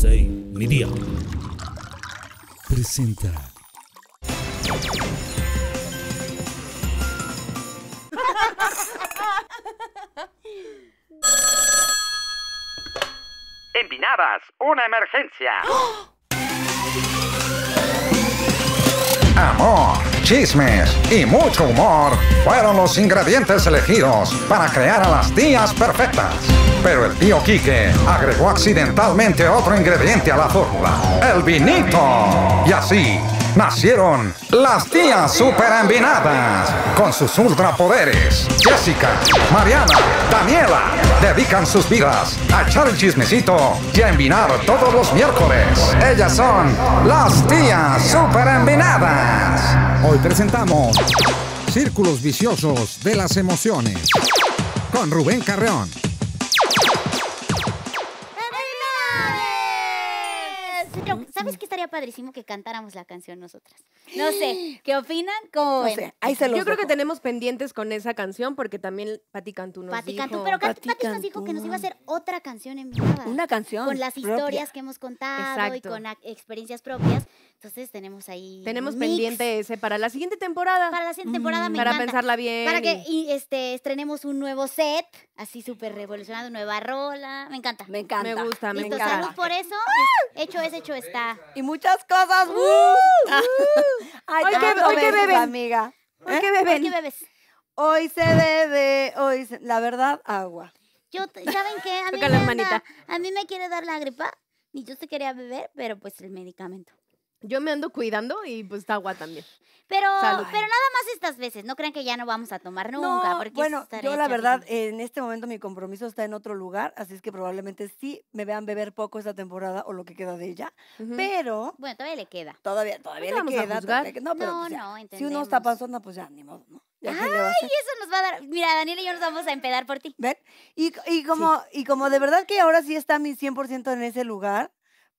Mi día presenta. Envinadas, una emergencia. Amor, chismes y mucho humor fueron los ingredientes elegidos para crear a las tías perfectas. Pero el tío Quique agregó accidentalmente otro ingrediente a la fórmula, el vinito. Y así nacieron las tías super con sus ultrapoderes. Jessica, Mariana, Daniela dedican sus vidas a echar el chismecito y a envinar todos los miércoles. Ellas son las tías super Hoy presentamos Círculos Viciosos de las Emociones con Rubén Carreón. ¿Sabes qué estaría padrísimo que cantáramos la canción nosotras? No sé, ¿qué opinan? No sé, Yo creo que tenemos pendientes con esa canción porque también Pati Cantú nos Pati dijo. Cantú, pero Pati, nos dijo que nos iba a hacer otra canción en vivo. Una canción. Con las historias que hemos contado y con experiencias propias. Entonces tenemos ahí. Tenemos pendiente ese para la siguiente temporada. Para la siguiente temporada, mm. Para pensarla bien. Para que y, este, estrenemos un nuevo set, así súper revolucionado, nueva rola. Me encanta. Me encanta. Me gusta, me encanta. Salud por eso. ¡Ah! hecho es, hecho está. Y muchas cosas. ¡Uh! ¡Uh! ¡Uh! Ay, hoy que, Amiga. Hoy qué ¿Eh? Hoy bebes. Hoy se bebe, hoy la verdad, agua. Yo, ¿saben qué? A mí, me, quiere dar la gripa Ni yo se quería beber, pero pues el medicamento. Yo me ando cuidando y pues está agua también. Pero, pero nada más estas veces, no crean que ya no vamos a tomar nunca. porque bueno, yo la verdad, en este momento mi compromiso está en otro lugar, así es que probablemente sí me vean beber poco esta temporada o lo que queda de ella, pero... Bueno, todavía le queda. Todavía, todavía le, queda, no, pero no, pues, Si uno está pasando, pues ya, ni modo, ¿no? Ay, eso nos va a dar. Mira, Daniela y yo nos vamos a empedar por ti. ¿Ven? Y, como, y como de verdad que ahora sí está mi 100% en ese lugar,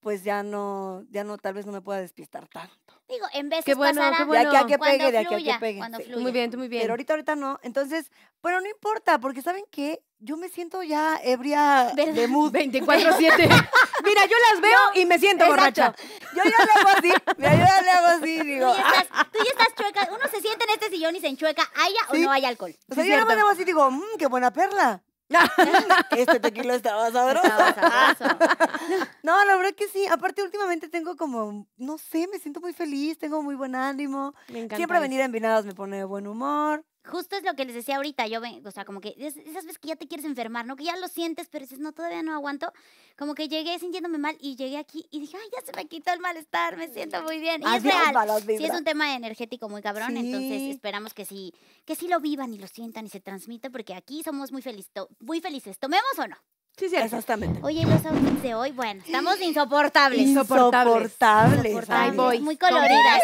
pues ya no, ya no, tal vez no me pueda despistar tanto. Digo, en vez de bueno, pasará, bueno. de aquí a que pegue, de aquí a que pegue. Muy bien, muy bien. Pero ahorita, ahorita no. Entonces, pero no importa, porque ¿saben qué? Yo me siento ya ebria de mood. 24-7. Mira, yo las veo y me siento borracha. Yo ya le hago así, mira, yo ya le hago así, digo. Ah". Tú ya, estás, chueca, uno se siente en este sillón y se enchueca, haya o no haya alcohol. O sea, sí, yo le hago así digo, mmm, qué buena perla. este tequila estaba sabroso. no, la verdad que sí. Aparte, últimamente tengo como, no sé, me siento muy feliz, tengo muy buen ánimo. Me Siempre venir a Envinadas me pone de buen humor justo es lo que les decía ahorita, yo, o sea, como que esas veces que ya te quieres enfermar, ¿no? Que ya lo sientes, pero dices, no, todavía no aguanto. Como que llegué sintiéndome mal y llegué aquí y dije, ay, ya se me quitó el malestar, me siento muy bien. Y ah, es real. Sí, es un tema energético muy cabrón, entonces esperamos que sí, que sí lo vivan y lo sientan y se transmita, porque aquí somos muy, feliz, muy felices. ¿Tomemos o no? Sí, sí, exactamente. Oye, los outfits de hoy, bueno, estamos insoportables. Insoportables. Insoportables. Muy coloridas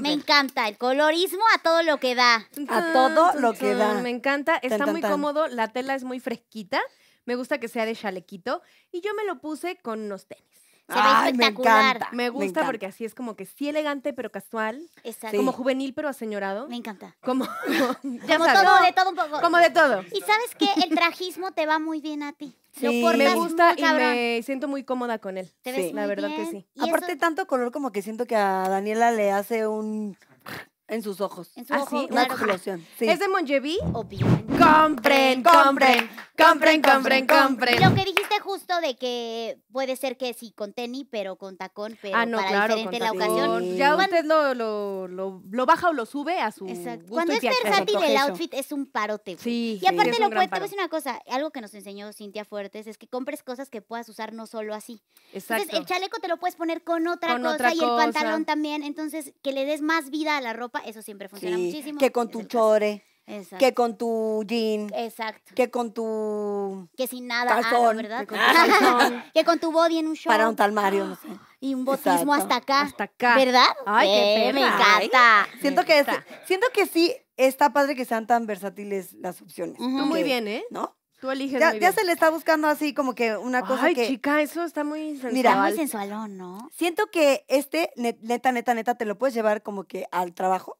me encanta el colorismo a todo lo que da. A todo lo que da. Me encanta, está muy cómodo, la tela es muy fresquita. Me gusta que sea de chalequito y yo me lo puse con unos tenis. Ay, Me, encanta. me gusta porque así es como que sí elegante, pero casual. Exacto. Como juvenil, pero aseñorado. Me encanta. Como, como, todo, de todo un poco. Como de todo. Y sabes que el trajismo te va muy bien a ti. Sí, me gusta y me siento muy cómoda con él. ¿Te ves la verdad que sí. Aparte, tanto color como que siento que a Daniela le hace un en sus ojos. En ah, una ¿Es de Monjevi? Compren, compren, compren, compren, compren. Lo que dijiste justo de que puede ser que sí con tenis, pero con tacón, pero ah, para diferente la ocasión. Ya usted lo, lo, lo, baja o lo sube a su Exacto. Cuando es versátil el outfit es un parote. Sí, y aparte lo te voy una cosa, algo que nos enseñó Cintia Fuertes es que compres cosas que puedas usar no solo así. Exacto. Entonces el chaleco te lo puedes poner con otra cosa y el pantalón también, entonces que le des más vida a la ropa eso siempre funciona muchísimo. Que con tu chore. Exacto. Que con tu jean. Exacto. Que con tu. Que sin nada. Ah, ¿verdad? Que con, tu body en un show. Para un tal Mario, no sé. Y un botismo hasta acá. Hasta acá. ¿Verdad? Ay, qué eh, Me encanta. siento, que, siento que sí está padre que sean tan versátiles las opciones. muy bien, ¿eh? ¿No? ya, se le está buscando así como que una cosa que... chica, eso está muy sensual. Mira, muy sensualón, ¿no? Siento que este, neta, neta, neta, te lo puedes llevar como que al trabajo.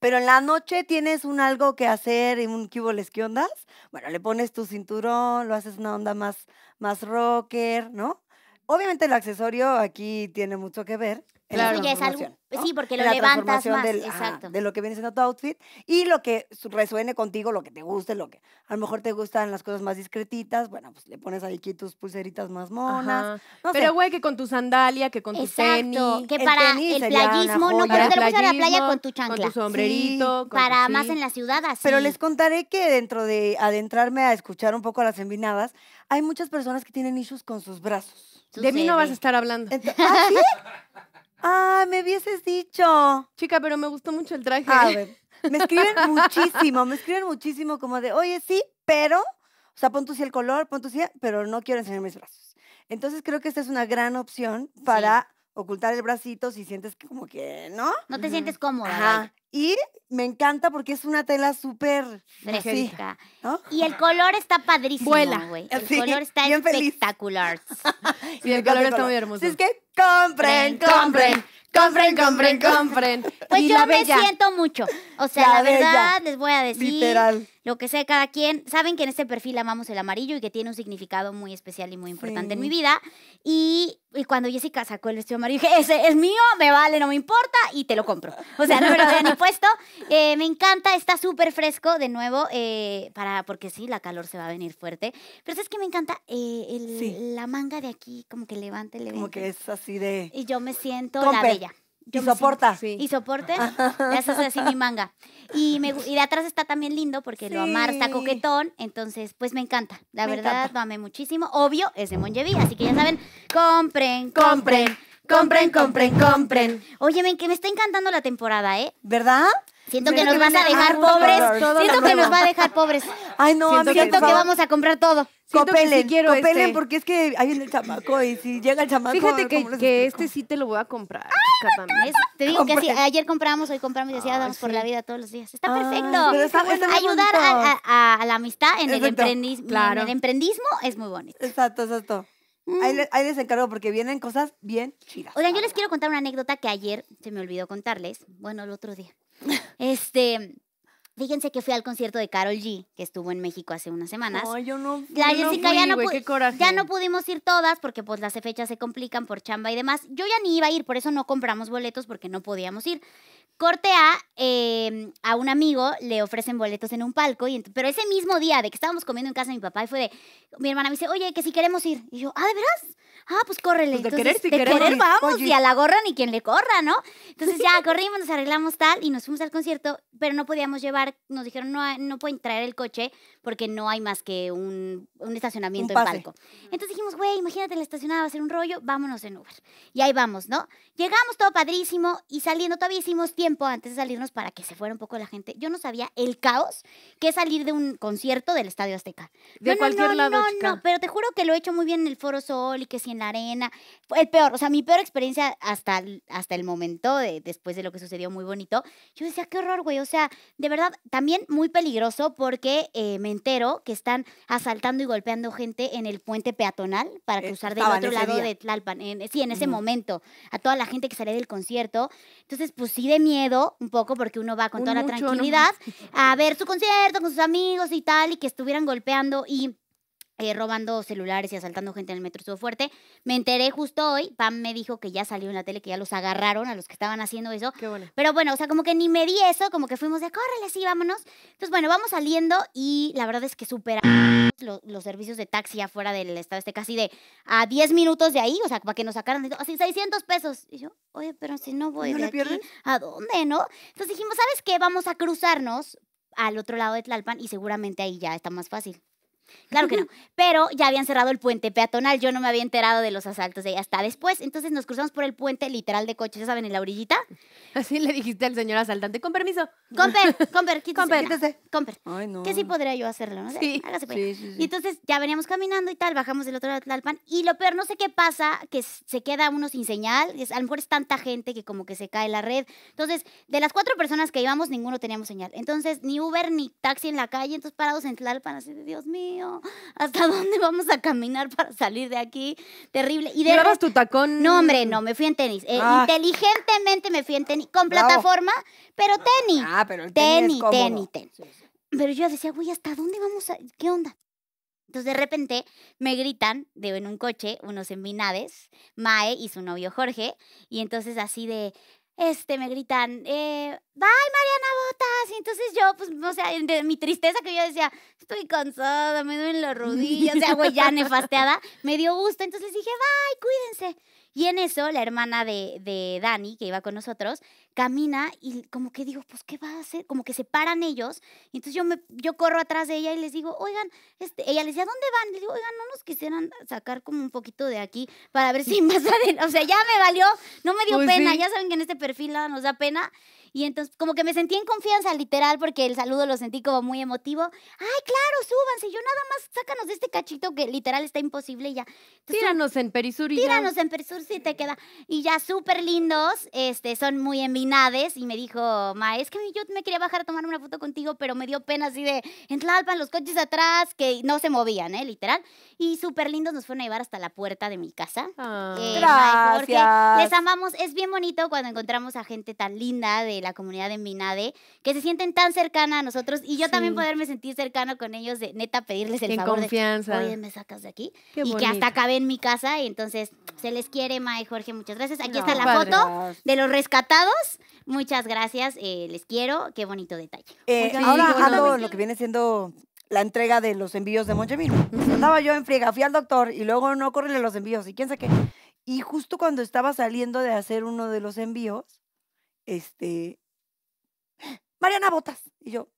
Pero en la noche tienes un algo que hacer y un les que ondas. Bueno, le pones tu cinturón, lo haces una onda más, más rocker, ¿no? Obviamente el accesorio aquí tiene mucho que ver es algo. Sí, porque lo la levantas más. exacto. de lo que viene siendo tu outfit y lo que resuene contigo, lo que te guste, lo que a lo mejor te gustan las cosas más discretitas, bueno, pues le pones ahí aquí tus pulseritas más monas. Pero güey, que con tu sandalia, que con tu tenis. Que para el, playismo, no, pero te lo a la playa con tu chancla. Con tu sombrerito. para más en la ciudad, así. Pero les contaré que dentro de adentrarme a escuchar un poco las envinadas, hay muchas personas que tienen issues con sus brazos. De mí no vas a estar hablando. ¿Ah, Ah, me hubieses dicho. Chica, pero me gustó mucho el traje. A ah, ver, me escriben muchísimo, me escriben muchísimo como de, oye, sí, pero, o sea, pon tú sí el color, pon tú sí, pero no quiero enseñar mis brazos. Entonces creo que esta es una gran opción para... ocultar el bracito si sientes que como que, ¿no? No te sientes cómoda. Y me encanta porque es una tela súper fresca. Y el color está padrísimo, güey. El color está espectacular. y el color está muy hermoso. es que compren, compren. Compren, compren, compren. Pues yo me siento mucho. O sea, la, verdad, les voy a decir lo que sé cada quien. Saben que en este perfil amamos el amarillo y que tiene un significado muy especial y muy importante en mi vida. Y, cuando Jessica sacó el vestido amarillo, dije, ese es mío, me vale, no me importa y te lo compro. O sea, no me lo supuesto. Eh, me encanta, está súper fresco de nuevo, eh, para, porque sí, la calor se va a venir fuerte. Pero es que me encanta eh, la manga de aquí, como que levante, levante. Como que es así de... Y yo me siento la bella. y soporta. Y soporte. se hace así mi manga. Y, me, de atrás está también lindo porque lo amar está coquetón. Entonces, pues me encanta. La verdad, lo amé muchísimo. Obvio, es de Monjeví. Así que ya saben, compren. compren Compren, compren, compren. Óyeme, que me está encantando la temporada, ¿eh? ¿Verdad? Siento que nos van a dejar pobres. Siento que nos va a dejar pobres. Ay, no, siento, siento que, vamos a comprar todo. Copelen, sí quiero este copelen porque es que ahí viene el chamaco y si llega el chamaco. Fíjate que, este sí te lo voy a comprar. Ay, te digo que así, ayer compramos, hoy compramos y decíamos por la vida todos los días. Está perfecto. Está, Ayudar a, la amistad en el, en el, emprendismo es muy bonito. Exacto, exacto. Mm. Ahí, les encargo porque vienen cosas bien chidas. Oigan, yo les quiero contar una anécdota que ayer se me olvidó contarles. Bueno, el otro día. Este, fíjense que fui al concierto de Carol G, que estuvo en México hace unas semanas. No, yo no. La Jessica ya, no ya no pudimos ir todas porque pues las fechas se complican por chamba y demás. Yo ya ni iba a ir, por eso no compramos boletos porque no podíamos ir. Corte em, A, un amigo le ofrecen boletos en un palco, pero ese mismo día de que estábamos comiendo en casa de mi papá, y fue de, mi hermana me dice, oye, que si queremos ir. Y yo, ah, ¿de veras? Ah, pues córrele. Pues de Entonces, si de vamos, y a la gorra ni quien le corra, ¿no? Entonces ya corrimos, nos arreglamos tal, y nos fuimos al concierto, pero no podíamos llevar, nos dijeron, no, no pueden traer el coche porque no hay más que un, estacionamiento en palco. Entonces dijimos, güey, imagínate, la estacionada va a ser un rollo, vámonos en Uber. Y ahí vamos, ¿no? Llegamos todo padrísimo, y saliendo todavía hicimos tiempo antes de salirnos para que se fuera un poco la gente. Yo no sabía el caos que es salir de un concierto del Estadio Azteca. De cualquier lado, no, chica. no, pero te juro que lo he hecho muy bien en el Foro Sol y que si en la arena. el peor, o sea, mi peor experiencia hasta, hasta el momento, de, después de lo que sucedió muy bonito. Yo decía, qué horror, güey. O sea, de verdad, también muy peligroso porque eh, me entero que están asaltando y golpeando gente en el puente peatonal para eh, cruzar del otro lado de Tlalpan. En, sí, en ese momento, a toda la gente que salía del concierto. Entonces, pues sí, de miedo un poco porque uno va con toda la tranquilidad a ver su concierto con sus amigos y tal y que estuvieran golpeando y eh, robando celulares y asaltando gente en el metro estuvo fuerte. Me enteré justo hoy, Pam me dijo que ya salió en la tele, que ya los agarraron a los que estaban haciendo eso. Qué bueno. Pero bueno, o sea, como que ni me di eso, como que fuimos de córrele, sí, vámonos. Entonces, bueno, vamos saliendo y la verdad es que superamos los, servicios de taxi afuera del estado este casi de a 10 minutos de ahí, o sea, para que nos sacaran así 600 pesos. Y yo, oye, pero si no voy ¿No aquí, ¿a dónde, no? Entonces dijimos, ¿sabes qué? Vamos a cruzarnos al otro lado de Tlalpan y seguramente ahí ya está más fácil. Claro que no. Pero ya habían cerrado el puente peatonal. Yo no me había enterado de los asaltos de ahí hasta después. Entonces nos cruzamos por el puente literal de coches, ya saben, en la orillita. Así le dijiste al señor asaltante, con permiso. Comper, comper, quítese. Comper, quítese. Comper. Ay, no. Que sí podría yo hacerlo, ¿no? Sí. Hágase cuenta pues. sí, Y entonces ya veníamos caminando y tal, bajamos del otro lado de Tlalpan. Y lo peor, no sé qué pasa, que se queda uno sin señal. a lo mejor es tanta gente que como que se cae la red. Entonces, de las cuatro personas que íbamos, ninguno teníamos señal. Entonces, ni Uber ni taxi en la calle, entonces parados en Tlalpan, así de Dios mío. ¿hasta dónde vamos a caminar para salir de aquí? Terrible. Y de tu tacón? No, hombre, no, me fui en tenis. Eh, ah. Inteligentemente me fui en tenis, con plataforma, pero ah, tenis. Ah, pero el tenis. Tenis, tenis, tenis. Pero yo decía, güey, ¿hasta dónde vamos a.? ¿Qué onda? Entonces de repente me gritan de en un coche unos envinades, Mae y su novio Jorge, y entonces así de, este, me gritan, eh, bye Mariana Botas. Y entonces yo, pues, no sé, sea, de mi tristeza que yo decía, estoy cansada, me duelen los rodillas, o sea, güey, ya nefasteada, me dio gusto. Entonces les dije, bye, cuídense. Y en eso la hermana de, de, Dani, que iba con nosotros, camina y como que digo, pues, ¿qué va a hacer? Como que se paran ellos. entonces yo, me, yo corro atrás de ella y les digo, oigan, este, ella les decía, ¿dónde van? Le digo, oigan, no nos quisieran sacar como un poquito de aquí para ver si más adelante, o sea, ya me valió, no me dio pues pena, ya saben que en este perfil nada nos da pena. Y entonces, como que me sentí en confianza, literal, porque el saludo lo sentí como muy emotivo. Ay, claro, súbanse. Yo nada más, sácanos de este cachito que literal está imposible y ya. tíranos en Perisur y Tíranos en Perisur, si te queda. Y ya súper lindos, este, son muy envinades. Y me dijo, ma, es que yo me quería bajar a tomar una foto contigo, pero me dio pena así de, entlalpan los coches atrás, que no se movían, ¿eh? Literal. Y súper lindos nos fueron a llevar hasta la puerta de mi casa. Ah, eh, gracias. porque les amamos. Es bien bonito cuando encontramos a gente tan linda de la comunidad de Minade, que se sienten tan cercana a nosotros y yo también poderme sentir cercano con ellos de neta pedirles el favor confianza. de, oye, me sacas de aquí y que hasta acabé en mi casa y entonces se les quiere, Mae Jorge, muchas gracias. Aquí está la foto de los rescatados. Muchas gracias, eh, les quiero. Qué bonito detalle. Eh, ahora hablo lo que viene siendo la entrega de los envíos de Monchemino Andaba yo en friega, fui al doctor y luego no correle los envíos y quién sabe qué. Y justo cuando estaba saliendo de hacer uno de los envíos, este, Mariana Botas. Y yo,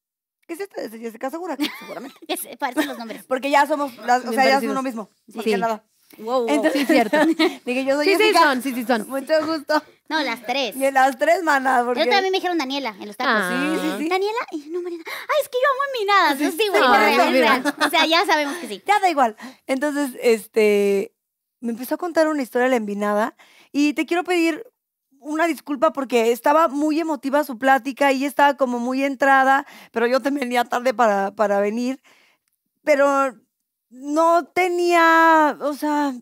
¿qué es esta? se Jessica Segura? Seguramente. se parecen los nombres. Porque ya somos, ah, las, o sea, ya somos uno mismo. Sí. Nada. Wow, Entonces, sí, cierto. Dije, yo soy sí, Jessica. Sí, son, sí, son. Mucho gusto. No, las tres. Y las tres, manas. Porque... Yo también me dijeron Daniela en los tacos. Sí, sí, Daniela, y no, Mariana. Ay, es que yo amo a mi nada. Sí, sí, güey. o sea, ya sabemos que sí. Ya da igual. Entonces, este, me empezó a contar una historia la envinada. Y te quiero pedir una disculpa porque estaba muy emotiva su plática y estaba como muy entrada, pero yo también venía tarde para, venir. Pero no tenía, o sea,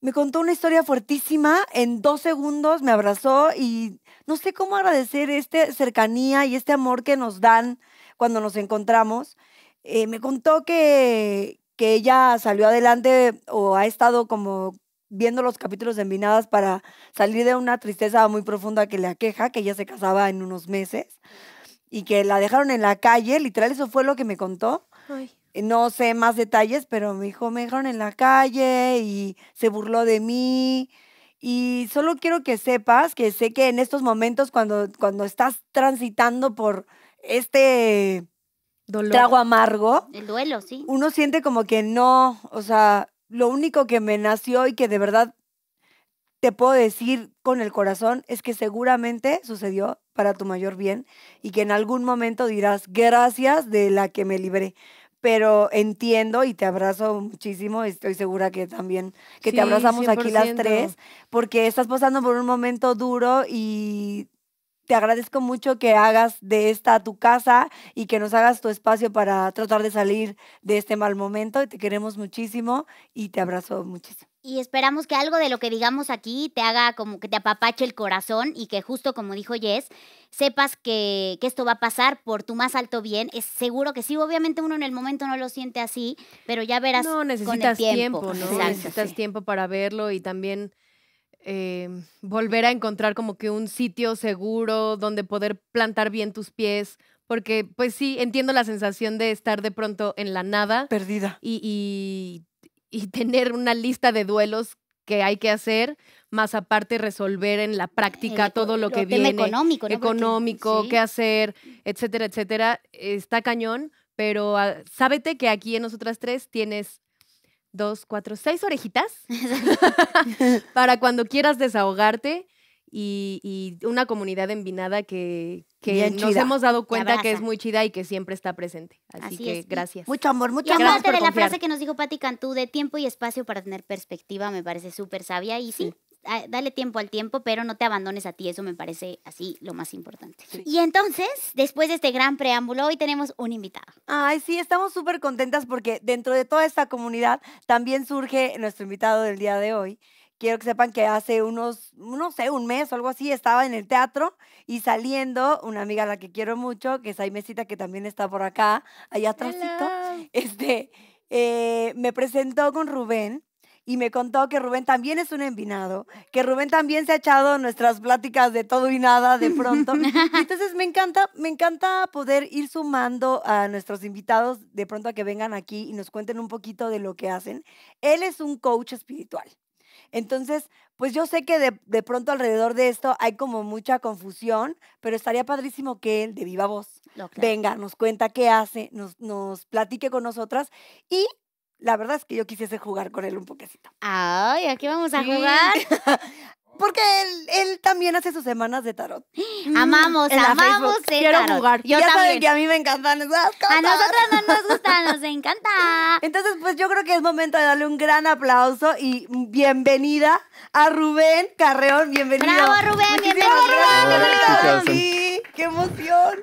me contó una historia fuertísima, en dos segundos me abrazó y no sé cómo agradecer esta cercanía y este amor que nos dan cuando nos encontramos. Eh, me contó que, que ella salió adelante o ha estado como viendo los capítulos de Envinadas para salir de una tristeza muy profunda que le aqueja, que ella se casaba en unos meses y que la dejaron en la calle, literal eso fue lo que me contó. Eh, no sé más detalles, pero me dijo, me dejaron en la calle y se burló de mí. Y solo quiero que sepas que sé que en estos momentos, cuando, cuando estás transitando por este Dolor. trago amargo. El duelo, sí. Uno siente como que no, o sea, lo único que me nació y que de verdad te puedo decir con el corazón es que seguramente sucedió para tu mayor bien y que en algún momento dirás gracias de la que me libré. Pero entiendo y te abrazo muchísimo, estoy segura que también, que te abrazamos aquí las tres, porque estás pasando por un momento duro y te agradezco mucho que hagas de esta tu casa y que nos hagas tu espacio para tratar de salir de este mal momento. Te queremos muchísimo y te abrazo muchísimo. Y esperamos que algo de lo que digamos aquí te haga como que te apapache el corazón y que justo como dijo Jess, sepas que, esto va a pasar por tu más alto bien. Es seguro que sí, obviamente uno en el momento no lo siente así, pero ya verás no, necesitas con el tiempo. ¿no? necesitas tiempo para verlo y también Em, volver a encontrar como que un sitio seguro donde poder plantar bien tus pies, porque pues sí, entiendo la sensación de estar de pronto en la nada. Perdida. Y, tener una lista de duelos que hay que hacer, más aparte resolver en la práctica todo lo, que viene. Económico, económico qué hacer, etcétera, etcétera. Está cañón, pero ah, sábete que aquí en nosotras tres tienes dos, cuatro, seis orejitas para cuando quieras desahogarte y, una comunidad envinada que, nos hemos dado cuenta que es muy chida y que siempre está presente. Así, que gracias. Mucho amor, mucho amor. Y de la frase que nos dijo Pati Cantú de tiempo y espacio para tener perspectiva me parece súper sabia y sí Ah, dale tiempo al tiempo, pero no te abandones a ti. Eso me parece así lo más importante. Y entonces, después de este gran preámbulo, hoy tenemos un invitado. Ay, sí, estamos súper contentas porque dentro de toda esta comunidad también surge nuestro invitado del día de hoy. Quiero que sepan que hace unos, no sé, un mes o algo así, estaba en el teatro y saliendo, una amiga a la que quiero mucho, que es Aimecita, que también está por acá, allá atrásito, este, eh, me presentó con Rubén y me contó que Rubén también es un envinado, que Rubén también se ha echado nuestras pláticas de todo y nada de pronto. Entonces me encanta, me encanta poder ir sumando a nuestros invitados de pronto a que vengan aquí y nos cuenten un poquito de lo que hacen. Él es un coach espiritual. Entonces, pues yo sé que de, pronto alrededor de esto hay como mucha confusión, pero estaría padrísimo que él de viva voz venga, nos cuenta qué hace, nos, nos platique con nosotras y la verdad es que yo quisiese jugar con él un poquecito. Ay, aquí vamos a jugar. Porque él, él, también hace sus semanas de tarot. Amamos, amamos el Quiero tarot. jugar. Yo ya saben que a mí me encantan esas cosas. A nosotros no nos gustan, nos encanta. Entonces, pues yo creo que es momento de darle un gran aplauso y bienvenida a Rubén Carreón. Bienvenido. Bravo, Rubén. bienvenido, Rubén. ¡Qué emoción!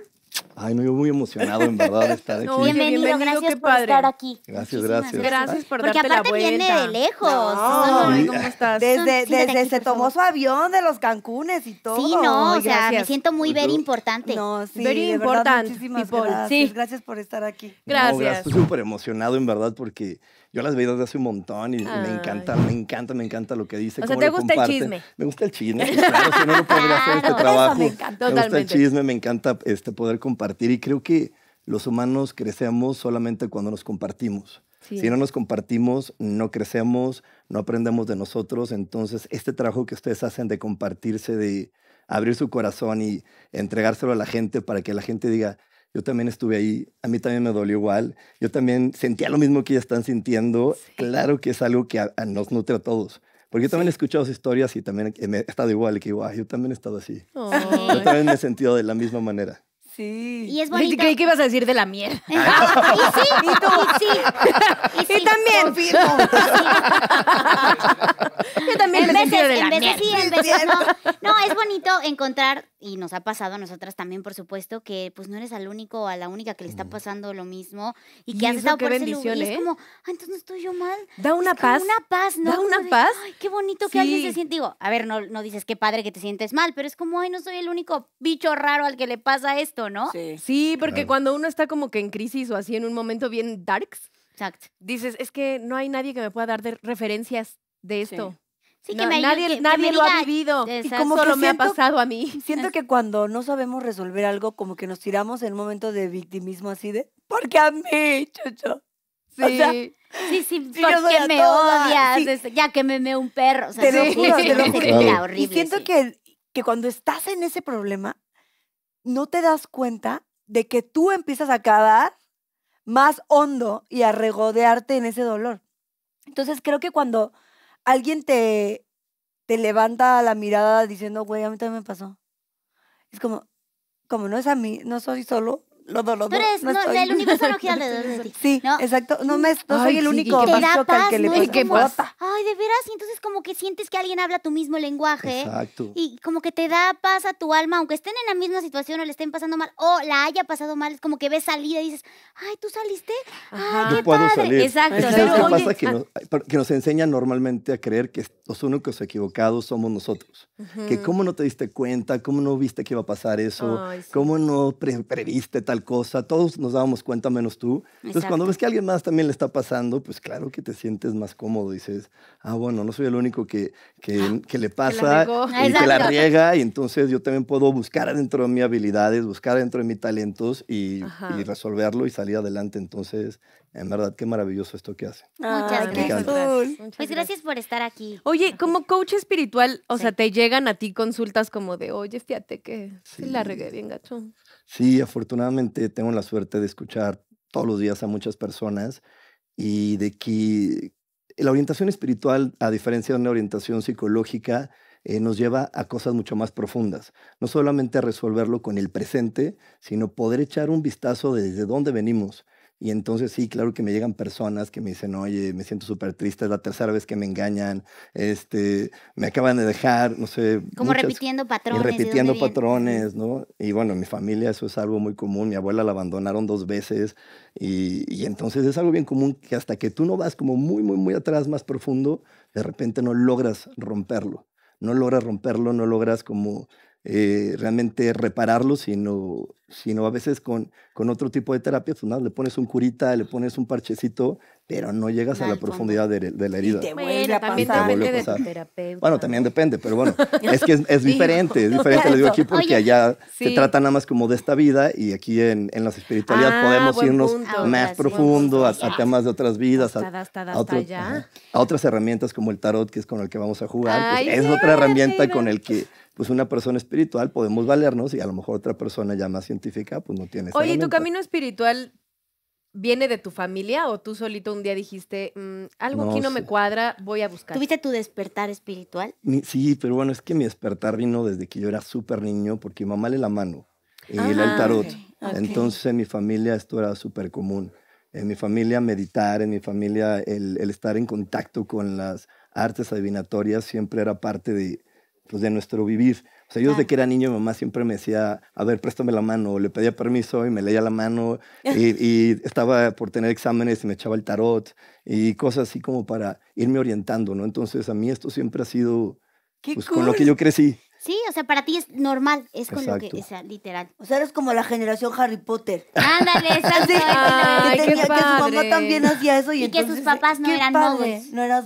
Ay, no, yo muy emocionado, en verdad, de estar aquí. bienvenido, gracias por estar aquí. Gracias, gracias. Gracias por Porque darte la vuelta. Porque aparte viene de lejos. No, no, no, ¿cómo estás? Desde, desde se tomó su avión de los Cancunes y todo. Sí, no, o sea, me siento muy pues ver importante. No, sí, very de muchísimas gracias. Sí. Gracias por estar aquí. Gracias. Estoy súper emocionado, en verdad, porque yo las veo desde hace un montón y me encanta, me encanta, me encanta lo que dice. O sea, ¿te gusta el chisme? Me gusta el chisme, pues, claro, si no, no podría hacer este trabajo. me, encanta, gusta el chisme, me encanta este, poder compartir y creo que los humanos crecemos solamente cuando nos compartimos. Si no nos compartimos, no crecemos, no aprendemos de nosotros. Entonces, este trabajo que ustedes hacen de compartirse, de abrir su corazón y entregárselo a la gente para que la gente diga, yo también estuve ahí, a mí también me dolió igual, yo también sentía lo mismo que ellas están sintiendo. Claro que es algo que a, nos nutre a todos. Porque yo también he escuchado historias y también he estado igual, que digo, yo también he estado así. Yo también me he sentido de la misma manera. Sí. Y es bonito. Creí que ibas a decir de la mierda. y sí, y tú, sí. Y, también, Yo también en me en no. No, es bonito encontrar y nos ha pasado a nosotras también, por supuesto, que pues no eres al único o a la única que le está mm. pasando lo mismo y que has estado por es ¿eh? como, ah, entonces no estoy yo mal. Da una paz. paz. Una paz, ¿no? Da una paz. Ay, qué bonito que alguien se siente. Digo, a ver, no, no dices qué padre que te sientes mal, pero es como, ay, no soy el único bicho raro al que le pasa esto, ¿no? Sí, porque cuando uno está como que en crisis o así en un momento bien darks, Exacto. dices, es que no hay nadie que me pueda dar referencias de esto. Sí. Sí, nadie, nadie lo ha vivido. Y como solo me ha pasado a mí. Siento que cuando no sabemos resolver algo, como que nos tiramos en un momento de victimismo así de, porque a mí, chucho? Sí. sí, sí, porque me odias, ya que me me un perro. te lo juro, te lo juro. y siento que, que cuando estás en ese problema, no te das cuenta de que tú empiezas a cavar más hondo y a regodearte en ese dolor. Entonces creo que cuando alguien te, te levanta la mirada diciendo, güey, a mí también me pasó. Es como, como no es a mí, no soy solo, lo doloroso. Pero es, no el universo de Sí, exacto. No, soy el único que paz, que le pasa. Ay, de veras. Y entonces como que sientes que alguien habla tu mismo lenguaje. Exacto. Y como que te da paz a tu alma, aunque estén en la misma situación o le estén pasando mal o la haya pasado mal. Es como que ves salida y dices, Ay, ¿tú saliste? Ay, qué puedo Salir. Exacto. Es ah. pero, que pasa? Que nos, que enseñan normalmente a creer que los únicos equivocados somos nosotros. Que cómo no te diste cuenta, cómo no viste que iba a pasar eso, cómo no previste tal cosa, todos nos dábamos cuenta menos tú. Entonces, cuando ves que alguien más también le está pasando, pues claro que te sientes más cómodo. Dices, ah, bueno, no soy el único que, que, le pasa y que la riega. Y entonces yo también puedo buscar adentro de mis habilidades, buscar dentro de mis talentos y, resolverlo y salir adelante. Entonces, en verdad, qué maravilloso esto que hace. Muchas gracias. Pues gracias por estar aquí. Oye, como coach espiritual, o sea, te llegan a ti consultas como de, oye, fíjate que la regué bien gacho. Sí, afortunadamente tengo la suerte de escuchar todos los días a muchas personas y de que la orientación espiritual, a diferencia de una orientación psicológica, eh, nos lleva a cosas mucho más profundas. No solamente a resolverlo con el presente, sino poder echar un vistazo desde dónde venimos, y entonces sí, claro que me llegan personas que me dicen, oye, me siento súper triste, es la tercera vez que me engañan, este, me acaban de dejar, no sé. Como repitiendo patrones. Y repitiendo patrones, ¿no? Y bueno, en mi familia eso es algo muy común, mi abuela la abandonaron dos veces y, y entonces es algo bien común que hasta que tú no vas como muy, muy, muy atrás, más profundo, de repente no logras romperlo no logras romperlo, no logras como eh, realmente repararlo, sino, sino a veces con, con otro tipo de terapia, pues, le pones un curita, le pones un parchecito, pero no llegas a la profundidad de, la herida. Y te bueno, también bueno, también depende, pero bueno, es que es, diferente, es diferente, les digo aquí porque allá se trata nada más como de esta vida y aquí en, en la espiritualidad ah, podemos irnos más profundo hasta a, temas de otras vidas, a, otras herramientas como el tarot, que es con el que vamos a jugar, pues es otra herramienta con el que pues una persona espiritual podemos valernos y a lo mejor otra persona ya más científica pues no tiene. Oye, tu camino espiritual viene de tu familia o tú solito un día dijiste, mm, algo no, aquí no me cuadra, voy a buscar? ¿Tuviste tu despertar espiritual? Sí, pero bueno, es que mi despertar vino desde que yo era súper niño porque mi mamá le la mano y eh, ah, el tarot. Entonces en mi familia esto era súper común. En mi familia meditar, en mi familia el estar en contacto con las artes adivinatorias siempre era parte de, pues, de nuestro vivir. O sea, yo desde que era niño, mi mamá siempre me decía, a ver, préstame la mano, le pedía permiso y me leía la mano, y, estaba por tener exámenes y me echaba el tarot, y cosas así como para irme orientando, ¿no? Entonces, a mí esto siempre ha sido pues, con lo que yo crecí. Sí, o sea, para ti es normal, es con lo que, o sea, literal. O sea, eres como la generación Harry Potter. Ándale, sí Ay, que, tenía, que su mamá también hacía eso. Y, entonces, que sus papás no eran No eras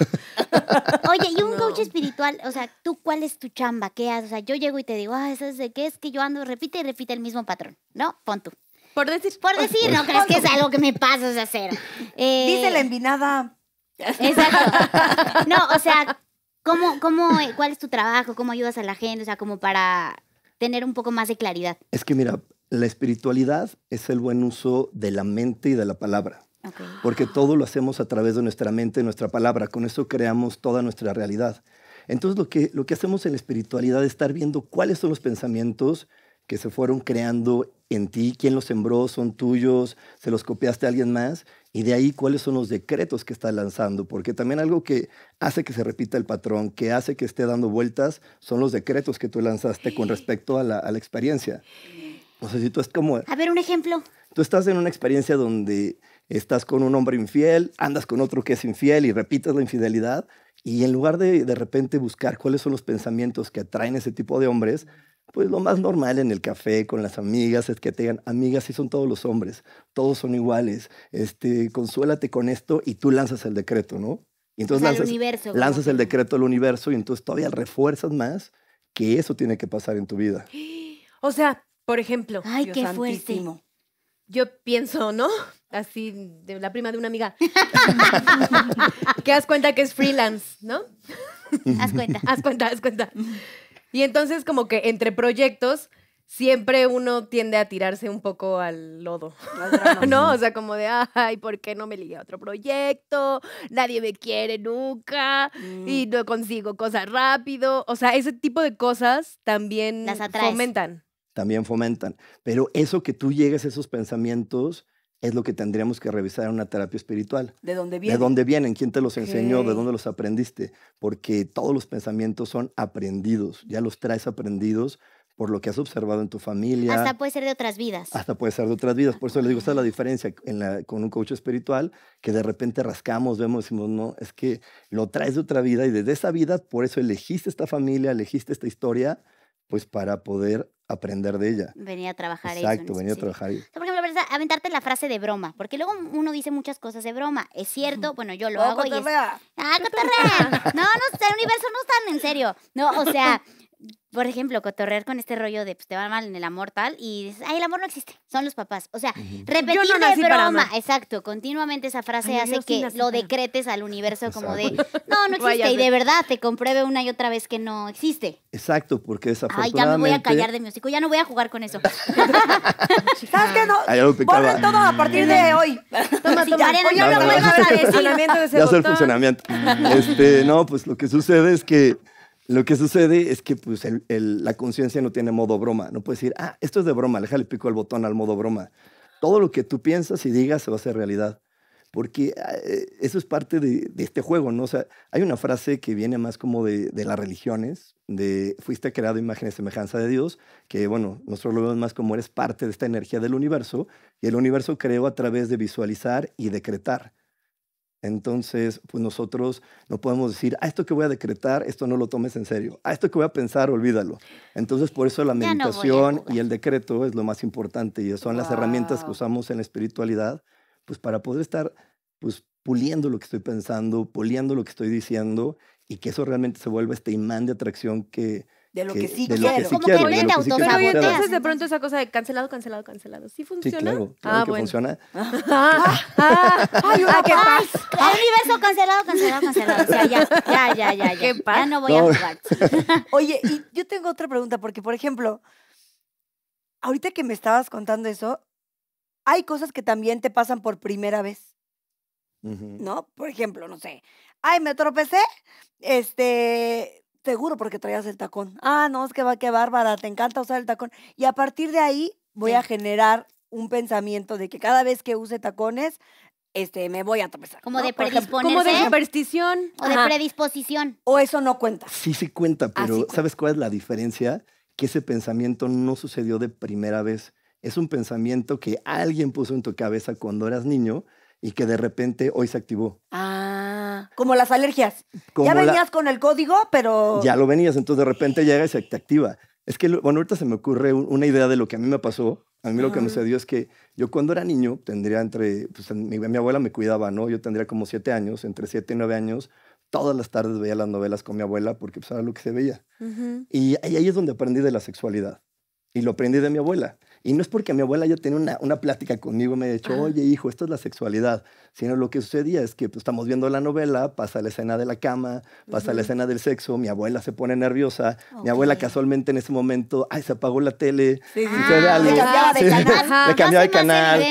Oye, y un coach espiritual, o sea, ¿tú cuál es tu chamba? ¿Qué haces? O sea, yo llego y te digo, ah, es de qué? Es que yo ando, repite y repite el mismo patrón, ¿no? Pon tú. Por decir. Por decir, no crees que es algo que me pasas a hacer. Dice la eh, envinada. Exacto. No, o sea, ¿cómo, cómo, ¿cuál es tu trabajo? ¿Cómo ayudas a la gente? O sea, como para tener un poco más de claridad. Es que mira, la espiritualidad es el buen uso de la mente y de la palabra. Porque todo lo hacemos a través de nuestra mente, nuestra palabra. Con eso creamos toda nuestra realidad. Entonces lo que, lo que hacemos en la espiritualidad es estar viendo cuáles son los pensamientos que se fueron creando en ti, quién los sembró, son tuyos, se los copiaste a alguien más, y de ahí cuáles son los decretos que estás lanzando, porque también algo que hace que se repita el patrón, que hace que esté dando vueltas, son los decretos que tú lanzaste con respecto a la, a la experiencia. No sé si tú es como... A ver, un ejemplo. Tú estás en una experiencia donde estás con un hombre infiel, andas con otro que es infiel y repites la infidelidad. Y en lugar de de repente buscar cuáles son los pensamientos que atraen ese tipo de hombres, pues lo más normal en el café con las amigas es que te digan, amigas, sí son todos los hombres, todos son iguales, este, consuélate con esto y tú lanzas el decreto, ¿no? Y entonces lanzas, el, lanzas el decreto al universo y entonces todavía refuerzas más que eso tiene que pasar en tu vida. O sea, por ejemplo, Ay, qué fuerte yo pienso, ¿no? Así, de la prima de una amiga. que haz cuenta que es freelance, ¿no? haz cuenta. Haz cuenta, haz cuenta. Y entonces como que entre proyectos siempre uno tiende a tirarse un poco al lodo, ¿no? O sea, como de, ay, ¿por qué no me ligue a otro proyecto? Nadie me quiere nunca mm. y no consigo cosas rápido. O sea, ese tipo de cosas también Las fomentan también fomentan. Pero eso que tú llegues a esos pensamientos es lo que tendríamos que revisar en una terapia espiritual. ¿De dónde vienen? ¿De dónde vienen? ¿Quién te los enseñó? ¿De dónde los aprendiste? Porque todos los pensamientos son aprendidos, ya los traes aprendidos por lo que has observado en tu familia. Hasta puede ser de otras vidas. Hasta puede ser de otras vidas. Por eso les digo, esta es la diferencia en la, con un coach espiritual, que de repente rascamos, vemos, decimos, no, es que lo traes de otra vida y desde esa vida, por eso elegiste esta familia, elegiste esta historia, pues para poder aprender de ella. Venía a trabajar Exacto, Exacto, venía a trabajar ahí. por ejemplo, aventarte la frase de broma, porque luego uno dice muchas cosas de broma. Es cierto, bueno, yo lo hago ¡Ah, No, no, el universo no está en serio. No, o sea, por ejemplo, cotorrear con este rollo de pues, te va mal en el amor tal y dices, ay, el amor no existe, son los papás. O sea, repetir de broma, exacto, continuamente esa frase hace que lo decretes al universo como de, no, no existe y de verdad te compruebe una y otra vez que no existe. Exacto, porque frase. Ay, ya me voy a callar de mi hocico, ya no voy a jugar con eso. ¿Sabes qué? No, todo a partir de hoy. Toma, sí, toma. funcionamiento no, no, pues lo que no, pues lo que sucede es que. Lo que sucede es que pues, la conciencia no tiene modo broma. No puedes decir, ah, esto es de broma, déjale pico el botón al modo broma. Todo lo que tú piensas y digas se va a hacer realidad. Porque eh, eso es parte de, este juego, ¿no? O sea, hay una frase que viene más como de, de las religiones, de fuiste creado imagen y semejanza de Dios, que bueno, nosotros lo vemos más como eres parte de esta energía del universo, y el universo creó a través de visualizar y decretar. Entonces, pues nosotros no podemos decir, a ah, esto que voy a decretar, esto no lo tomes en serio. A ah, esto que voy a pensar, olvídalo. Entonces, por eso la meditación y el decreto es lo más importante y son las herramientas que usamos en la espiritualidad, pues para poder estar pues puliendo lo que estoy pensando, puliendo lo que estoy diciendo y que eso realmente se vuelva este imán de atracción que de lo que, sí quiero. que como que no entonces de pronto esa cosa de cancelado, cancelado, cancelado. ¿Sí funciona? ah, que bueno. funciona. Ah, ay, ah, ¿qué paz? universo cancelado, cancelado, cancelado. ya, ya, ya, ya. ya. ¿Qué paz? Ya no voy a jugar. Oye, y yo tengo otra pregunta, porque, por ejemplo, ahorita que me estabas contando eso, hay cosas que también te pasan por primera vez. ¿No? Por ejemplo, no sé. Ay, me tropecé. Este, Seguro porque traías el tacón. Ah, no, es que va, qué bárbara, te encanta usar el tacón. Y a partir de ahí voy a generar un pensamiento de que cada vez que use tacones, este, me voy a tropezar. Como de predisposición Como de ¿eh? superstición. O de predisposición. O eso no cuenta. Sí, sí cuenta, pero ¿sabes cuál es la diferencia? Que ese pensamiento no sucedió de primera vez. Es un pensamiento que alguien puso en tu cabeza cuando eras niño y que de repente hoy se activó. Ah como las alergias. ya venías con el código, pero... Ya lo venías, entonces de repente llega y se te activa. Es que, bueno, ahorita se me ocurre una idea de lo que a mí me pasó. A mí lo que me sucedió es que yo cuando era niño tendría entre, pues mi, abuela me cuidaba, ¿no? Yo tendría como siete años, entre siete y nueve años, todas las tardes veía las novelas con mi abuela porque pues era lo que se veía. Y ahí es donde aprendí de la sexualidad. Y lo aprendí de mi abuela. Y no es porque mi abuela ya tenía una, una plática conmigo, me ha dicho, oye hijo, esto es la sexualidad, sino lo que sucedía es que pues, estamos viendo la novela, pasa la escena de la cama, pasa la escena del sexo, mi abuela se pone nerviosa, mi abuela casualmente en ese momento, ay, se apagó la tele, sí, sí. Ah, le cambiaba de canal. le cambiaba de canal.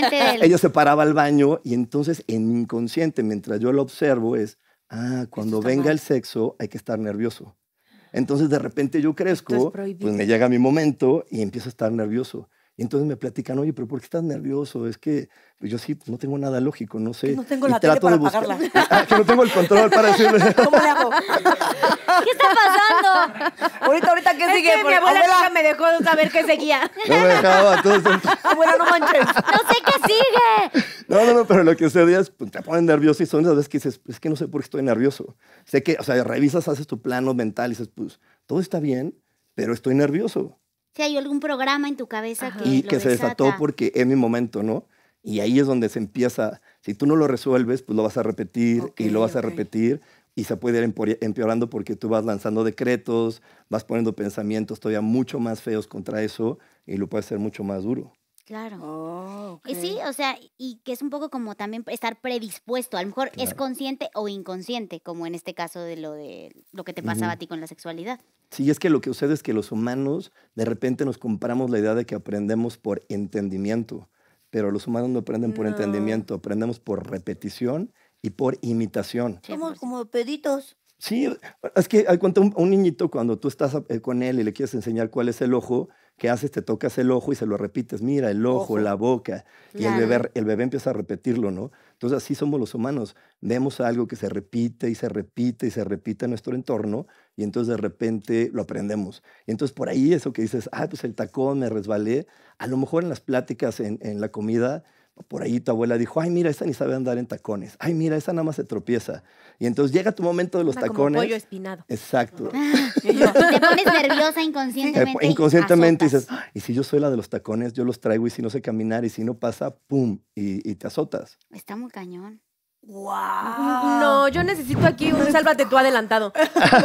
Ella se paraba al baño y entonces en inconsciente, mientras yo lo observo, es, ah, cuando venga el sexo hay que estar nervioso. Ah. Entonces de repente yo crezco, pues me llega mi momento y empiezo a estar nervioso. Y entonces me platican, oye, pero ¿por qué estás nervioso? Es que pues, yo sí, no tengo nada lógico, no sé. no tengo la tele para pagarla. Ah, que no tengo el control para decirle. ¿Cómo le hago? ¿Qué está pasando? Ahorita, ahorita, ¿qué sigue? Que mi abuela, me dejó saber qué seguía. No me dejaba, Abuela, no manches. No sé qué sigue. No, no, no, pero lo que sucede es, pues, te ponen nervioso y son esas veces que dices, es que no sé por qué estoy nervioso. Sé que, o sea, revisas, haces tu plano mental y dices, pues, todo está bien, pero estoy nervioso si hay algún programa en tu cabeza que... Y que se desató porque es mi momento, ¿no? Y ahí es donde se empieza, si tú no lo resuelves, pues lo vas a repetir y lo vas a repetir y se puede ir empeorando porque tú vas lanzando decretos, vas poniendo pensamientos todavía mucho más feos contra eso y lo puede hacer mucho más duro. Claro. Oh, Sí, o sea, y que es un poco como también estar predispuesto. A lo mejor es consciente o inconsciente, como en este caso de lo de lo que te pasaba a ti con la sexualidad. Sí, es que lo que sucede es que los humanos de repente nos compramos la idea de que aprendemos por entendimiento, pero los humanos no aprenden por entendimiento, aprendemos por repetición y por imitación. Somos pues como peditos. Sí, es que al cuanto un niñito cuando tú estás eh, con él y le quieres enseñar cuál es el ojo, ¿Qué haces? Te tocas el ojo y se lo repites. Mira, el ojo, la boca. Y el, bebé, el bebé empieza a repetirlo, ¿no? Entonces así somos los humanos. Vemos algo que se repite y se repite y se repite en nuestro entorno y entonces de repente lo aprendemos. Y entonces por ahí eso que dices, ah, pues el tacón, me resbalé. A lo mejor en las pláticas, en, en la comida, por ahí tu abuela dijo, ay, mira, esa ni sabe andar en tacones. Ay, mira, esa nada más se tropieza. Y entonces llega tu momento de los tacones. Como pollo espinado. Exacto. te pones nerviosa inconscientemente. Eh, inconscientemente y dices, y si yo soy la de los tacones, yo los traigo y si no sé caminar y si no pasa, pum, y, te azotas. Está muy cañón. Wow. No, yo necesito aquí un sálvate tú adelantado.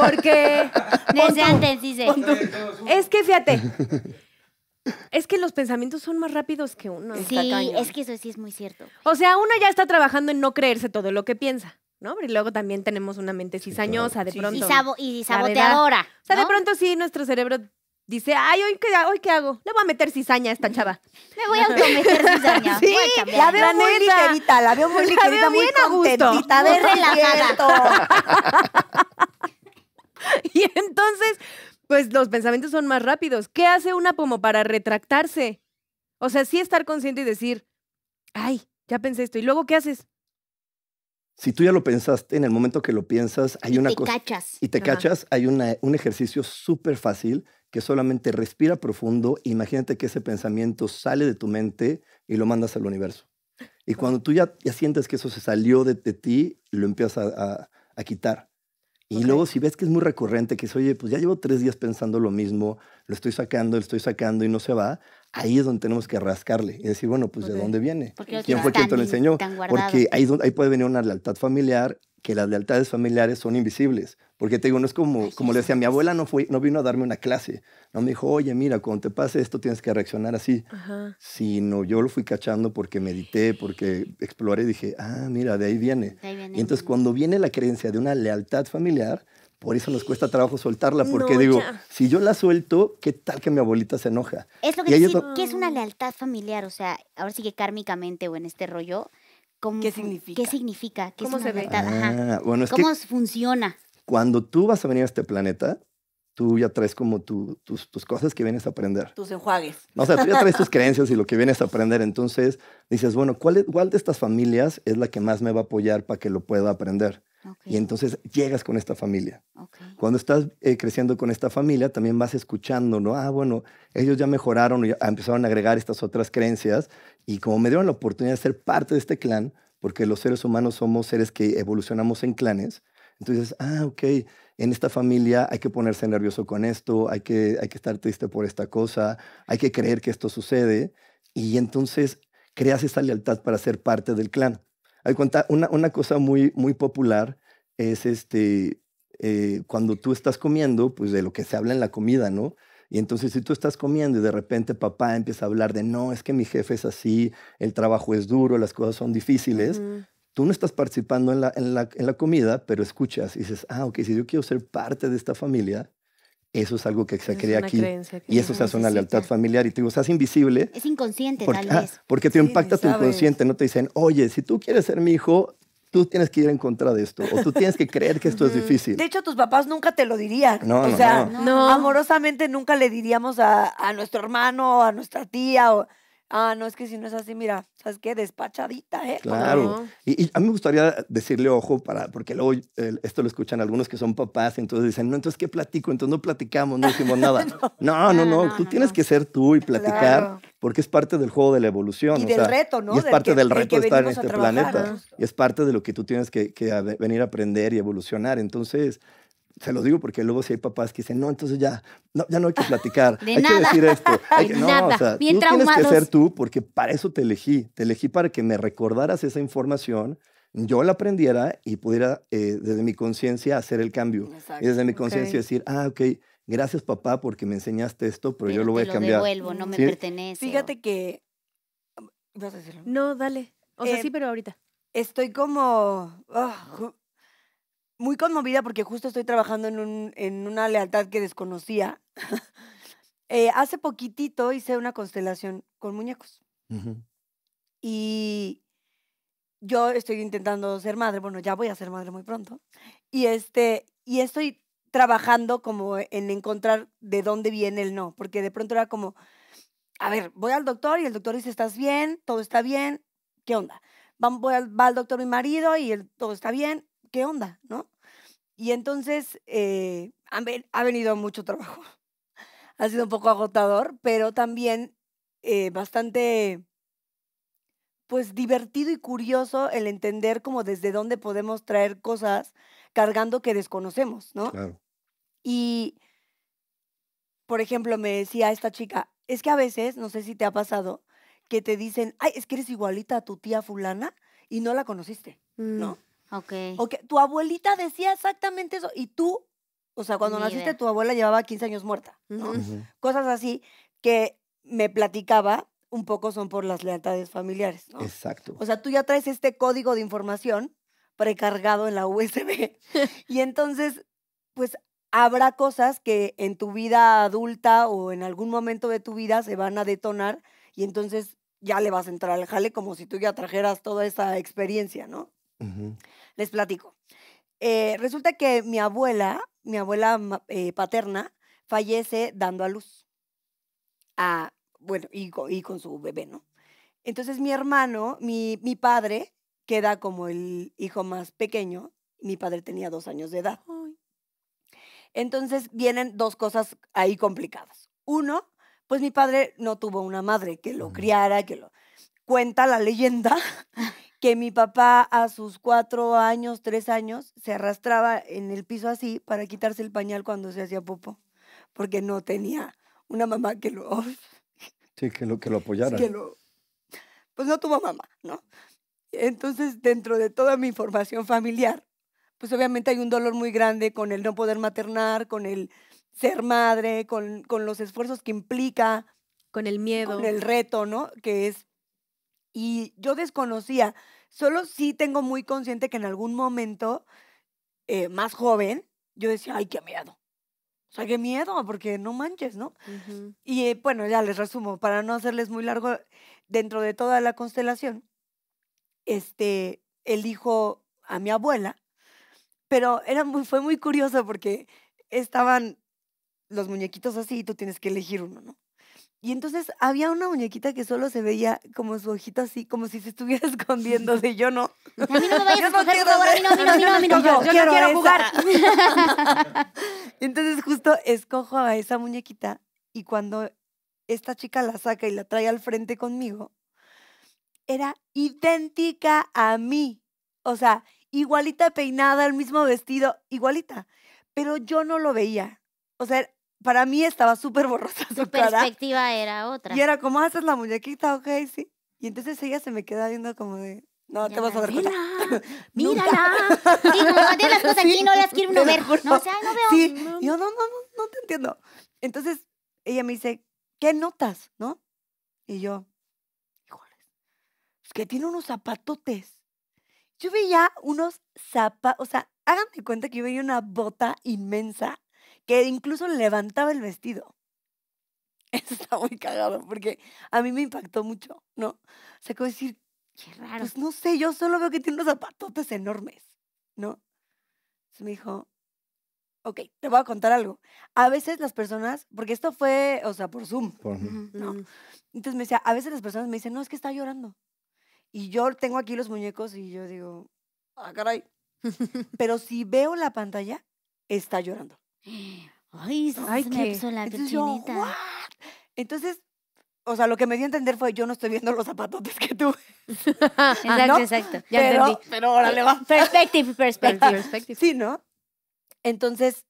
Porque. Desde antes, dice. Es que fíjate. Es que los pensamientos son más rápidos que uno. Sí, es que eso sí es muy cierto. O sea, uno ya está trabajando en no creerse todo lo que piensa. ¿no? Y luego también tenemos una mente cizañosa de pronto. Y, saboteadora. O sea, de pronto sí, nuestro cerebro dice, ay, ¿hoy qué, ¿hoy qué hago? Le voy a meter cizaña a esta chava. Me voy a autometer cizaña. sí, la veo muy ligerita, la veo muy ligerita, la veo muy contentita, muy relajada. y entonces pues los pensamientos son más rápidos. ¿Qué hace una como para retractarse? O sea, sí estar consciente y decir, ay, ya pensé esto. ¿Y luego qué haces? Si tú ya lo pensaste, en el momento que lo piensas, hay una cosa. Y te cachas. hay un ejercicio súper fácil que solamente respira profundo. Imagínate que ese pensamiento sale de tu mente y lo mandas al universo. Y cuando tú ya, ya sientes que eso se salió de, de ti, lo empiezas a quitar. Y luego si ves que es muy recurrente, que es, oye, pues ya llevo tres días pensando lo mismo, lo estoy sacando, lo estoy sacando y no se va, ahí es donde tenemos que rascarle y decir, bueno, pues ¿de dónde viene? ¿Quién fue quien te lo enseñó? Porque ahí, ahí puede venir una lealtad familiar, que las lealtades familiares son invisibles. Porque te digo, no es como, como le decía, mi abuela no, fue, no vino a darme una clase. No me dijo, oye, mira, cuando te pase esto tienes que reaccionar así. Sino yo lo fui cachando porque medité, porque exploré y dije, ah, mira, de ahí viene. y entonces cuando viene la creencia de una lealtad familiar, por eso nos cuesta trabajo soltarla, porque digo, si yo la suelto, ¿qué tal que mi abuelita se enoja? Es lo que ¿qué es una lealtad familiar? O sea, ahora sí que kármicamente o en este rollo, ¿Qué significa? ¿Qué significa? ¿Cómo se ve? Ah, bueno, ¿Cómo funciona? cuando tú vas a venir a este planeta, tú ya traes como tus, tus cosas que vienes a aprender. Tus enjuagues. O sea, tú ya traes tus creencias y lo que vienes a aprender. Entonces dices, bueno, ¿cuál, de estas familias es la que más me va a apoyar para que lo pueda aprender? Y entonces llegas con esta familia. Cuando estás eh, creciendo con esta familia, también vas escuchando, ¿no? Ah, bueno, ellos ya mejoraron, ya empezaron a agregar estas otras creencias. Y como me dieron la oportunidad de ser parte de este clan, porque los seres humanos somos seres que evolucionamos en clanes, entonces, ah, ok, en esta familia hay que ponerse nervioso con esto, hay que, estar triste por esta cosa, hay que creer que esto sucede. Y entonces creas esa lealtad para ser parte del clan. Hay una, una cosa muy, muy popular es este, eh, cuando tú estás comiendo, pues de lo que se habla en la comida, ¿no? Y entonces si tú estás comiendo y de repente papá empieza a hablar de, no, es que mi jefe es así, el trabajo es duro, las cosas son difíciles, tú no estás participando en la, comida, pero escuchas y dices, ah, ok, si yo quiero ser parte de esta familia, eso es algo que se crea aquí. y eso se hace una lealtad familiar. Y te digo, estás invisible. Es inconsciente, porque, tal ah, vez. porque te impacta tu inconsciente. No te dicen, oye, si tú quieres ser mi hijo, tú tienes que ir en contra de esto o tú tienes que creer que esto es difícil. De hecho, tus papás nunca te lo dirían. No, o sea, no. amorosamente nunca le diríamos a, a nuestro hermano o a nuestra tía o ah, no, es que si no es así, mira, ¿sabes qué? Despachadita, ¿eh? Claro. Y, a mí me gustaría decirle, ojo, para, porque luego eh, esto lo escuchan algunos que son papás, entonces dicen, no, entonces ¿qué platico? Entonces no platicamos, no decimos nada. no, no, no, tú tienes que ser tú y platicar, porque es parte del juego de la evolución. Y del reto, ¿no? Y es parte del reto de estar en este planeta. Y es parte de lo que tú tienes que venir a aprender y evolucionar. Entonces, se lo digo porque luego si hay papás que dicen, no, entonces ya no, ya no hay que platicar, hay que decir esto. Hay que, no, tienes que ser tú porque para eso te elegí. Te elegí para que me recordaras esa información, yo la aprendiera y pudiera eh, desde mi conciencia hacer el cambio. Y desde mi conciencia decir, ah, ok, gracias papá porque me enseñaste esto, pero, yo lo voy a cambiar. Lo devuelvo, no me pertenece. Fíjate que... No, dale. O sea, eh, sí, pero ahorita. Estoy como... Ah, muy conmovida porque justo estoy trabajando en, un, una lealtad que desconocía. Eh, hace poquitito hice una constelación con muñecos. Y yo estoy intentando ser madre, bueno, ya voy a ser madre muy pronto. Y, este, y estoy trabajando como en encontrar de dónde viene el no, porque de pronto era como, a ver, voy al doctor y el doctor dice, estás bien, todo está bien, ¿qué onda? Va, al, doctor mi marido y todo está bien, ¿qué onda? ¿No? Y entonces eh, ha venido mucho trabajo. Ha sido un poco agotador, pero también eh, bastante pues divertido y curioso el entender como desde dónde podemos traer cosas cargando que desconocemos, ¿no? Y, por ejemplo, me decía esta chica, es que a veces, no sé si te ha pasado, que te dicen, ay, es que eres igualita a tu tía fulana y no la conociste, mm. ¿no? Ok. tu abuelita decía exactamente eso y tú, o sea, cuando naciste tu abuela llevaba 15 años muerta, ¿no? Cosas así que me platicaba un poco son por las lealtades familiares, ¿no? Exacto. O sea, tú ya traes este código de información precargado en la USB y entonces, pues habrá cosas que en tu vida adulta o en algún momento de tu vida se van a detonar y entonces ya le vas a entrar al jale como si tú ya trajeras toda esa experiencia, ¿no? Les platico. Eh, resulta que mi abuela, mi abuela eh, paterna, fallece dando a luz. A, ah, bueno, y, y, con su bebé, ¿no? Entonces mi hermano, mi, mi padre, queda como el hijo más pequeño. Mi padre tenía dos años de edad. Entonces vienen dos cosas ahí complicadas. Uno, pues mi padre no tuvo una madre que lo criara, que lo... Cuenta la leyenda que mi papá a sus cuatro años, tres años, se arrastraba en el piso así para quitarse el pañal cuando se hacía popo, porque no tenía una mamá que lo... sí, que lo, que lo apoyara. pues no tuvo mamá, ¿no? Entonces, dentro de toda mi formación familiar, pues obviamente hay un dolor muy grande con el no poder maternar, con el ser madre, con, con los esfuerzos que implica. Con el miedo. Con el reto, ¿no? Que es y yo desconocía. Solo sí tengo muy consciente que en algún momento, eh, más joven, yo decía, ay, qué miedo. O sea, qué miedo, porque no manches, ¿no? Y eh, bueno, ya les resumo, para no hacerles muy largo, dentro de toda la constelación, este, elijo a mi abuela, pero era muy, fue muy curioso porque estaban los muñequitos así y tú tienes que elegir uno, ¿no? Y entonces había una muñequita que solo se veía como su ojito así, como si se estuviera escondiendo de yo no. A mí no me vayas a no, a mí no, no. Yo, quiero no quiero jugar. entonces justo escojo a esa muñequita y cuando esta chica la saca y la trae al frente conmigo, era idéntica a mí. O sea, igualita peinada, el mismo vestido, igualita. Pero yo no lo veía. O sea, para mí estaba súper borrosa su, perspectiva era otra. Y era como, haces ah, la muñequita, ok, sí. Y entonces ella se me queda viendo como de, no, te vas a ver. cuenta. Mírala. sí, como no las cosas aquí, no las quiero uno ver. No, o sea, no veo. Sí, yo no, no, no, no te entiendo. Entonces ella me dice, ¿qué notas, no? Y yo, híjole, es pues que tiene unos zapatotes. Yo veía unos zapatos, o sea, háganme cuenta que yo veía una bota inmensa que incluso levantaba el vestido. Eso está muy cagado porque a mí me impactó mucho, ¿no? O sea, decir, qué raro. Pues no sé, yo solo veo que tiene unos zapatotes enormes, ¿no? Entonces me dijo, ok, te voy a contar algo. A veces las personas, porque esto fue, o sea, por Zoom, Entonces me decía, a veces las personas me dicen, no, es que está llorando. Y yo tengo aquí los muñecos y yo digo, ah, caray. Pero si veo la pantalla, está llorando. Ay, ¿qué? Entonces, o sea, lo que me dio a entender fue yo no estoy viendo los zapatotes que tuve. exacto, exacto. Ya pero, entendí. Pero órale va. Perspective, perspective, perspective. Sí, ¿no? Entonces,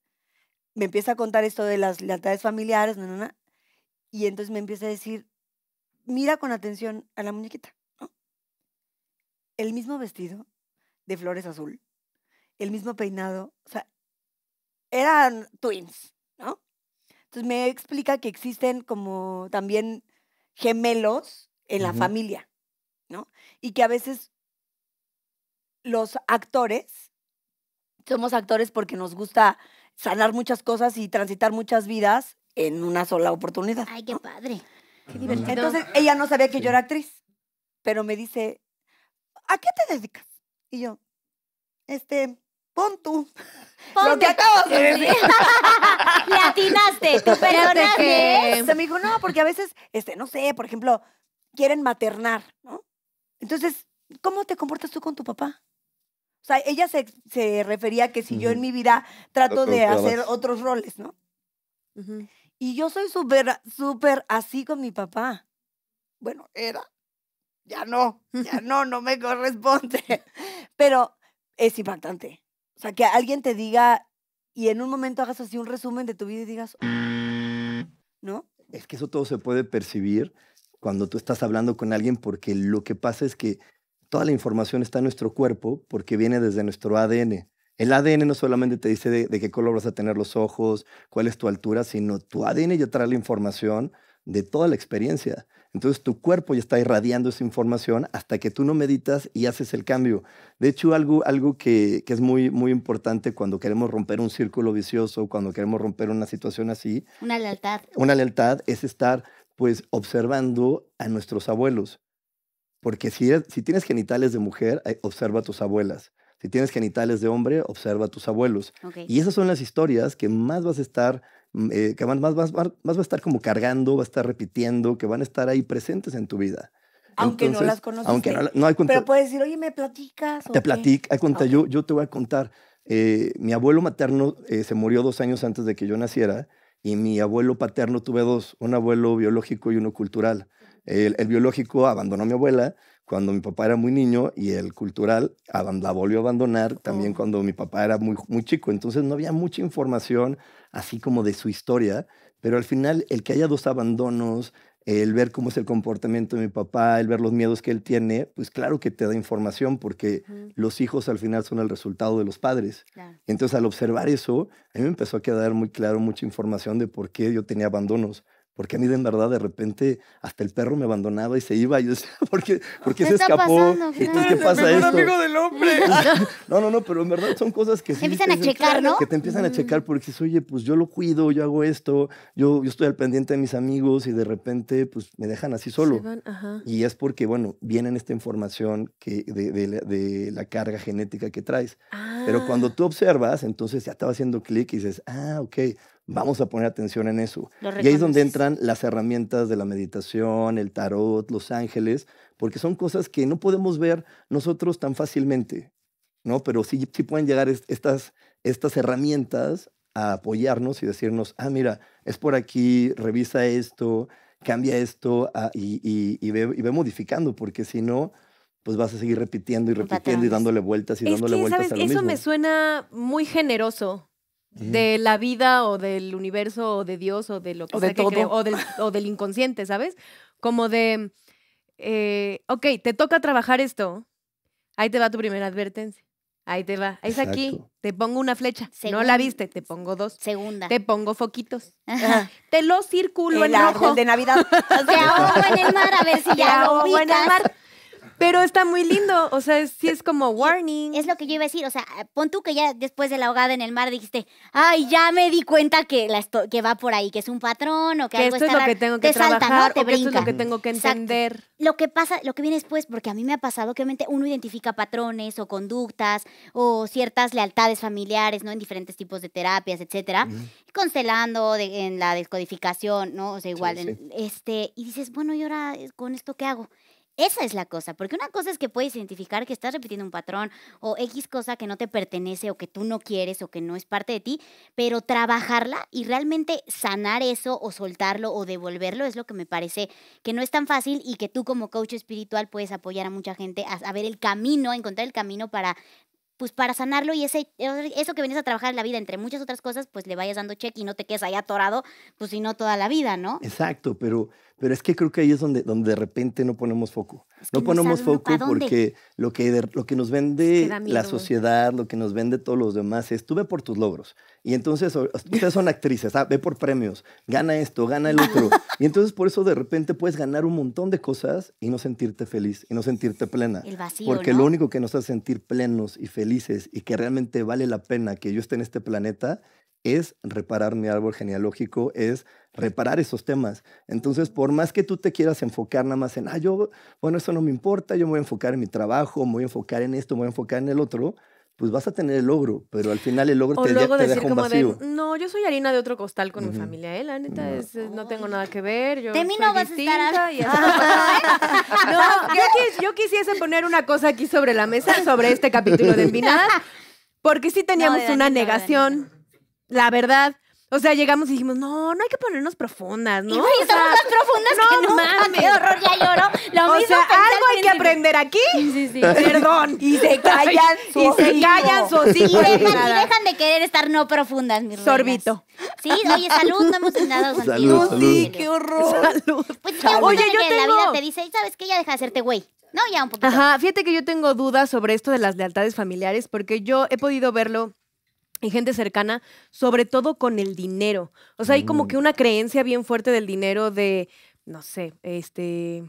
me empieza a contar esto de las lealtades familiares, no, no, no. y entonces me empieza a decir, mira con atención a la muñequita. El mismo vestido de flores azul, el mismo peinado, o sea, eran twins, ¿no? Entonces me explica que existen como también gemelos en la familia, ¿no? Y que a veces los actores, somos actores porque nos gusta sanar muchas cosas y transitar muchas vidas en una sola oportunidad. Ay, qué padre. Qué divertido. Entonces ella no sabía que yo era actriz, pero me dice, ¿a qué te dedicas? Y yo, este, pon tú. Pon lo que acabas de decir. Le atinaste, perdonaste. ¿eh? Este, se me dijo, no, porque a veces, este, no sé, por ejemplo, quieren maternar, ¿no? Entonces, ¿cómo te comportas tú con tu papá? O sea, ella se, refería a que si yo en mi vida trato de hacer otros roles, ¿no? Y yo soy súper, súper así con mi papá. Bueno, era. Ya no, ya no, no me corresponde. Pero es impactante. O sea, que alguien te diga y en un momento hagas así un resumen de tu vida y digas, oh", ¿no? Es que eso todo se puede percibir cuando tú estás hablando con alguien porque lo que pasa es que toda la información está en nuestro cuerpo porque viene desde nuestro ADN. El ADN no solamente te dice de, qué color vas a tener los ojos, cuál es tu altura, sino tu ADN ya trae la información de toda la experiencia. Entonces tu cuerpo ya está irradiando esa información hasta que tú no meditas y haces el cambio. De hecho, algo, algo que, es muy, muy importante cuando queremos romper un círculo vicioso, cuando queremos romper una situación así. Una lealtad. Una lealtad es estar pues observando a nuestros abuelos. Porque si, si tienes genitales de mujer, eh, observa a tus abuelas. Si tienes genitales de hombre, observa a tus abuelos. Y esas son las historias que más vas a estar Mm, eh, que van, más, más, va a estar como cargando, va a estar repitiendo, que van a estar ahí presentes en tu vida. Aunque no las conoces. Aunque ¿eh? no, hay Pero puedes decir, oye, me platicas. Te platico. yo, yo te voy a contar. Eh, mi abuelo materno se murió dos años antes de que yo naciera y mi abuelo paterno tuve dos, un abuelo biológico y uno cultural. El, biológico abandonó a mi abuela cuando mi papá era muy niño y el cultural la volvió a abandonar también oh. cuando mi papá era muy, muy chico. Entonces no había mucha información, así como de su historia, pero al final el que haya dos abandonos, el ver cómo es el comportamiento de mi papá, el ver los miedos que él tiene, pues claro que te da información porque los hijos al final son el resultado de los padres. Entonces al observar eso, a mí me empezó a quedar muy claro mucha información de por qué yo tenía abandonos. Porque a mí de verdad de repente hasta el perro me abandonaba y se iba. yo decía, ¿por qué, qué, se escapó? Pasando, ¿Qué, pasa el mejor amigo del hombre. no, no, no, pero en verdad son cosas que... Sí, empiezan a checar, ¿no? Que te empiezan a mm. checar porque dices, oye, pues yo lo cuido, yo hago esto, yo, estoy al pendiente de mis amigos y de repente pues me dejan así solo. y es porque, bueno, vienen esta información que de, la, carga genética que traes. Pero cuando ah. tú observas, entonces ya estaba haciendo clic y dices, ah, ok, Vamos a poner atención en eso. Y ahí es donde entran las herramientas de la meditación, el tarot, los ángeles, porque son cosas que no podemos ver nosotros tan fácilmente, ¿no? Pero sí, sí pueden llegar estas, estas herramientas a apoyarnos y decirnos, ah, mira, es por aquí, revisa esto, cambia esto ah, y, ve, modificando, porque si no, pues vas a seguir repitiendo y repitiendo y dándole vueltas y dándole vueltas Eso me suena muy generoso de la vida o del universo o de Dios o de lo que sea que o, del, inconsciente, ¿sabes? Como de, eh, ok, te toca trabajar esto, ahí te va tu primera advertencia, ahí te va, es está aquí, te pongo una flecha, no la viste, te pongo dos, Segunda. te pongo foquitos, te lo circulo el en rojo. de Navidad. O sea, en el mar, a ver si ya, pero está muy lindo, o sea, sí es como warning. Es lo que yo iba a decir, o sea, pon tú que ya después de la ahogada en el mar dijiste, ay, ya me di cuenta que, la que va por ahí, que es un patrón o que, que esto es lo que tengo que te trabajar, ¿no? te que esto es lo que tengo que entender. Lo que pasa, lo que viene después, porque a mí me ha pasado que obviamente uno identifica patrones o conductas o ciertas lealtades familiares, ¿no? En diferentes tipos de terapias, etcétera, concelando constelando en la descodificación, ¿no? O sea, igual, En, este, y dices, bueno, ¿y ahora eh, con esto qué hago? Esa es la cosa, porque una cosa es que puedes identificar que estás repitiendo un patrón o X cosa que no te pertenece o que tú no quieres o que no es parte de ti, pero trabajarla y realmente sanar eso o soltarlo o devolverlo es lo que me parece que no es tan fácil y que tú como coach espiritual puedes apoyar a mucha gente a, ver el camino, a encontrar el camino para pues para sanarlo y ese, eso que vienes a trabajar en la vida, entre muchas otras cosas, pues le vayas dando check y no te quedes ahí atorado, pues si no toda la vida, ¿no? Exacto, pero pero es que creo que ahí es donde, donde de repente no ponemos foco. no, ponemos foco porque lo que, lo que nos vende la sociedad, lo que nos vende todos los demás es tú ve por tus logros. Y entonces, ustedes son actrices, ah, ve por premios, gana esto, gana el otro. y entonces por eso de repente puedes ganar un montón de cosas y no sentirte feliz y no sentirte plena. porque lo único que nos hace sentir plenos y felices y que realmente vale la pena que yo esté en este planeta es reparar mi árbol genealógico, es reparar esos temas. Entonces, por más que tú te quieras enfocar nada más en, ah, yo, bueno, eso no me importa, yo me voy a enfocar en mi trabajo, me voy a enfocar en esto, me voy a enfocar en el otro, pues vas a tener el logro, pero al final el logro te, deja un como no, yo soy harina de otro costal con mi familia, ¿eh? la neta eh, no. tengo nada que ver, yo de mí no a estar yo, quisiese poner una cosa aquí sobre la mesa sobre este capítulo de Envinadas, porque sí teníamos una negación la verdad. O sea, llegamos y dijimos, no, no hay que ponernos profundas, ¿no? Y estamos tan profundas que no mames. horror, ya lloro. Lo o mismo sea, algo hay que aprender aquí. Sí, sí, sí. Perdón. Y se callan, y se callan su Y dejan, de querer estar no profundas, mis Sorbito. Sí, oye, salud, no hemos cenado salud, contigo. Salud, sí, qué horror. Salud. Pues ya oye, yo tengo... la vida te dice, ¿sabes qué? Ya deja de hacerte güey. No, ya un poquito. Ajá, fíjate que yo tengo dudas sobre esto de las lealtades familiares porque yo he podido verlo y gente cercana, sobre todo con el dinero. O sea, hay como que mm. una creencia bien fuerte del dinero de, no sé, este,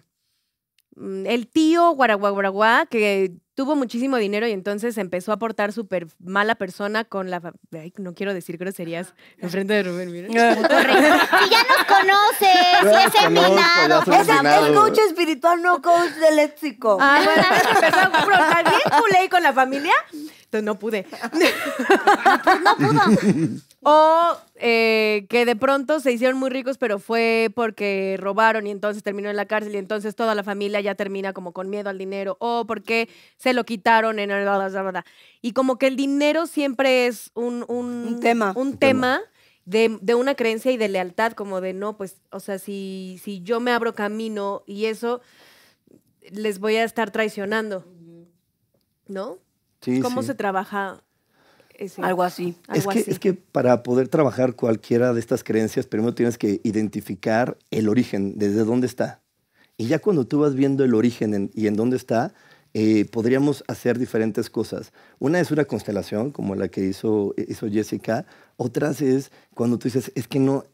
mm, el tío Guaragua, que tuvo muchísimo dinero y entonces empezó a portar súper mala persona con la... Ay, no quiero decir groserías enfrente de Rubén, miren. Ah. si ya nos conoces, es envinado. Es el coach espiritual, no coach de léxico. Ah, bueno, empezó a culé con la familia entonces este, no pude. no pudo. O eh, que de pronto se hicieron muy ricos, pero fue porque robaron y entonces terminó en la cárcel y entonces toda la familia ya termina como con miedo al dinero o porque se lo quitaron en... Y como que el dinero siempre es un, tema. Un, de, de, una creencia y de lealtad, como de no, pues, o sea, si, si yo me abro camino y eso, les voy a estar traicionando. ¿No? ¿Cómo se trabaja algo así? es, que, para poder trabajar cualquiera de estas creencias, primero tienes que identificar el origen, desde dónde está. Y ya cuando tú vas viendo el origen y en dónde está, eh, podríamos hacer diferentes cosas. Una es una constelación, como la que hizo, eh, hizo Jessica. Otras es cuando tú dices, es que no,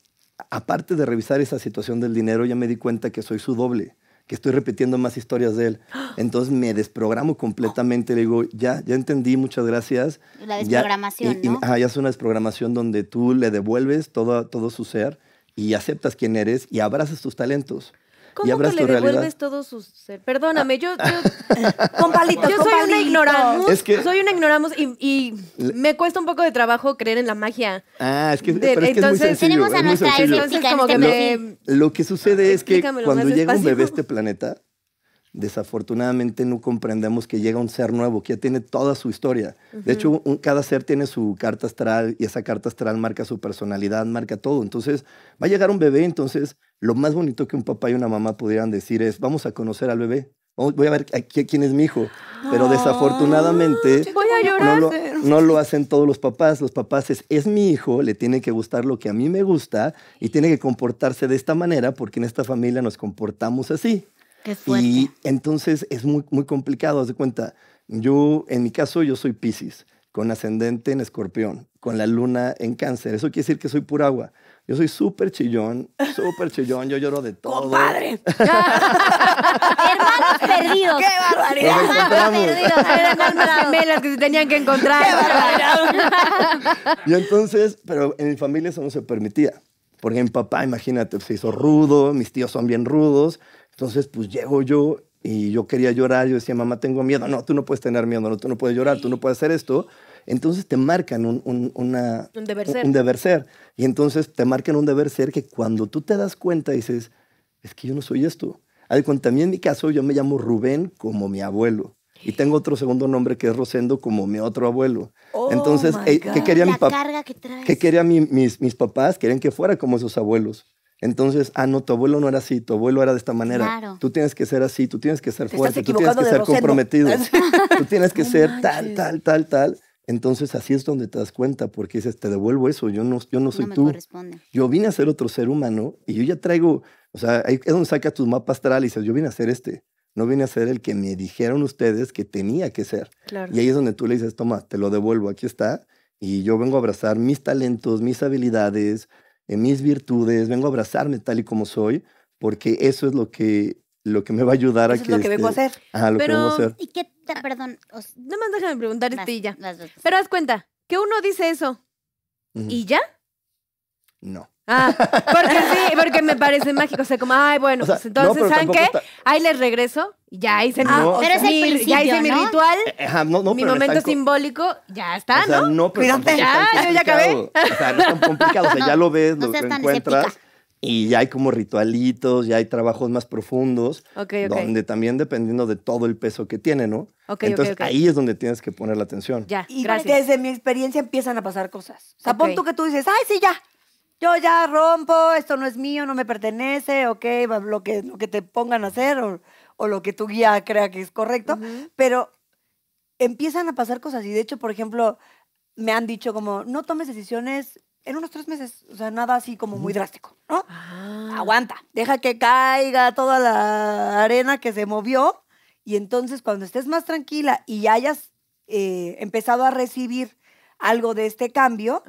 aparte de revisar esa situación del dinero, ya me di cuenta que soy su doble que estoy repitiendo más historias de él. Entonces me desprogramo completamente, le digo, ya, ya entendí, muchas gracias. La desprogramación, ¿no? ya es una desprogramación donde tú le devuelves todo, todo su ser y aceptas quién eres y abrazas tus talentos. ¿Cómo que le devuelves todos sus... Perdóname, yo... con yo soy una ignoramos Soy una ignoramos y, me cuesta un poco de trabajo creer en la magia. Ah, es que, es que entonces, es muy sencillo, Tenemos a nuestra Entonces, este lo, que sucede es que cuando llega un bebé a este planeta, desafortunadamente no comprendemos que llega un ser nuevo, que ya tiene toda su historia. De hecho, cada ser tiene su carta astral y esa carta astral marca su personalidad, marca todo. Entonces, va a llegar un bebé, entonces lo más bonito que un papá y una mamá pudieran decir es, vamos a conocer al bebé, voy a ver quién es mi hijo. Pero desafortunadamente no, lo, hacen todos los papás. Los papás es mi hijo, le tiene que gustar lo que a mí me gusta y tiene que comportarse de esta manera porque en esta familia nos comportamos así. Y entonces es muy, muy complicado, haz de cuenta. Yo, en mi caso, yo soy Pisces, con ascendente en escorpión, con la luna en cáncer. Eso quiere decir que soy pura agua. Yo soy súper chillón, súper chillón, yo lloro de todo. ¡Compadre! Hermanos perdidos. ¡Qué barbaridad! Hermanos perdidos. que se tenían que encontrar. ¡Qué barbaridad! y entonces, pero en mi familia eso no se permitía. Porque mi papá, imagínate, se hizo rudo, mis tíos son bien rudos. Entonces, pues llego yo y yo quería llorar, yo decía, mamá, tengo miedo, no, tú no puedes tener miedo, no, tú no puedes llorar, tú no puedes hacer esto. Entonces te marcan un, un, un, deber, ser. Y entonces te marcan un deber ser que cuando tú te das cuenta dices, es que yo no soy esto. También en mi caso yo me llamo Rubén como mi abuelo. Y tengo otro segundo nombre que es Rosendo como mi otro abuelo. Entonces, ¿qué quería, mi que papá? ¿Qué mis, mis papás? Querían que fuera como sus abuelos. Entonces, ah, no, tu abuelo no era así, tu abuelo era de esta manera. Tú tienes que ser así, tú tienes que ser fuerte, tú tienes que ser comprometido, tú tienes que ser tal, tal, tal, tal. Entonces así es donde te das cuenta, porque dices, te devuelvo eso, yo no, yo no soy tú. Yo vine a ser otro ser humano y yo ya traigo, o sea, es donde saca tus mapas astral y dices, yo vine a ser este, no vine a ser el que me dijeron ustedes que tenía que ser. Y ahí es donde tú le dices, toma, te lo devuelvo, aquí está, y yo vengo a abrazar mis talentos, mis habilidades, en mis virtudes, vengo a abrazarme tal y como soy, porque eso es lo que, lo que me va a ayudar a que... Es lo que vengo a este, hacer. Ajá, lo Pero, que vengo a hacer. ¿y qué? Ah. perdón. No me más déjame preguntar esto ya. Pero haz cuenta, que uno dice eso, ¿y ya? No. Ah, porque sí, porque me parece mágico. O sea, como, ay, bueno, pues entonces, ¿saben qué? Ahí les regreso, ya hice, mi, no, ah, pero ya hice mi ritual, eh, mi momento simbólico, ya está, o sea, ¿no? pero ah, ya, yo ya acabé. O sea, no es tan o sea, ya lo ves, lo, encuentras. Y ya hay como ritualitos, ya hay trabajos más profundos, donde también dependiendo de todo el peso que tiene, ¿no? Entonces ahí es donde tienes que poner la atención. Ya, y desde mi experiencia empiezan a pasar cosas. O sea, tú que tú dices, ay, sí, ya, yo ya rompo, esto no es mío, no me pertenece, ok, lo que, lo que te pongan a hacer o, lo que tu guía crea que es correcto, pero empiezan a pasar cosas y de hecho, por ejemplo, me han dicho como, no tomes decisiones en unos tres meses, o sea, nada así como muy drástico, ¿no? Ah. Aguanta, deja que caiga toda la arena que se movió y entonces cuando estés más tranquila y hayas eh, empezado a recibir algo de este cambio,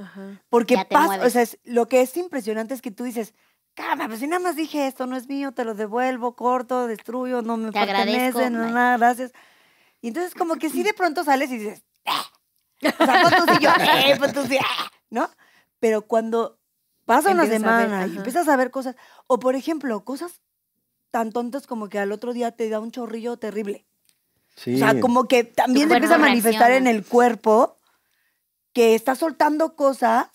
porque pasa, o sea, lo que es impresionante es que tú dices, caramba, pues si nada más dije esto, no es mío, te lo devuelvo, corto, destruyo, no me te pertenece, no, nada, gracias. Y entonces como que sí de pronto sales y dices, eh". o sea, pues tú yo, eh, tú ¡Ah! ¿no? Pero cuando pasa las semana y empiezas a ver cosas, o por ejemplo, cosas tan tontas como que al otro día te da un chorrillo terrible. Sí. O sea, como que también se empieza a manifestar en el cuerpo que está soltando cosas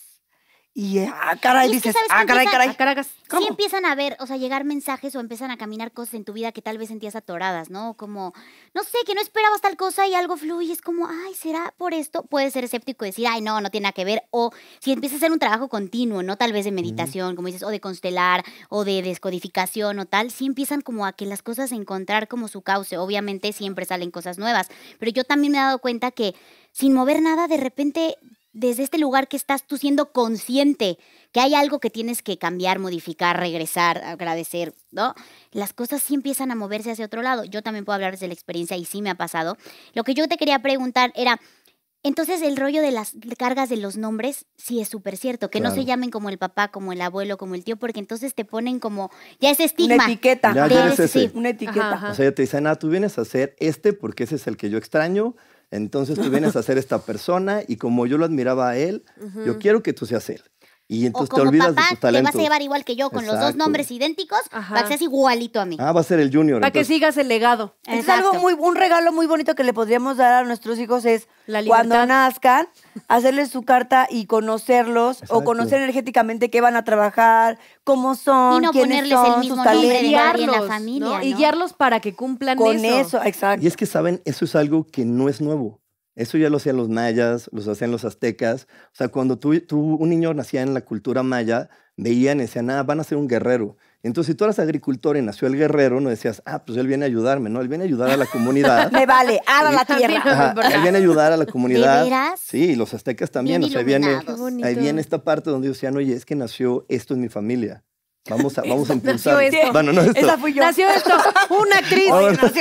y eh, ah, caray, dices, ah, caray, caray. A ah, Sí empiezan a ver, o sea, llegar mensajes o empiezan a caminar cosas en tu vida que tal vez sentías atoradas, ¿no? Como, no sé, que no esperabas tal cosa y algo fluye. Es como, ay, ¿será por esto? Puedes ser escéptico y decir, ay, no, no tiene nada que ver. O si empiezas a hacer un trabajo continuo, ¿no? Tal vez de meditación, como dices, o de constelar, o de descodificación o tal. Sí empiezan como a que las cosas a encontrar como su cauce. Obviamente siempre salen cosas nuevas. Pero yo también me he dado cuenta que sin mover nada, de repente desde este lugar que estás tú siendo consciente que hay algo que tienes que cambiar, modificar, regresar, agradecer, ¿no? Las cosas sí empiezan a moverse hacia otro lado. Yo también puedo hablar desde la experiencia y sí me ha pasado. Lo que yo te quería preguntar era, entonces el rollo de las cargas de los nombres sí es súper cierto, que no se llamen como el papá, como el abuelo, como el tío, porque entonces te ponen como, ya es estigma. Una etiqueta. Ya, Una etiqueta. O sea, ya te dicen, ah, tú vienes a hacer este porque ese es el que yo extraño, entonces tú vienes a ser esta persona y como yo lo admiraba a él, yo quiero que tú seas él. Y entonces o como te olvidas papá, de Te vas a llevar igual que yo, con los dos nombres idénticos, para vas a igualito a mí. Ah, va a ser el junior. Para que sigas el legado. Es algo muy, un regalo muy bonito que le podríamos dar a nuestros hijos es cuando nazcan, hacerles su carta y conocerlos o conocer energéticamente qué van a trabajar, cómo son, Y no quiénes ponerles son, el mismo nombre en la familia. Y guiarlos para que cumplan Con eso. eso, exacto. Y es que saben, eso es algo que no es nuevo. Eso ya lo hacían los mayas, los hacían los aztecas. O sea, cuando tú, un niño nacía en la cultura maya, veían y decían, ah, van a ser un guerrero. Entonces, si tú eras agricultor y nació el guerrero, no decías, ah, pues él viene a ayudarme, ¿no? Él viene a ayudar a la comunidad. Me vale, ara ah, la tierra. él viene a ayudar a la comunidad. Sí, los aztecas también. o sea, viene, ahí viene esta parte donde decían, oye, es que nació, esto en mi familia. Vamos a, vamos a impulsar. Nació esto. Bueno, no esto. Esa fui yo. Nació esto. Una crisis.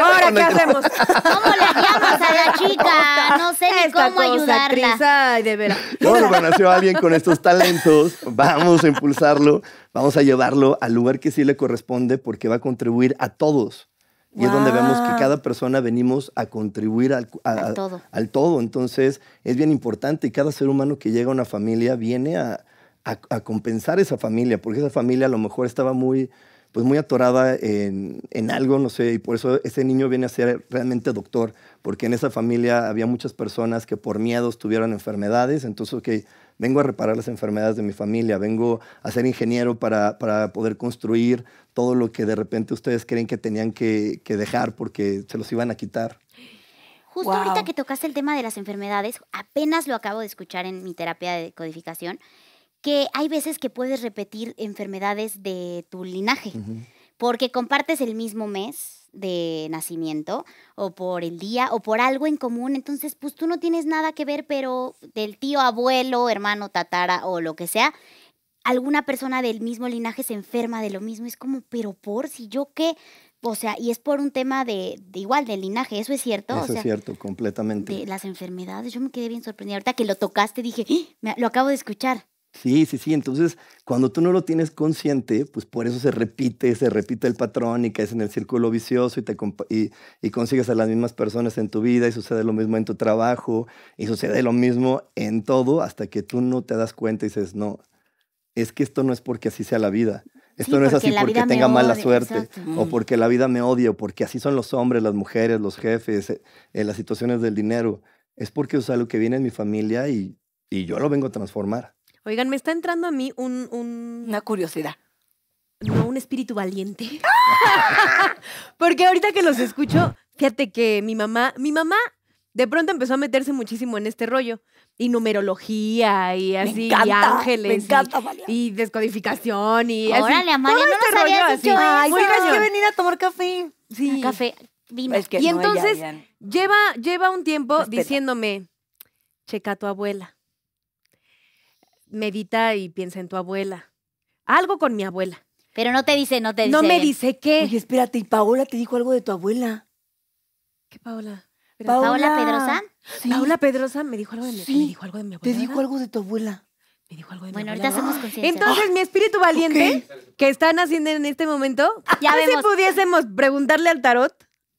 Ahora, ¿qué hacemos? ¿Cómo le llamas a la chica? No sé ni Esta cómo ayudarla. ay, de veras. Bueno, nació alguien con estos talentos. Vamos a impulsarlo. Vamos a llevarlo al lugar que sí le corresponde porque va a contribuir a todos. Y es donde vemos que cada persona venimos a contribuir al, al, todo. al todo. Entonces, es bien importante y cada ser humano que llega a una familia viene a, a, a, compensar esa familia, porque esa familia a lo mejor estaba muy, pues muy atorada en, en, algo, no sé, y por eso ese niño viene a ser realmente doctor, porque en esa familia había muchas personas que por miedos tuvieron enfermedades, entonces, ok, vengo a reparar las enfermedades de mi familia, vengo a ser ingeniero para, para poder construir todo lo que de repente ustedes creen que tenían que, que dejar porque se los iban a quitar. Justo ahorita que tocaste el tema de las enfermedades, apenas lo acabo de escuchar en mi terapia de codificación, que hay veces que puedes repetir enfermedades de tu linaje, porque compartes el mismo mes de nacimiento o por el día o por algo en común, entonces pues tú no tienes nada que ver, pero del tío, abuelo, hermano, tatara o lo que sea, alguna persona del mismo linaje se enferma de lo mismo, es como, pero por si yo qué, o sea, y es por un tema de, igual, de linaje, eso es cierto. Eso es cierto, completamente. las enfermedades, yo me quedé bien sorprendida. Ahorita que lo tocaste, dije, ¡Ah! lo acabo de escuchar. Sí, sí, sí. Entonces, cuando tú no lo tienes consciente, pues por eso se repite, se repite el patrón y caes en el círculo vicioso y, te y, consigues a las mismas personas en tu vida y sucede lo mismo en tu trabajo y sucede lo mismo en todo hasta que tú no te das cuenta y dices, no, es que esto no es porque así sea la vida. Esto no es así porque tenga mala suerte o mm. porque la vida me odie o porque así son los hombres, las mujeres, los jefes, eh, las situaciones del dinero. Es porque es algo que viene en mi familia y, y yo lo vengo a transformar. Oigan, me está entrando a mí un... Una curiosidad. No, un espíritu valiente. Porque ahorita que los escucho, fíjate que mi mamá, mi mamá de pronto empezó a meterse muchísimo en este rollo. Y numerología y así, y ángeles. Me encanta, y, y, descodificación y Órale, así. no este nos rollo Dicho que venir a tomar café. Sí. café, y entonces lleva lleva un tiempo diciéndome, checa tu abuela medita y piensa en tu abuela. Algo con mi abuela. Pero no te dice, no te dice. No me dice qué. Oye, espérate, y Paola te dijo algo de tu abuela. ¿Qué Paola? Paola, Pedrosa. Paola Pedrosa me dijo algo de mi, me dijo algo de mi abuela. Te dijo algo de tu abuela. Me dijo algo de bueno, mi abuela. ahorita hacemos ah. conciencia. Entonces, mi espíritu valiente que están haciendo en este momento, ya si pudiésemos preguntarle al tarot.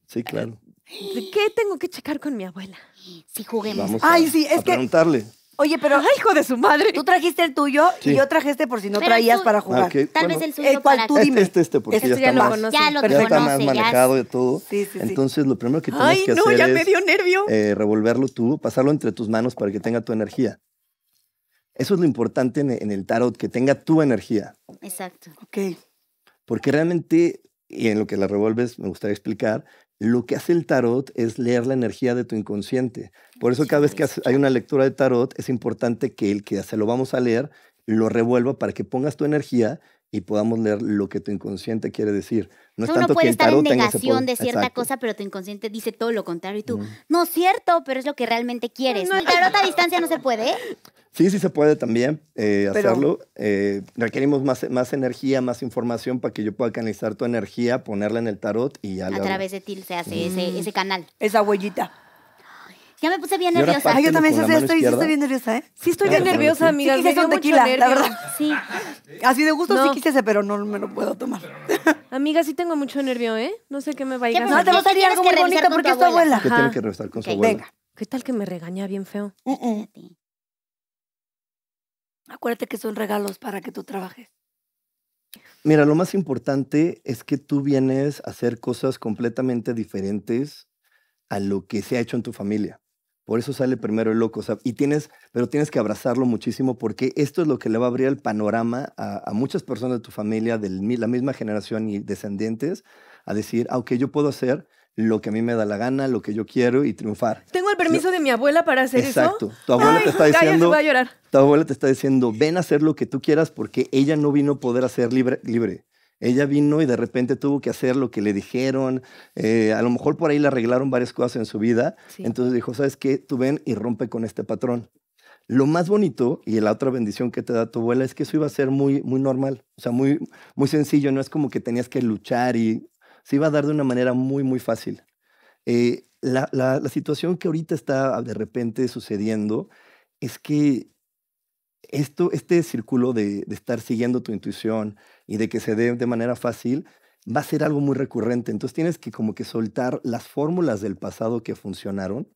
Sí, claro. ¿Qué tengo que checar con mi abuela? Si juguemos. Ay, sí, es que preguntarle. Oye, pero. hijo de su madre! Tú trajiste el tuyo y yo traje este por si no traías para jugar. Ah, Tal vez el suyo eh, ¿cuál tú Dime. Este, este, porque ya está lo más, Ya más manejado y todo. Entonces, lo primero que tienes Ay, que no, ya es me dio nervio. Eh, revolverlo tú, pasarlo entre tus manos para que tenga tu energía. Eso es lo importante en, el tarot, que tenga tu energía. Exacto. Ok. Porque realmente, y en lo que la revuelves, me gustaría explicar, lo que hace el tarot es leer la energía de tu inconsciente. Por eso cada vez que hay una lectura de tarot es importante que el que se lo vamos a leer lo revuelva para que pongas tu energía y podamos leer lo que tu inconsciente quiere decir. No es puede estar en negación de cierta cosa, pero tu inconsciente dice todo lo contrario y tú, mm. no es cierto, pero es lo que realmente quieres. No, el tarot a distancia no se puede. ¿eh? Sí, sí se puede también eh, hacerlo. Eh, requerimos más, más energía, más información para que yo pueda canalizar tu energía, ponerla en el tarot y ya. A través de ti se hace ese, mm. ese canal. Esa huellita. Ya me puse bien nerviosa. Ah, yo también estoy, estoy, estoy bien nerviosa, ¿eh? Sí estoy bien ah, nerviosa, amiga. Sí un tequila, la verdad. Sí. Así de gusto sí quise pero no me lo puedo tomar. Amiga, sí tengo mucho nervio, ¿eh? No sé qué me va a ir No, te va a salir algo muy bonito porque es tu abuela. ¿Qué tiene que regresar con su abuela? Venga. ¿Qué tal que me regaña bien feo? Mm, mm, Acuérdate que son regalos para que tú trabajes. Mira, lo más importante es que tú vienes a hacer cosas completamente diferentes a lo que se ha hecho en tu familia. Por eso sale primero el loco, y tienes, pero tienes que abrazarlo muchísimo porque esto es lo que le va a abrir el panorama a, muchas personas de tu familia, de la misma generación y descendientes, a decir, aunque ah, yo puedo hacer lo que a mí me da la gana, lo que yo quiero y triunfar. ¿Tengo el permiso de mi abuela para hacer eso? Exacto. Tu abuela te está diciendo, Tu abuela te está diciendo, ven a hacer lo que tú quieras porque ella no vino a poder hacer libre, libre. Ella vino y de repente tuvo que hacer lo que le dijeron. Eh, a lo mejor por ahí le arreglaron varias cosas en su vida. Entonces dijo, ¿sabes qué? Tú ven y rompe con este patrón. Lo más bonito y la otra bendición que te da tu abuela es que eso iba a ser muy, muy normal, o sea, muy, muy sencillo. No es como que tenías que luchar y se iba a dar de una manera muy, muy fácil. Eh, la, la situación que ahorita está de repente sucediendo es que este círculo de, estar siguiendo tu intuición y de que se dé de manera fácil va a ser algo muy recurrente. Entonces tienes que como que soltar las fórmulas del pasado que funcionaron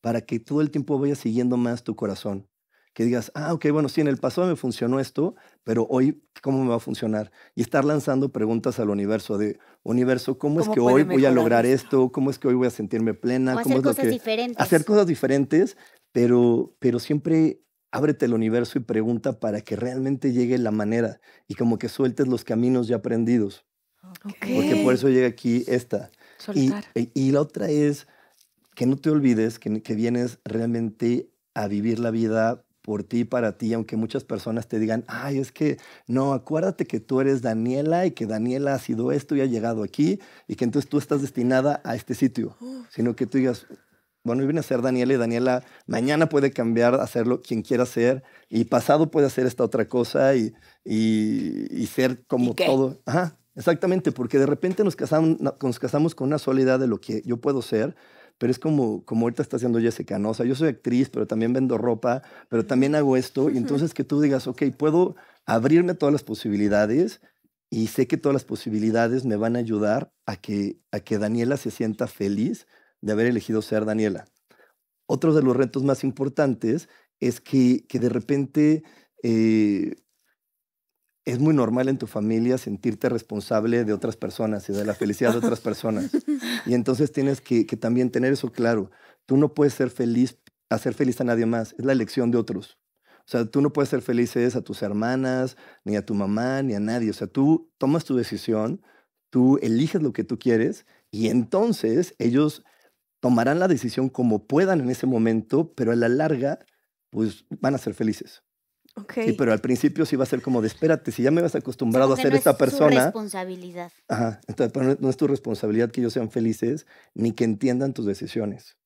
para que todo el tiempo vaya siguiendo más tu corazón. Que digas, ah, ok, bueno, sí, en el pasado me funcionó esto, pero hoy, ¿cómo me va a funcionar? Y estar lanzando preguntas al universo de, universo, ¿cómo, es que hoy voy a lograr esto? ¿Cómo es que hoy voy a sentirme plena? hacer cosas diferentes. Hacer cosas diferentes, pero, pero siempre ábrete el universo y pregunta para que realmente llegue la manera y como que sueltes los caminos ya aprendidos. Porque por eso llega aquí esta. E, y, la otra es que no te olvides que, vienes realmente a vivir la vida por ti y para ti, aunque muchas personas te digan, ay, es que no, acuérdate que tú eres Daniela y que Daniela ha sido esto y ha llegado aquí y que entonces tú estás destinada a este sitio, sino que tú digas, bueno, viene a ser Daniela y Daniela mañana puede cambiar, hacerlo quien quiera ser y pasado puede hacer esta otra cosa y, y, ser como todo. Ajá, exactamente, porque de repente nos casamos, nos casamos con una soledad de lo que yo puedo ser pero es como, como ahorita está haciendo Jessica, ¿no? O sea, yo soy actriz, pero también vendo ropa, pero también hago esto, y entonces que tú digas, ok, puedo abrirme todas las posibilidades y sé que todas las posibilidades me van a ayudar a que, a que Daniela se sienta feliz de haber elegido ser Daniela. Otro de los retos más importantes es que, que de repente eh, es muy normal en tu familia sentirte responsable de otras personas y de la felicidad de otras personas. Y entonces tienes que, que, también tener eso claro. Tú no puedes ser feliz, hacer feliz a nadie más. Es la elección de otros. O sea, tú no puedes ser felices a tus hermanas, ni a tu mamá, ni a nadie. O sea, tú tomas tu decisión, tú eliges lo que tú quieres y entonces ellos tomarán la decisión como puedan en ese momento, pero a la larga, pues van a ser felices. Okay. Sí, pero al principio sí va a ser como de espérate, si ya me vas acostumbrado a ser esta persona. No es responsabilidad. Ajá, entonces, no es tu responsabilidad que ellos sean felices, ni que entiendan tus decisiones,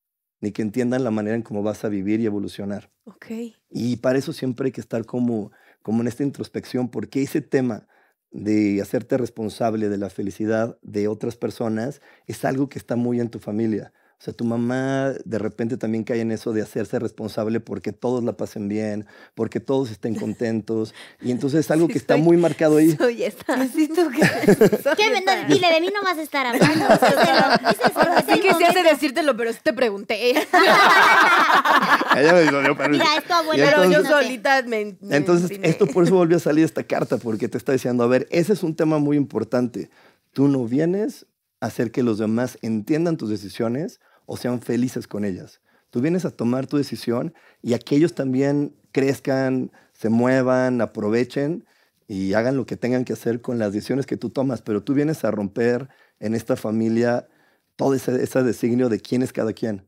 ni que entiendan la manera en cómo vas a vivir y evolucionar. Ok. Y para eso siempre hay que estar como, como en esta introspección, porque ese tema de hacerte responsable de la felicidad de otras personas es algo que está muy en tu familia. O sea, tu mamá de repente también cae en eso de hacerse responsable porque todos la pasen bien, porque todos estén contentos. Y entonces es algo que está muy marcado ahí. Soy esta. ¿Qué? dile, de mí no vas a estar hablando. Sí que se hace decírtelo, pero te pregunté. Ella me Mira, esto, abuela. yo solita me... entonces, esto por eso volvió a salir esta carta, porque te está diciendo, a ver, ese es un tema muy importante. Tú no vienes a hacer que los demás entiendan tus decisiones o sean felices con ellas. Tú vienes a tomar tu decisión y aquellos también crezcan, se muevan, aprovechen y hagan lo que tengan que hacer con las decisiones que tú tomas, pero tú vienes a romper en esta familia todo ese, ese designio de quién es cada quien.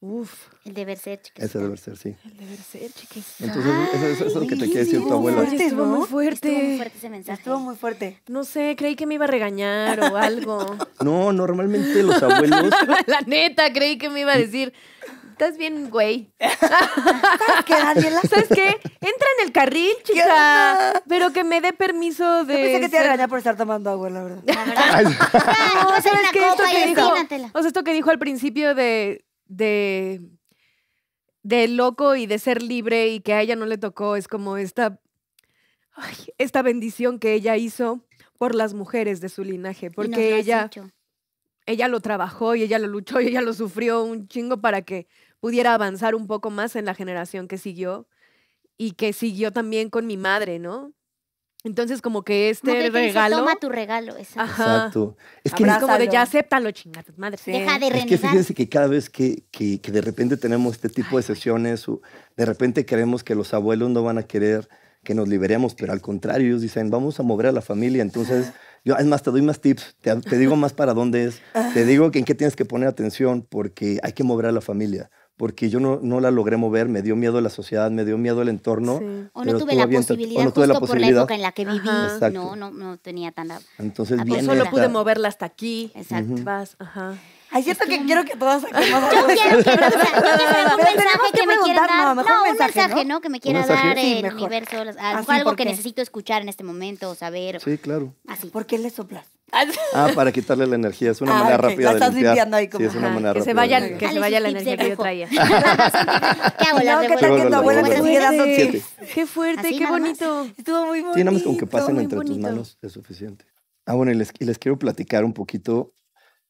Uf. El deber ser, chiquis. Ese deber ser, sí. El deber ser, chiquis. Entonces, eso, es lo que te quiere decir tu abuela. estuvo muy fuerte. Estuvo muy fuerte ese mensaje. Estuvo muy fuerte. No sé, creí que me iba a regañar o algo. no, normalmente los abuelos. La neta, creí que me iba a decir. Estás bien, güey. ¿Sabes qué, ¿Sabes qué? Entra en el carril, chica. Pero que me dé permiso de. Yo pensé que te iba a regañar por estar tomando agua, la verdad. La verdad. no, ¿sabes qué? Esto que dijo, o sea, esto que dijo al principio de de, loco y de ser libre y que a ella no le tocó, es como esta, esta bendición que ella hizo por las mujeres de su linaje, porque ella, ella lo trabajó y ella lo luchó y ella lo sufrió un chingo para que pudiera avanzar un poco más en la generación que siguió y que siguió también con mi madre, ¿no? Entonces, como que este regalo. Toma tu regalo, exacto. Es que es como de ya acéptalo, chingada, madre. Deja de renegar. Es que fíjense que cada vez que, de repente tenemos este tipo de sesiones, de repente creemos que los abuelos no van a querer que nos liberemos, pero al contrario, ellos dicen, vamos a mover a la familia. Entonces, yo, es más, te doy más tips, te, digo más para dónde es, te digo en qué tienes que poner atención, porque hay que mover a la familia porque yo no, no, la logré mover, me dio miedo la sociedad, me dio miedo el entorno. Sí. O no tuve la posibilidad, no tuve la posibilidad. por la época en la que viví, no, no, no tenía tanta... Entonces, bien, ah, solo pude moverla hasta aquí, Exacto. Vas, ajá. Hay cierto que quiero que todas saquemos Yo quiero, sea, un mensaje que, me quiera dar. No, un mensaje, ¿no? Que me quiera dar el eh, universo, algo que necesito escuchar en este momento o saber. Sí, claro. Así. ¿Por qué le soplas? Ah, para quitarle la energía. Es una ah, manera okay. rápida la estás limpiando ahí como. Sí, es una manera que rápida. Se vaya, que se vaya la energía que yo traía. ¿Qué hago? no, ¿qué tal abuela Qué fuerte, qué bonito. Estuvo muy bonito. Sí, nada más con que pasen entre tus manos es suficiente. Ah, bueno, y les quiero platicar un poquito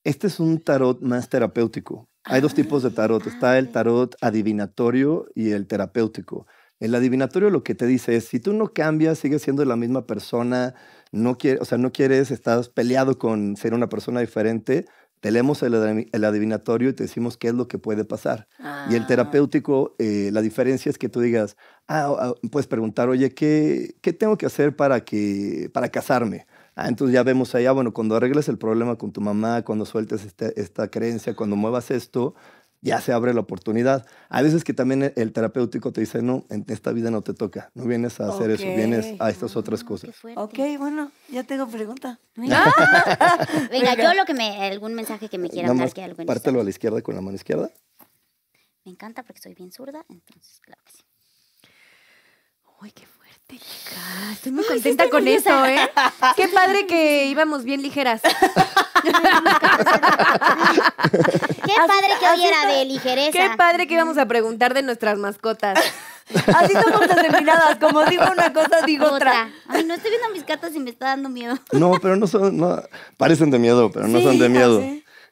este es un tarot más terapéutico. Hay dos tipos de tarot. Ah, Está el tarot adivinatorio y el terapéutico. El adivinatorio lo que te dice es, si tú no cambias, sigues siendo la misma persona, no quieres, o sea, no quieres, estás peleado con ser una persona diferente, te leemos el, adivinatorio y te decimos qué es lo que puede pasar. Y el ah. terapéutico, eh, la diferencia es que tú digas, ah, puedes preguntar, oye, ¿qué, ¿qué tengo que hacer para, que, para casarme? Ah, entonces ya vemos allá, bueno, cuando arregles el problema con tu mamá, cuando sueltes este, esta creencia, cuando muevas esto, ya se abre la oportunidad. Hay veces que también el terapéutico te dice, no, en esta vida no te toca, no vienes a hacer eso, vienes a estas otras cosas. Ok, bueno, ya tengo pregunta. Venga, yo lo que me, algún mensaje que me eh, quieran pártelo a la izquierda con la mano izquierda. Me encanta porque soy bien zurda, entonces claro que Uy, qué Estoy muy contenta con eso, ¿eh? Qué padre que íbamos bien ligeras. Qué padre que hoy era de ligereza. Qué padre que íbamos a preguntar de nuestras mascotas. Así somos determinadas. Como digo una cosa, digo otra. A Ay, no estoy viendo mis cartas y me está dando miedo. No, pero no son. No, parecen de miedo, pero no son de miedo.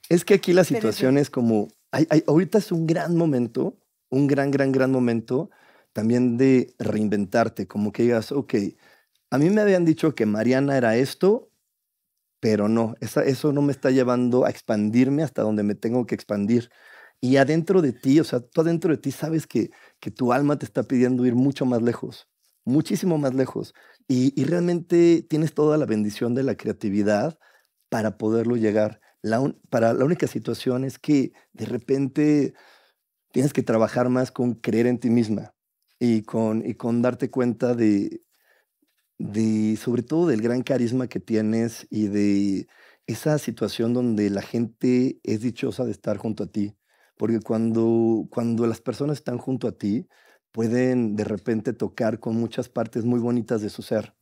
Es que aquí la situación es como. ahorita es un gran momento, un gran, gran, gran momento también de reinventarte, como que digas, ok, a mí me habían dicho que Mariana era esto, pero no, eso no me está llevando a expandirme hasta donde me tengo que expandir. Y adentro de ti, o sea, tú adentro de ti sabes que, que tu alma te está pidiendo ir mucho más lejos, muchísimo más lejos. Y, y realmente tienes toda la bendición de la creatividad para poderlo llegar. para, la única situación es que de repente tienes que trabajar más con creer en ti misma y con, darte cuenta de, sobre todo del gran carisma que tienes y de esa situación donde la gente es dichosa de estar junto a ti. Porque cuando, cuando las personas están junto a ti, pueden de repente tocar con muchas partes muy bonitas de su ser.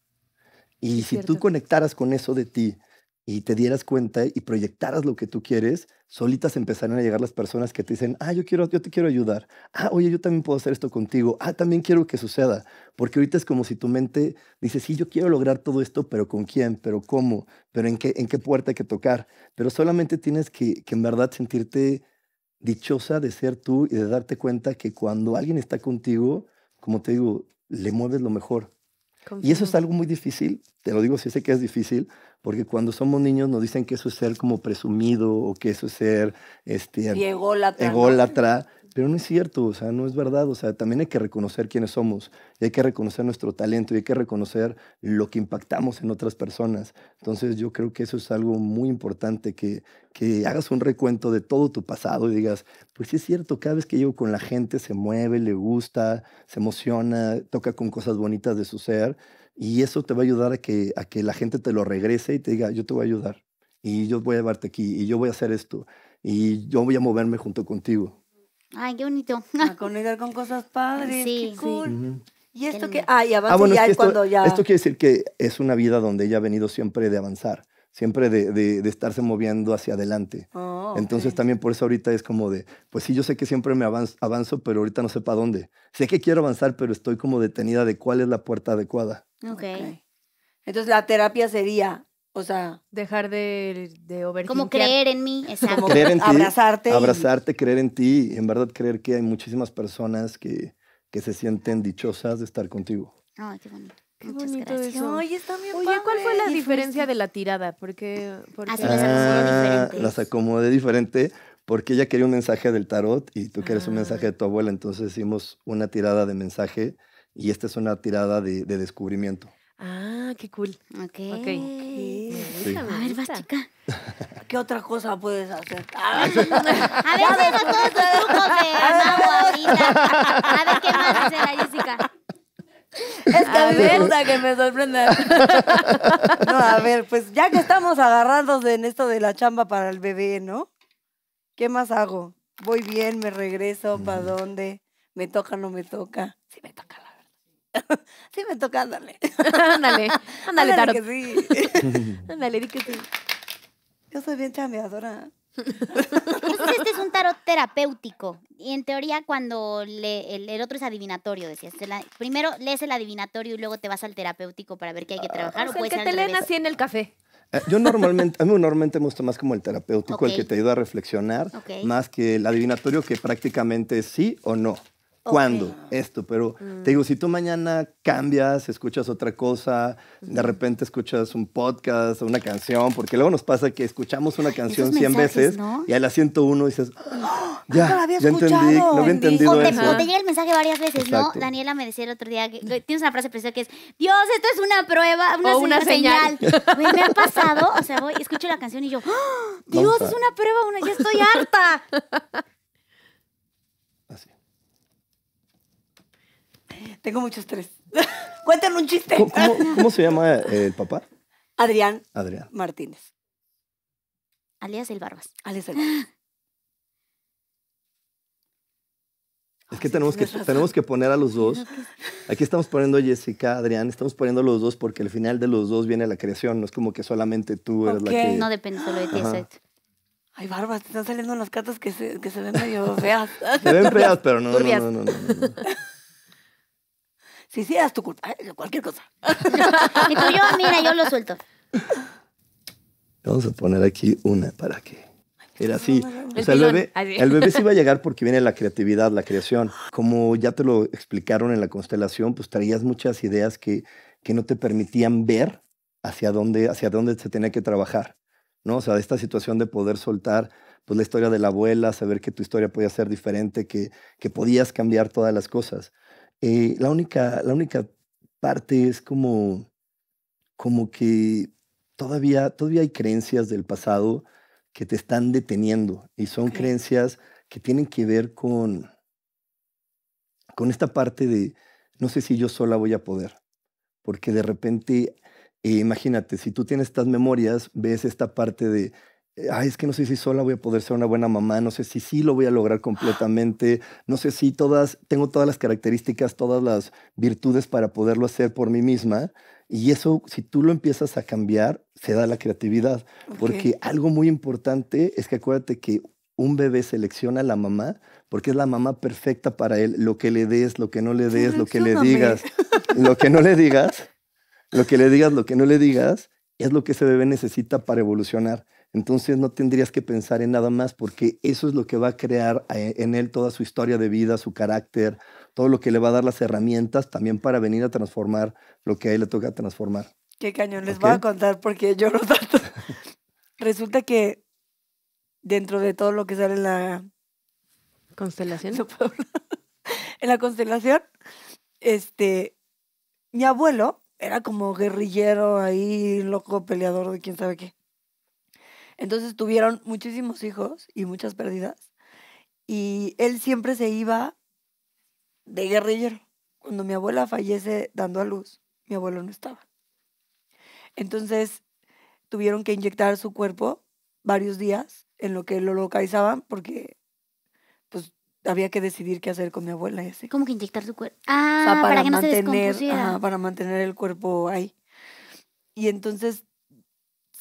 Y si tú conectaras con eso de ti, y te dieras cuenta y proyectaras lo que tú quieres, solitas empezarán a llegar las personas que te dicen, ah, yo, quiero, yo te quiero ayudar, ah, oye, yo también puedo hacer esto contigo, ah, también quiero que suceda, porque ahorita es como si tu mente dice, sí, yo quiero lograr todo esto, pero ¿con quién? ¿Pero cómo? ¿Pero en qué, en qué puerta hay que tocar? Pero solamente tienes que, que en verdad sentirte dichosa de ser tú y de darte cuenta que cuando alguien está contigo, como te digo, le mueves lo mejor. Y eso es algo muy difícil, te lo digo, sí sé que es difícil, porque cuando somos niños nos dicen que eso es ser como presumido o que eso es ser este, ególatra. Pero no es cierto, o sea, no es verdad. O sea, también hay que reconocer quiénes somos, y hay que reconocer nuestro talento, y hay que reconocer lo que impactamos en otras personas. Entonces, yo creo que eso es algo muy importante, que, que hagas un recuento de todo tu pasado y digas, pues sí es cierto, cada vez que llego con la gente se mueve, le gusta, se emociona, toca con cosas bonitas de su ser y eso te va a ayudar a que, a que la gente te lo regrese y te diga, yo te voy a ayudar, y yo voy a llevarte aquí, y yo voy a hacer esto, y yo voy a moverme junto contigo. Ay, qué bonito. A conectar con cosas padres. Sí, qué cool. Y esto que, ah, y ah, ya cuando ya. Esto quiere decir que es una vida donde ella ha venido siempre de avanzar siempre de, estarse moviendo hacia adelante. Oh, Entonces también por eso ahorita es como de, pues sí, yo sé que siempre me avanzo, pero ahorita no sé para dónde. Sé que quiero avanzar, pero estoy como detenida de cuál es la puerta adecuada. Ok. Entonces la terapia sería o sea, dejar de, de Como creer en mí, exacto. creer en ti, abrazarte. Abrazarte, creer en ti. En verdad, creer que hay muchísimas personas que, que se sienten dichosas de estar contigo. qué Qué bonito eso. Oye, está Oye, ¿cuál fue la diferencia de la tirada? Porque, porque... Ah, las acomodé ah, acomodé diferente porque ella quería un mensaje del tarot y tú quieres un mensaje ah. de tu abuela, entonces hicimos una tirada de mensaje y esta es una tirada de, descubrimiento. Ah, qué cool. Ok. okay. A ver, vas, chica. ¿Qué otra cosa puedes hacer? A ver, ¿qué más Jessica? esta que a, ah, que me sorprende No, a ver, pues ya que estamos agarrados en esto de la chamba para el bebé, ¿no? ¿Qué más hago? Voy bien, me regreso, ¿para dónde? ¿Me toca, no me toca? Sí me toca, la verdad. Sí me toca, ándale. ándale, ándale, que sí. ándale, di que sí. Yo soy bien chambeadora. Pues este es un tarot terapéutico. Y en teoría, cuando le, el, otro es adivinatorio, decías. primero lees el adivinatorio y luego te vas al terapéutico para ver qué hay que ah, trabajar. o, el que te leen así en el café. Eh, yo normalmente, a mí normalmente me gusta más como el terapéutico, el que te ayuda a reflexionar, más que el adivinatorio que prácticamente es sí o no cuándo esto, pero te digo, si tú mañana cambias, escuchas otra cosa, de repente escuchas un podcast o una canción, porque luego nos pasa que escuchamos una canción 100 veces y al asiento uno dices, ah, ya, había ya entendí, no había entendido eso. te llega el mensaje varias veces, ¿no? Daniela me decía el otro día, que, tienes una frase preciosa que es, Dios, esto es una prueba, una, señal. me, ha pasado, o sea, voy, escucho la canción y yo, ¡Ah! Dios, es una prueba, una, ya estoy harta. Tengo muchos tres Cuéntame un chiste. ¿Cómo, se llama el papá? Adrián, Adrián. Martínez. Alias el Barbas. Alias el Barbas. Es que tenemos, que tenemos que poner a los dos. Aquí estamos poniendo a Jessica, Adrián, estamos poniendo a los dos porque al final de los dos viene la creación. No es como que solamente tú eres la que. No depende solo de ti, exacto. Ay, Barbas, te están saliendo unas cartas que se, que se ven medio feas. se ven feas, pero no, no. no, no. Si hicieras tu culpa, cualquier cosa. y tú mira, yo lo suelto. Vamos a poner aquí una para que. Era así. O el bebé, el bebé sí va a llegar porque viene la creatividad, la creación. Como ya te lo explicaron en la constelación, pues traías muchas ideas que, que no te permitían ver hacia dónde, hacia dónde se tenía que trabajar. ¿no? O sea, esta situación de poder soltar pues, la historia de la abuela, saber que tu historia podía ser diferente, que, que podías cambiar todas las cosas. Eh, la, única, la única parte es como, como que todavía, todavía hay creencias del pasado que te están deteniendo y son creencias que tienen que ver con, con esta parte de no sé si yo sola voy a poder, porque de repente, eh, imagínate, si tú tienes estas memorias, ves esta parte de eh, ay, es que no sé si sola voy a poder ser una buena mamá, no sé si sí lo voy a lograr completamente, no sé si todas, tengo todas las características, todas las virtudes para poderlo hacer por mí misma. Y eso, si tú lo empiezas a cambiar, se da la creatividad. Porque algo muy importante es que acuérdate que un bebé selecciona a la mamá porque es la mamá perfecta para él. Lo que le des, lo que no le des, lo que le digas, lo que no le digas, lo que le digas, lo que no le digas, es lo que ese bebé necesita para evolucionar. Entonces no tendrías que pensar en nada más porque eso es lo que va a crear eh, en él toda su historia de vida, su carácter, todo lo que le va a dar las herramientas también para venir a transformar lo que a él le toca transformar. Qué cañón, les voy a contar porque lo tanto. Resulta que dentro de todo lo que sale en la constelación, en la constelación, este, mi abuelo era como guerrillero ahí, loco, peleador de quién sabe qué. Entonces tuvieron muchísimos hijos y muchas pérdidas. Y él siempre se iba de guerrillero. Cuando mi abuela fallece dando a luz, mi abuelo no estaba. Entonces tuvieron que inyectar su cuerpo varios días en lo que lo localizaban porque pues había que decidir qué hacer con mi abuela ese. Como ¿Cómo que inyectar su cuerpo? Ah, para, para mantener el cuerpo ahí. Y entonces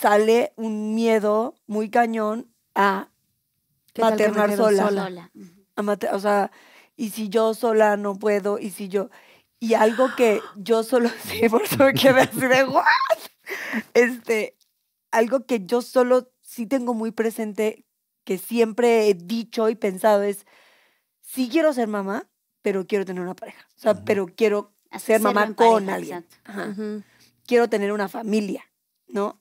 sale un miedo muy cañón a maternar sola. o sea, y si yo sola no puedo, y si yo... Y algo que yo solo sé, por eso que me de ¿What? Este, algo que yo solo sí tengo muy presente, que siempre he dicho y pensado es, sí quiero ser mamá, pero quiero tener una pareja. O sea, pero quiero ser, mamá con alguien. Quiero tener una familia, ¿no?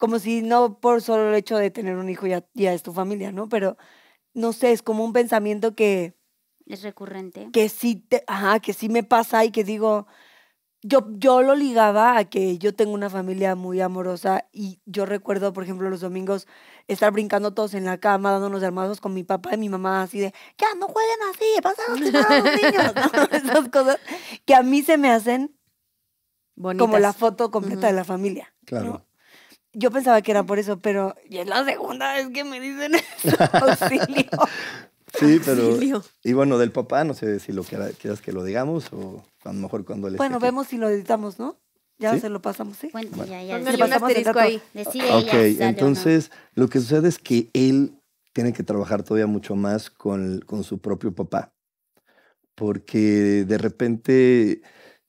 como si no por solo el hecho de tener un hijo ya, ya es tu familia, ¿no? Pero no sé, es como un pensamiento que... Es recurrente. Que sí, te, ajá, que sí me pasa y que digo, yo, yo lo ligaba a que yo tengo una familia muy amorosa y yo recuerdo, por ejemplo, los domingos estar brincando todos en la cama, dándonos armazos con mi papá y mi mamá, así de, ya, no jueguen así, pasaron los niños. Esas cosas que a mí se me hacen como la foto completa de la familia. Claro. Yo pensaba que era mm. por eso, pero ya es la segunda vez que me dicen eso. Auxilio. Sí, pero. Auxilio. Y bueno, del papá, no sé si lo quieras que lo digamos o a lo mejor cuando le. Bueno, vemos si lo editamos, ¿no? Ya se lo pasamos, ¿sí? Bueno, ya, ya. Se pasamos el Ahí. ok, entonces lo que sucede es que él tiene que trabajar todavía mucho más con, con su propio papá. Porque de repente,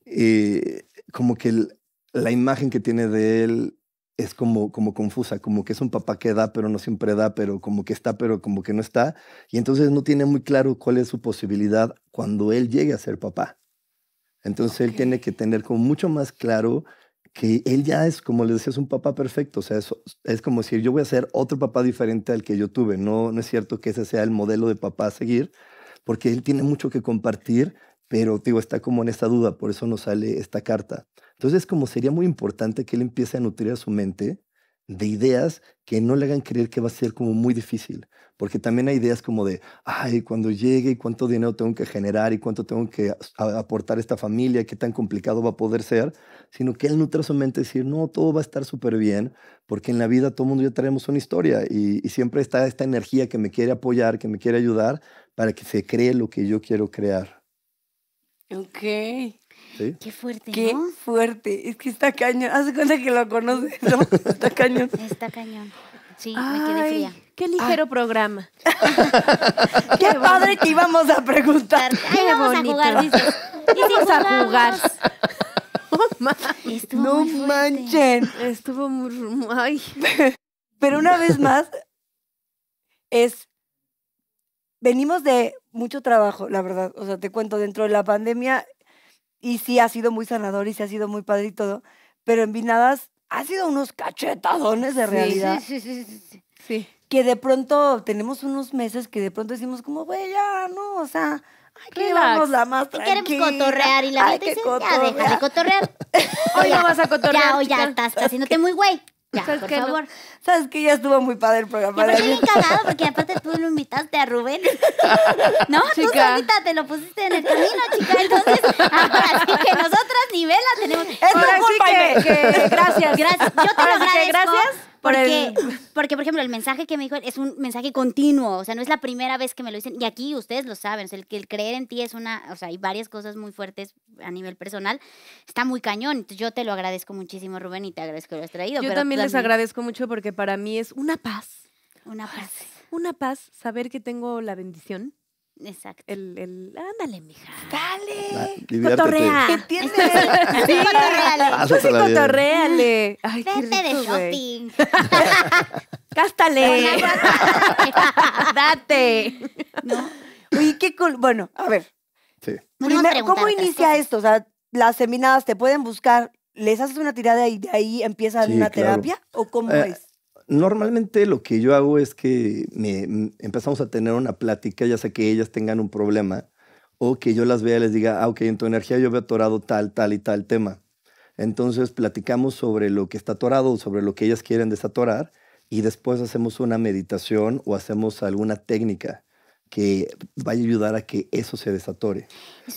eh, como que la imagen que tiene de él es como, como confusa, como que es un papá que da, pero no siempre da, pero como que está, pero como que no está. Y entonces no tiene muy claro cuál es su posibilidad cuando él llegue a ser papá. Entonces él tiene que tener como mucho más claro que él ya es, como le decía, es un papá perfecto. O sea, es, como decir, yo voy a ser otro papá diferente al que yo tuve. No, no es cierto que ese sea el modelo de papá a seguir, porque él tiene mucho que compartir, pero digo, está como en esta duda, por eso no sale esta carta. Entonces, como sería muy importante que él empiece a nutrir a su mente de ideas que no le hagan creer que va a ser como muy difícil, porque también hay ideas como de, ay, cuando llegue y cuánto dinero tengo que generar y cuánto tengo que aportar a esta familia, qué tan complicado va a poder ser, sino que él nutre su mente y decir, no, todo va a estar súper bien, porque en la vida todo mundo ya tenemos una historia y, y siempre está esta energía que me quiere apoyar, que me quiere ayudar para que se cree lo que yo quiero crear. Ok. Qué fuerte. Qué fuerte. Es que está cañón. Haz cuenta que lo conoces. Está cañón. Está cañón. Sí, me quedé fría. Qué ligero ah. programa. qué, padre que íbamos a preguntar. qué vamos bonito. a jugar, dices. Vamos a jugar. Oh, no manchen. Estuvo muy. Ay. Pero una vez más, es. Venimos de mucho trabajo, la verdad. O sea, te cuento, dentro de la pandemia y sí ha sido muy sanador y sí ha sido muy padre y todo, pero en Vinadas ha sido unos cachetadones de realidad. Sí, sí, sí, sí, Que de pronto tenemos unos meses que de pronto decimos como, güey, ya, no, o sea, aquí vamos la más tranquila. Queremos cotorrear y la gente dice, ya, deja de cotorrear. hoy no vas a cotorrear. Ya, hoy ya estás haciéndote muy güey. Ya, ¿Sabes por que favor. Sabes qué? ya estuvo muy padre el programa. Me bien cagado porque aparte tú lo invitaste a Rubén. no, tú solita te lo pusiste en el camino, chica. Entonces, ahora sí que nosotras ni vela tenemos. Es por culpa que, que, gracias. Gracias. Yo te lo agradezco. Que gracias porque, por ejemplo, el mensaje que me dijo es un mensaje continuo, o sea, no es la primera vez que me lo dicen. Y aquí ustedes lo saben, el, creer en ti es una, o sea, hay varias cosas muy fuertes a nivel personal. Está muy cañón. Yo te lo agradezco muchísimo, Rubén, y te agradezco que lo has traído. Yo también les agradezco mucho porque para mí es una paz. Una paz. Una paz saber que tengo la bendición Exacto. El, el, ándale, mija. Dale. Ah, Cotorrea. ¿Qué sí, cotorreale. Tú ah, sí cotorreale. Vete de shopping. Cástale. Date. ¡Uy, qué cool. Bueno, a ver. ¿cómo inicia esto? O sea, las seminadas te pueden buscar, les haces una tirada y de ahí empiezan una terapia o cómo eh, es? normalmente lo que yo hago es que me, mm, empezamos a tener una plática, ya sea que ellas tengan un problema o que yo las vea y les diga, ah, ok, en tu energía yo veo atorado tal, tal y tal tema. Entonces platicamos sobre lo que está atorado, sobre lo que ellas quieren desatorar y después hacemos una meditación o hacemos alguna técnica que vaya a ayudar a que eso se desatore.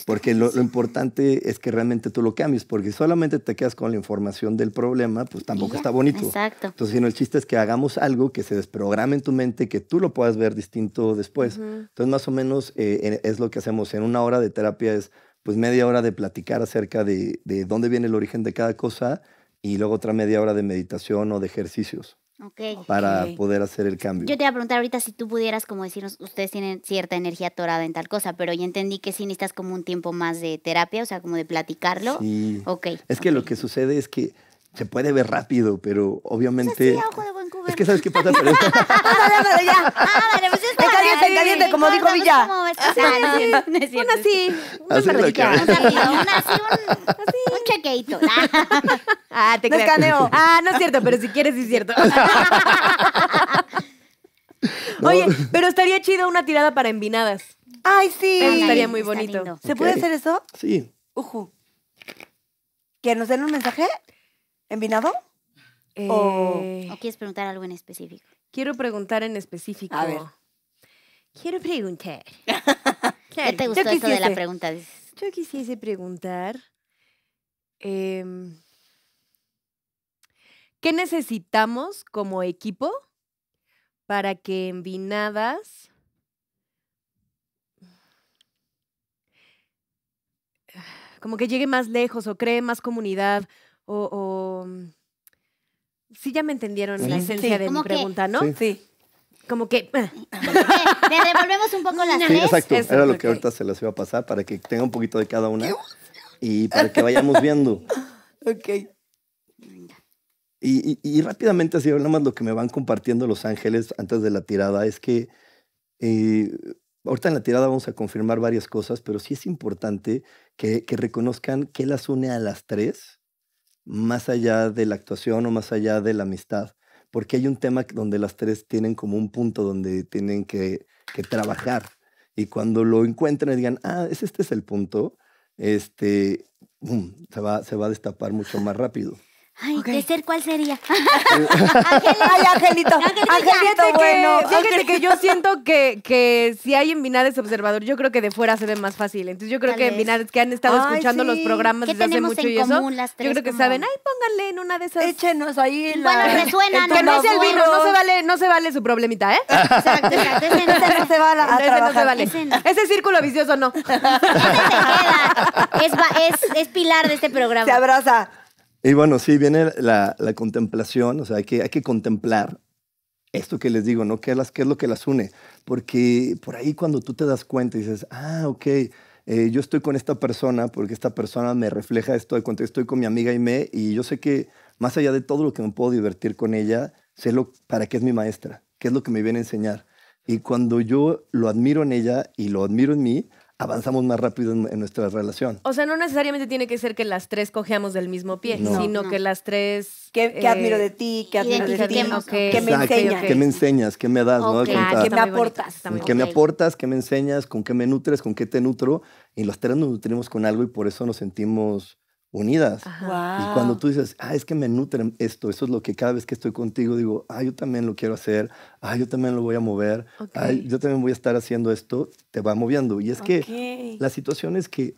Porque lo, importante es que realmente tú lo cambies, porque solamente te quedas con la información del problema, pues tampoco está bonito. Exacto. Entonces, sino el chiste es que hagamos algo que se desprograme en tu mente, que tú lo puedas ver distinto después. Entonces, más o menos eh, es lo que hacemos en una hora de terapia, es pues media hora de platicar acerca de dónde viene el origen de cada cosa y luego otra media hora de meditación o de ejercicios. Para poder hacer el cambio. Yo te iba a preguntar ahorita si tú pudieras como decirnos, ustedes tienen cierta energía atorada en tal cosa, pero ya entendí que sí necesitas como un tiempo más de terapia, o sea, como de platicarlo. Sí. Ok. Es que lo que sucede es que se puede ver rápido, pero obviamente. Es que sabes qué pasa, pero. vale, ah, ya. Ah, pues es caliente, caliente, como dijo Villa. Ah, una así, una así, una así, un chequeito. Ah, te escaneo. Ah, no es cierto, pero si quieres, es cierto. Oye, pero estaría chido una tirada para envinadas. Ay, sí. estaría muy bonito. ¿Se puede hacer eso? Sí. Uju. ¿Que nos den un mensaje? ¿Envinado? Eh, o... quieres preguntar algo en específico? Quiero preguntar en específico. A ver. Quiero preguntar. ¿Qué te gustó de la pregunta? Yo quisiese preguntar. Em, ¿Qué necesitamos como equipo para que Envinadas como que llegue más lejos o cree más comunidad o, mm, Sí, ya me entendieron la esencia de mi pregunta, ¿no? Sí. Eh. Como que... Le devolvemos un poco las Sí, exacto. Era lo que ahorita se las iba a pasar para que tenga un poquito de cada una y para que vayamos viendo. ok. Y, rápidamente, así hablamos más lo que me van compartiendo Los Ángeles antes de la tirada es que eh, ahorita en la tirada vamos a confirmar varias cosas, pero sí es importante que, que reconozcan qué las une a las tres más allá de la actuación o más allá de la amistad, porque hay un tema donde las tres tienen como un punto donde tienen que, trabajar y cuando lo encuentren y digan, ah, este es el punto, este, se va a destapar mucho más rápido. Ay, ¿qué ser cuál sería? Ay, Angelito. Angelito, que, Fíjate que yo siento que, que si hay en Binades Observador, yo creo que de fuera se ve más fácil. Entonces yo creo que en que han estado escuchando los programas desde hace mucho y eso, yo creo que saben. Ay, pónganle en una de esas. Échenos ahí la... Bueno, resuena. que no sea el vino, no se vale, no se vale su problemita, ¿eh? Exacto, Ese no se vale. Ese no se Ese, círculo vicioso no. Es, es, es pilar de este programa. Se abraza. Y bueno, sí, viene la, contemplación, o sea, hay que, hay que contemplar esto que les digo, ¿no? ¿Qué es, las, es lo que las une? Porque por ahí cuando tú te das cuenta y dices, ah, ok, eh, yo estoy con esta persona porque esta persona me refleja esto, de cuando estoy con mi amiga y y yo sé que más allá de todo lo que me puedo divertir con ella, sé lo, para qué es mi maestra, qué es lo que me viene a enseñar. Y cuando yo lo admiro en ella y lo admiro en mí, avanzamos más rápido en, nuestra relación. O sea, no necesariamente tiene que ser que las tres cojeamos del mismo pie, sino que las tres... ¿Qué, eh, admiro de ti? ¿Qué admiro de ti? ¿Qué me enseñas? ¿Qué me enseñas? me das? ¿Qué me aportas? ¿Qué me aportas? ¿Qué me enseñas? ¿Con qué me nutres? ¿Con qué te nutro? Y las tres nos nutrimos con algo y por eso nos sentimos unidas. Y cuando tú dices, ah, es que me nutren esto, eso es lo que cada vez que estoy contigo digo, ah, yo también lo quiero hacer, ah, yo también lo voy a mover, yo también voy a estar haciendo esto, te va moviendo. Y es que la situación es que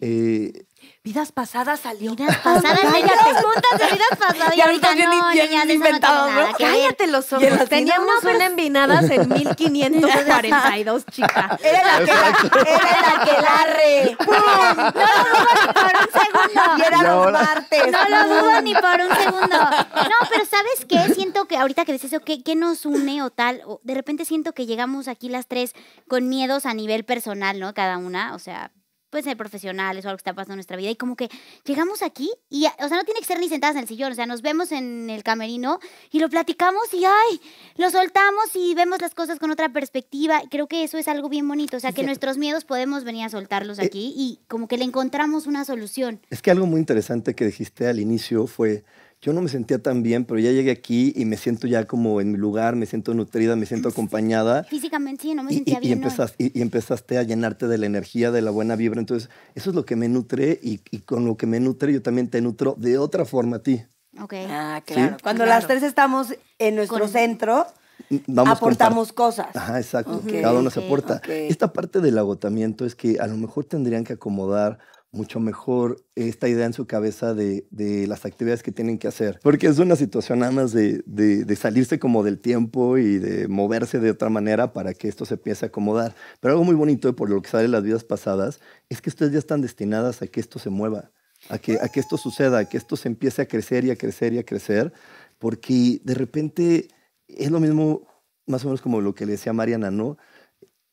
eh, Vidas pasadas salió. Vidas pasadas, te juntas de vidas pasadas. Y, ahorita no, ni, ni inventado, Cállate los ojos. Teníamos una envinadas en 1542, chica. Era la que, era la que la ¡Pum! No lo dudo ni por un segundo. Y era los martes. No lo dudo ni por un segundo. No, pero ¿sabes qué? Siento que ahorita que dices eso, ¿qué, qué nos une o tal? de repente siento que llegamos aquí las tres con miedos a nivel personal, ¿no? Cada una, o sea pueden ser profesionales o algo que está pasando en nuestra vida. Y como que llegamos aquí y, o sea, no tiene que ser ni sentadas en el sillón, o sea, nos vemos en el camerino y lo platicamos y, ay, lo soltamos y vemos las cosas con otra perspectiva. Creo que eso es algo bien bonito, o sea, que nuestros miedos podemos venir a soltarlos eh, aquí y como que le encontramos una solución. Es que algo muy interesante que dijiste al inicio fue yo no me sentía tan bien, pero ya llegué aquí y me siento ya como en mi lugar, me siento nutrida, me siento acompañada. Físicamente sí, no me sentía y, bien. Y, y, empezaste a llenarte de la energía, de la buena vibra. Entonces, eso es lo que me nutre y, y con lo que me nutre yo también te nutro de otra forma a ti. Ok. Ah, claro. Cuando las tres estamos en nuestro centro, mm, aportamos cosas. Ajá, exacto. Cada uno se aporta. Esta parte del agotamiento es que a lo mejor tendrían que acomodar mucho mejor esta idea en su cabeza de, de, las actividades que tienen que hacer. Porque es una situación nada más de, de, salirse como del tiempo y de moverse de otra manera para que esto se empiece a acomodar. Pero algo muy bonito por lo que sale en las vidas pasadas es que ustedes ya están destinadas a que esto se mueva, a que, a que esto suceda, a que esto se empiece a crecer y a crecer y a crecer. Porque de repente es lo mismo, más o menos como lo que le decía Mariana, ¿no?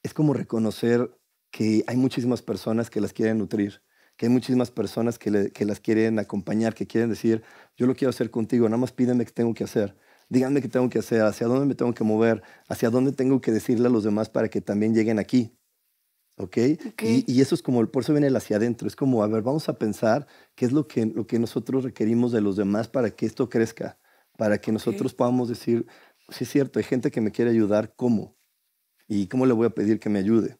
Es como reconocer que hay muchísimas personas que las quieren nutrir que hay muchísimas personas que, que, las quieren acompañar, que quieren decir, yo lo quiero hacer contigo, nada más pídeme qué tengo que hacer, díganme qué tengo que hacer, hacia dónde me tengo que mover, hacia dónde tengo que decirle a los demás para que también lleguen aquí. ¿Ok? okay. Y, y, eso es como, por eso viene el hacia adentro, es como, a ver, vamos a pensar qué es lo que, lo que nosotros requerimos de los demás para que esto crezca, para que nosotros podamos decir, sí es cierto, hay gente que me quiere ayudar, ¿cómo? ¿Y cómo le voy a pedir que me ayude?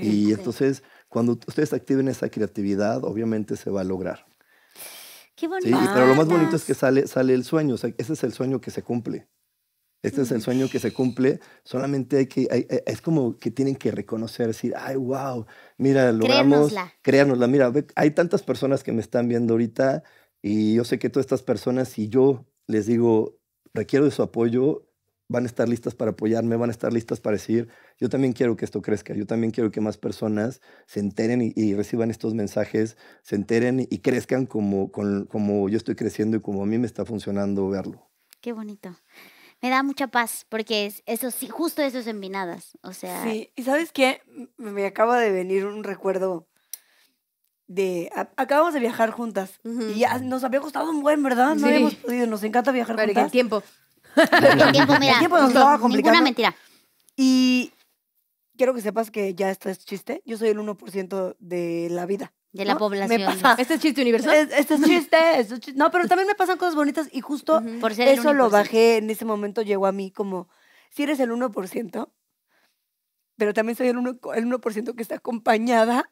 y entonces cuando ustedes activen esa creatividad, obviamente se va a lograr. Qué Sí, pero lo más bonito es que sale, sale el sueño. sea, ese es el sueño que se cumple. Este es el sueño que se cumple. Solamente hay que, es como que tienen que reconocer, decir, ay, wow, mira, logramos Créanosla. Mira, hay tantas personas que me están viendo ahorita y yo sé que todas estas personas, si yo les digo, requiero de su apoyo, van a estar listas para apoyarme, van a estar listas para decir, yo también quiero que esto crezca, yo también quiero que más personas se enteren y, reciban estos mensajes, se enteren y crezcan como, como yo estoy creciendo y como a mí me está funcionando verlo. Qué bonito. Me da mucha paz, porque eso sí, justo eso es en o sea... Sí, y ¿sabes qué? Me acaba de venir un recuerdo de acabamos de viajar juntas y ya nos había gustado un buen, ¿verdad? No habíamos podido, nos encanta viajar Pero juntas. el tiempo el tiempo, mira. El tiempo nos estaba complicando. Ninguna mentira. Y quiero que sepas que ya esto es chiste. Yo soy el 1% de la vida. De la población. ¿Este es chiste universal? este es chiste, No, pero también me pasan cosas bonitas y justo eso lo bajé. En ese momento llegó a mí como, si eres el 1%, pero también soy el 1%, el 1 que está acompañada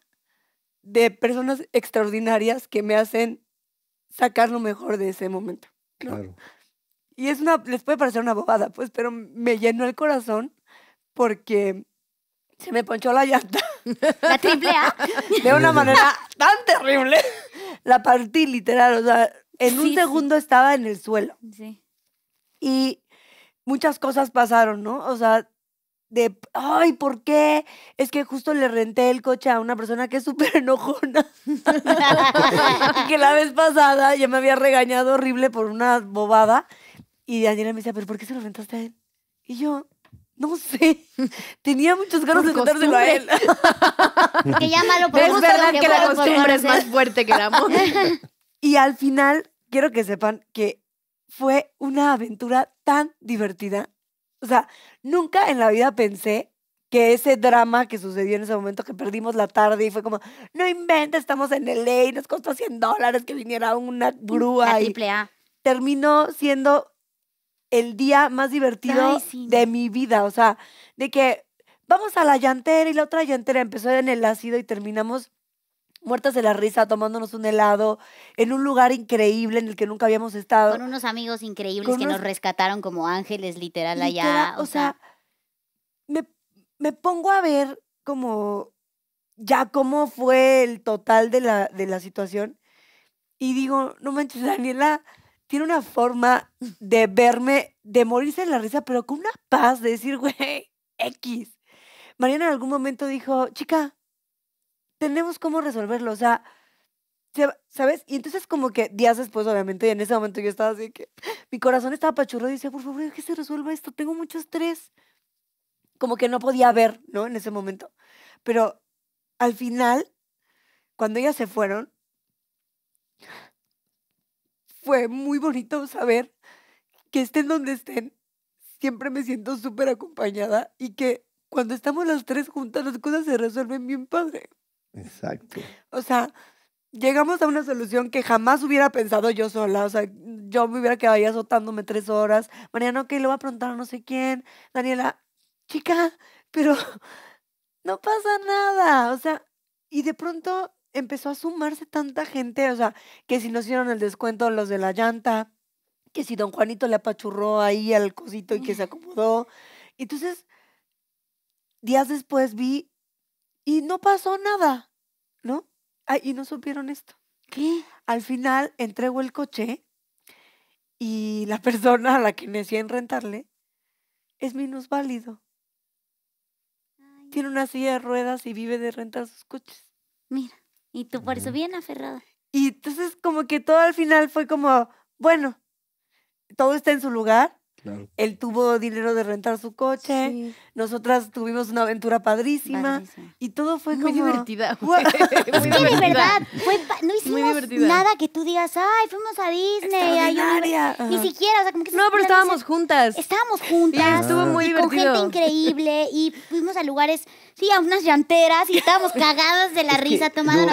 de personas extraordinarias que me hacen sacar lo mejor de ese momento. Claro. Y es una, les puede parecer una bobada, pues, pero me llenó el corazón porque se me ponchó la llanta. La triple A. De una manera tan terrible. La partí literal, o sea, en un segundo estaba en el suelo. Sí. Y muchas cosas pasaron, ¿no? O sea, de, ay, ¿por qué? Es que justo le renté el coche a una persona que es súper enojona. que la vez pasada ya me había regañado horrible por una bobada. Y Daniela me decía, ¿pero por qué se lo rentaste a él? Y yo, no sé. Tenía muchos ganos de contárselo a él. que malo por Es verdad que, la costumbre es más fuerte que el amor. y al final, quiero que sepan que fue una aventura tan divertida. O sea, nunca en la vida pensé que ese drama que sucedió en ese momento, que perdimos la tarde y fue como, no inventes, estamos en LA, nos costó 100 dólares que viniera una grúa. La triple A. terminó siendo el día más divertido de mi vida. O sea, de que vamos a la llantera y la otra llantera empezó en el ácido y terminamos muertas de la risa, tomándonos un helado, en un lugar increíble en el que nunca habíamos estado. Con unos amigos increíbles que nos rescataron como ángeles, literal, allá. O, sea, me, pongo a ver como ya cómo fue el total de la, de la situación y digo, no manches, Daniela tiene una forma de verme, de morirse en la risa, pero con una paz de decir, güey, X. Mariana en algún momento dijo, chica, tenemos cómo resolverlo, o sea, ¿sabes? Y entonces como que días después, obviamente, y en ese momento yo estaba así que mi corazón estaba pachurro y decía, por favor, que se resuelva esto, tengo mucho estrés. Como que no podía ver, ¿no? En ese momento. Pero al final, cuando ellas se fueron, fue muy bonito saber que estén donde estén, siempre me siento súper acompañada y que cuando estamos las tres juntas las cosas se resuelven bien padre. Exacto. O sea, llegamos a una solución que jamás hubiera pensado yo sola. O sea, yo me hubiera quedado ahí azotándome tres horas. Mariano, que lo va a preguntar a no sé quién. Daniela, chica, pero no pasa nada. O sea, y de pronto empezó a sumarse tanta gente, o sea, que si nos hicieron el descuento los de la llanta, que si don Juanito le apachurró ahí al cosito y que se acomodó. Entonces, días después vi y no pasó nada, ¿no? y no supieron esto. ¿Qué? Al final entrego el coche y la persona a la que me hacían rentarle es minusválido. Tiene una silla de ruedas y vive de rentar sus coches. Mira. Y tú por eso bien aferrada. Y entonces como que todo al final fue como, bueno, todo está en su lugar. Él tuvo dinero de rentar su coche. Nosotras tuvimos una aventura padrísima. Y todo fue muy divertida. no hicimos nada que tú digas, ay, fuimos a Disney. Ni siquiera, No, pero estábamos juntas. Estábamos juntas. estuvo muy divertido. Con gente increíble y fuimos a lugares sí, a unas llanteras y estábamos cagadas de la risa tomando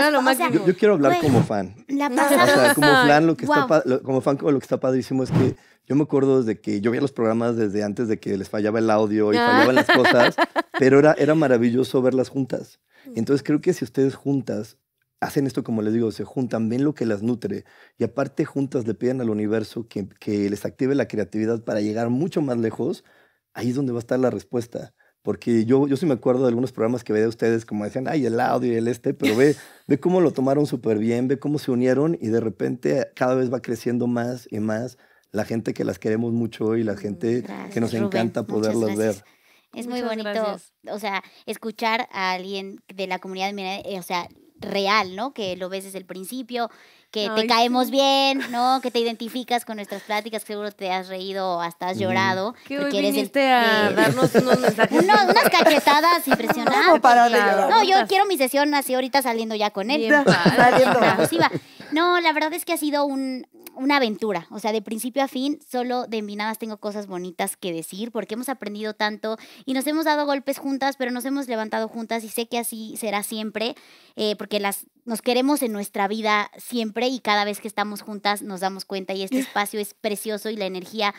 yo, yo, quiero hablar como fan. La como fan, lo que está, padrísimo es que yo me acuerdo desde que yo veía los programas desde antes de que les fallaba el audio y ah. fallaban las cosas, pero era, era maravilloso verlas juntas. Mm. Entonces creo que si ustedes juntas hacen esto, como les digo, se juntan, ven lo que las nutre y aparte juntas le piden al universo que, que les active la creatividad para llegar mucho más lejos, ahí es donde va a estar la respuesta porque yo, yo sí me acuerdo de algunos programas que veía de ustedes, como decían, ay, el audio y el este, pero ve, ve cómo lo tomaron súper bien, ve cómo se unieron y de repente cada vez va creciendo más y más la gente que las queremos mucho y la mm, gente que nos encanta poderlas ver. Es muy bonito, o sea, escuchar a alguien de la comunidad, eh, o sea, real, ¿no? Que lo ves desde el principio, que te caemos bien, ¿no? Que te identificas con nuestras pláticas, que seguro te has reído o hasta has llorado. Que hoy viniste a darnos unos mensajes. unas cachetadas impresionantes. No, yo quiero mi sesión así ahorita saliendo ya con él. saliendo. No, la verdad es que ha sido un, una aventura. O sea, de principio a fin, solo de Envinadas tengo cosas bonitas que decir porque hemos aprendido tanto y nos hemos dado golpes juntas, pero nos hemos levantado juntas y sé que así será siempre eh, porque las, nos queremos en nuestra vida siempre y cada vez que estamos juntas nos damos cuenta y este espacio es precioso y la energía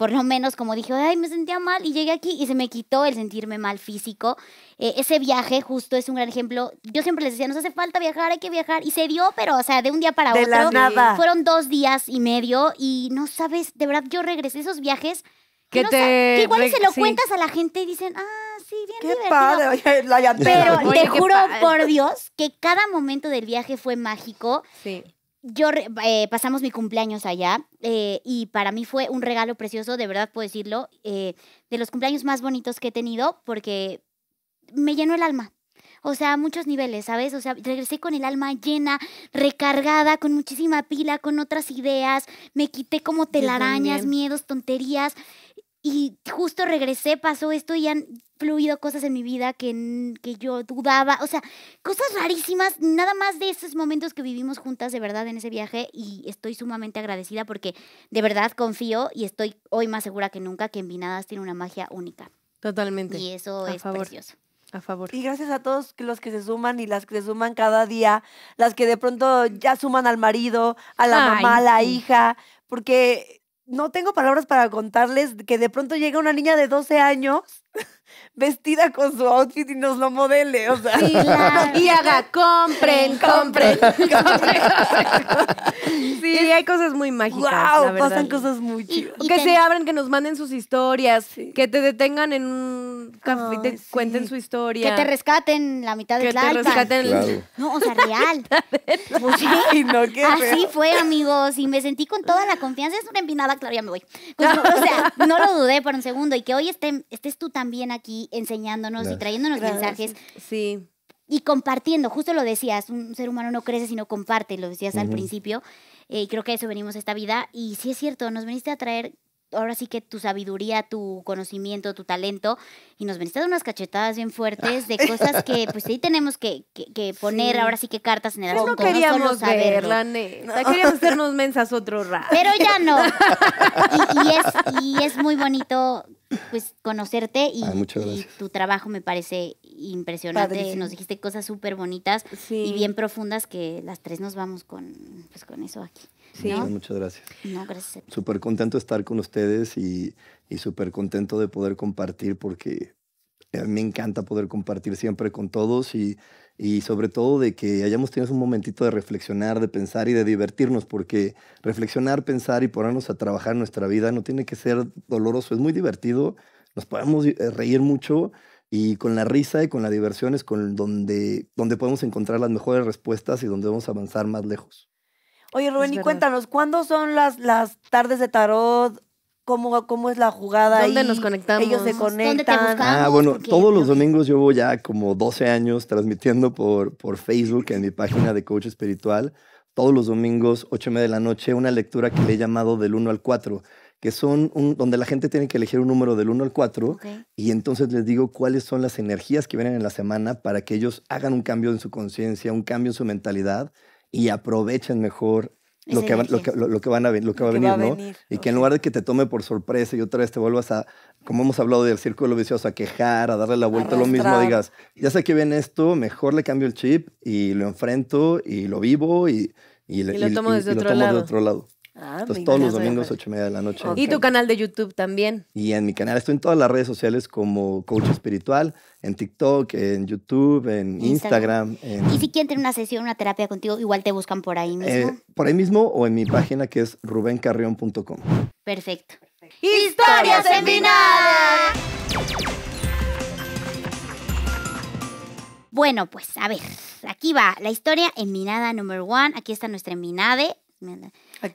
por lo menos como dije, ay, me sentía mal y llegué aquí y se me quitó el sentirme mal físico. Eh, ese viaje justo es un gran ejemplo. Yo siempre les decía, nos hace falta viajar, hay que viajar. Y se dio, pero, o sea, de un día para de otro. nada. Fueron dos días y medio y no sabes, de verdad, yo regresé esos viajes. Que, te... que igual se lo cuentas a la gente y dicen, ah, sí, bien qué Padre, la Pero te juro por Dios que cada momento del viaje fue mágico. Sí yo eh, pasamos mi cumpleaños allá eh, y para mí fue un regalo precioso, de verdad puedo decirlo, eh, de los cumpleaños más bonitos que he tenido porque me llenó el alma. O sea, a muchos niveles, ¿sabes? O sea, regresé con el alma llena, recargada, con muchísima pila, con otras ideas, me quité como telarañas, miedos, tonterías. Y justo regresé, pasó esto y ya fluido cosas en mi vida que, que yo dudaba, o sea, cosas rarísimas, nada más de esos momentos que vivimos juntas de verdad en ese viaje y estoy sumamente agradecida porque de verdad confío y estoy hoy más segura que nunca que Envinadas tiene una magia única. Totalmente. Y eso es precioso. A favor. Y gracias a todos los que se suman y las que se suman cada día, las que de pronto ya suman al marido, a la mamá, a la hija, porque no tengo palabras para contarles que de pronto llega una niña de 12 años vestida con su outfit y nos lo modele, o sea. y haga, compren, compren, compren. sí, hay cosas muy mágicas, wow, pasan cosas muy chidas. Que se abran, que nos manden sus historias, que te detengan en un café y te cuenten su historia. Que te rescaten la mitad de Que No, o sea, real. Así fue, amigos, y me sentí con toda la confianza. Es una empinada, claro, ya me voy. Pues no, o sea, no lo dudé por un segundo y que hoy estés, estés tú también aquí aquí enseñándonos y trayéndonos mensajes. Sí. Y compartiendo, justo lo decías, un ser humano no crece sino comparte, lo decías al principio. Eh, y creo que eso venimos a esta vida. Y sí es cierto, nos veniste a traer ahora sí que tu sabiduría, tu conocimiento, tu talento, y nos veniste de unas cachetadas bien fuertes de cosas que pues ahí tenemos que, que, poner ahora sí que cartas en el pues asunto. no queríamos Queríamos hacernos mensas otro rato. Pero ya no. Y, es, muy bonito pues conocerte y, tu trabajo me parece impresionante. Nos dijiste cosas súper bonitas y bien profundas que las tres nos vamos con, pues, con eso aquí. Muchas, gracias. No, gracias. Súper contento de estar con ustedes y, y súper contento de poder compartir porque a me encanta poder compartir siempre con todos y, y sobre todo de que hayamos tenido un momentito de reflexionar, de pensar y de divertirnos, porque reflexionar, pensar y ponernos a trabajar nuestra vida no tiene que ser doloroso, es muy divertido, nos podemos eh, reír mucho y con la risa y con la diversión es con donde, donde podemos encontrar las mejores respuestas y donde vamos a avanzar más lejos. Oye, Rubén, y cuéntanos, ¿cuándo son las, las tardes de tarot? ¿Cómo, ¿Cómo es la jugada? ¿Dónde nos conectamos? Ellos se conectan. ah, bueno, todos los domingos yo voy ya como 12 años transmitiendo por, por Facebook en mi página de Coach Espiritual. Todos los domingos, 8 y media de la noche, una lectura que le he llamado del 1 al 4 que son un, donde la gente tiene que elegir un número del 1 al 4 y entonces les digo cuáles son las energías que vienen en la semana para que ellos hagan un cambio en su conciencia, un cambio en su mentalidad y aprovechen mejor lo que, va, van a, lo que va a venir, ¿no? Y que en lugar de que te tome por sorpresa y otra vez te vuelvas a, como hemos hablado del círculo vicioso, a quejar, a darle la vuelta a lo mismo, digas, ya sé que viene esto, mejor le cambio el chip y lo enfrento y lo vivo y, y, lo tomo, desde, de otro lado. Ah, Entonces, todos los domingos, ocho y media de la noche. Y tu canal de YouTube también. Y en mi canal, estoy en todas las redes sociales como Coach Espiritual, en TikTok, en YouTube, en Instagram. Y si quieren tener una sesión, una terapia contigo, igual te buscan por ahí mismo. Eh, por ahí mismo o en mi página que es rubencarrión.com. Perfecto. Historias en nada! Bueno, pues a ver, aquí va la historia en nada número one. Aquí está nuestra en minade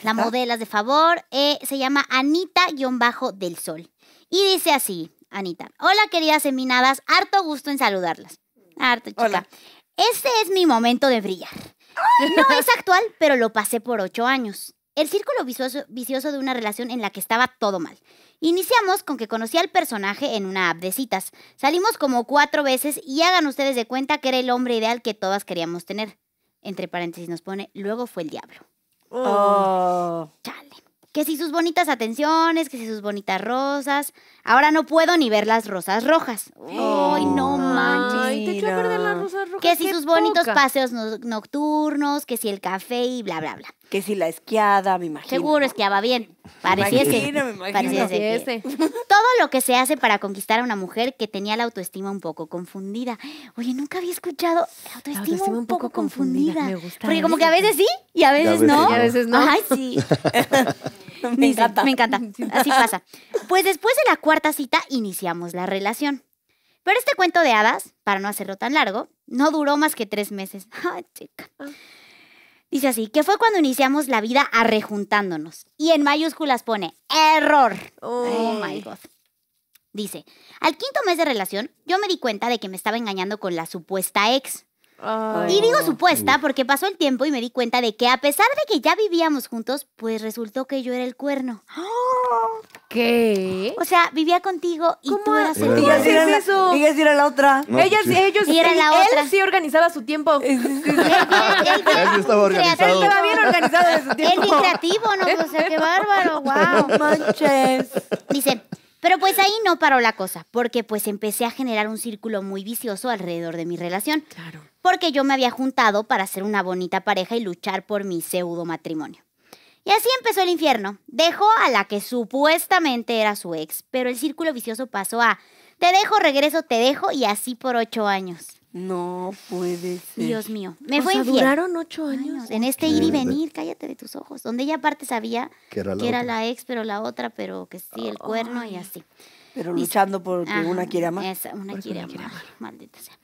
la modela de favor. Eh, se llama Anita-del bajo, Sol. Y dice así, Anita. Hola, queridas seminadas. Harto gusto en saludarlas. Harto, chica. Este es mi momento de brillar. No es actual, pero lo pasé por ocho años. El círculo vicioso, vicioso, de una relación en la que estaba todo mal. Iniciamos con que conocí al personaje en una app de citas. Salimos como cuatro veces y hagan ustedes de cuenta que era el hombre ideal que todas queríamos tener. Entre paréntesis nos pone, luego fue el diablo. Oh. Que si sus bonitas atenciones, que si sus bonitas rosas, Ahora no puedo ni ver las rosas rojas. ¡Ay, no manches! Ay, te quiero a perder las rosas rojas. Que si sus bonitos paseos nocturnos, que si el café y bla, bla, bla. Que si la esquiada, me imagino. Seguro esquiaba bien. Pareciese. Me imagino, me imagino. Pareciese. Todo lo que se hace para conquistar a una mujer que tenía la autoestima un poco confundida. Oye, nunca había escuchado la autoestima, un, poco, confundida. Me gusta Porque como que a veces sí y a veces, no. Y a veces no. Ay, sí. me, encanta. me encanta. Así pasa. Pues después de la cuarta cuarta cita iniciamos la relación. Pero este cuento de hadas, para no hacerlo tan largo, no duró más que tres meses. Ah. Dice así, que fue cuando iniciamos la vida arrejuntándonos. Y en mayúsculas pone, error. oh my God. Dice, al quinto mes de relación, yo me di cuenta de que me estaba engañando con la supuesta ex. Y digo supuesta porque pasó el tiempo y me di cuenta de que a pesar de que ya vivíamos juntos, pues resultó que yo era el cuerno. ¿Qué? O sea, vivía contigo y tú eras el cuerno. Ella era la otra. Pues Ella sí. ellos, y era él, otra. sí organizaba su tiempo. él, estaba organizado. Él estaba bien organizado de su tiempo. Él bien creativo, ¿no? O sea, qué bárbaro, wow. Manches. Dice, pero pues ahí no paró la cosa, porque pues empecé a generar un círculo muy vicioso alrededor de mi relación. Claro. Porque yo me había juntado para ser una bonita pareja y luchar por mi pseudo matrimonio. Y así empezó el infierno. Dejó a la que supuestamente era su ex, pero el círculo vicioso pasó a te dejo, regreso, te dejo y así por ocho años. No puede ser. Dios mío. Me fue sea, duraron ocho años. en este ir y venir, cállate de tus ojos. Donde ella aparte sabía que era la, ex, pero la otra, pero que sí, el cuerno y así. Pero luchando por una quiere amar. una quiere, amar. Maldita sea.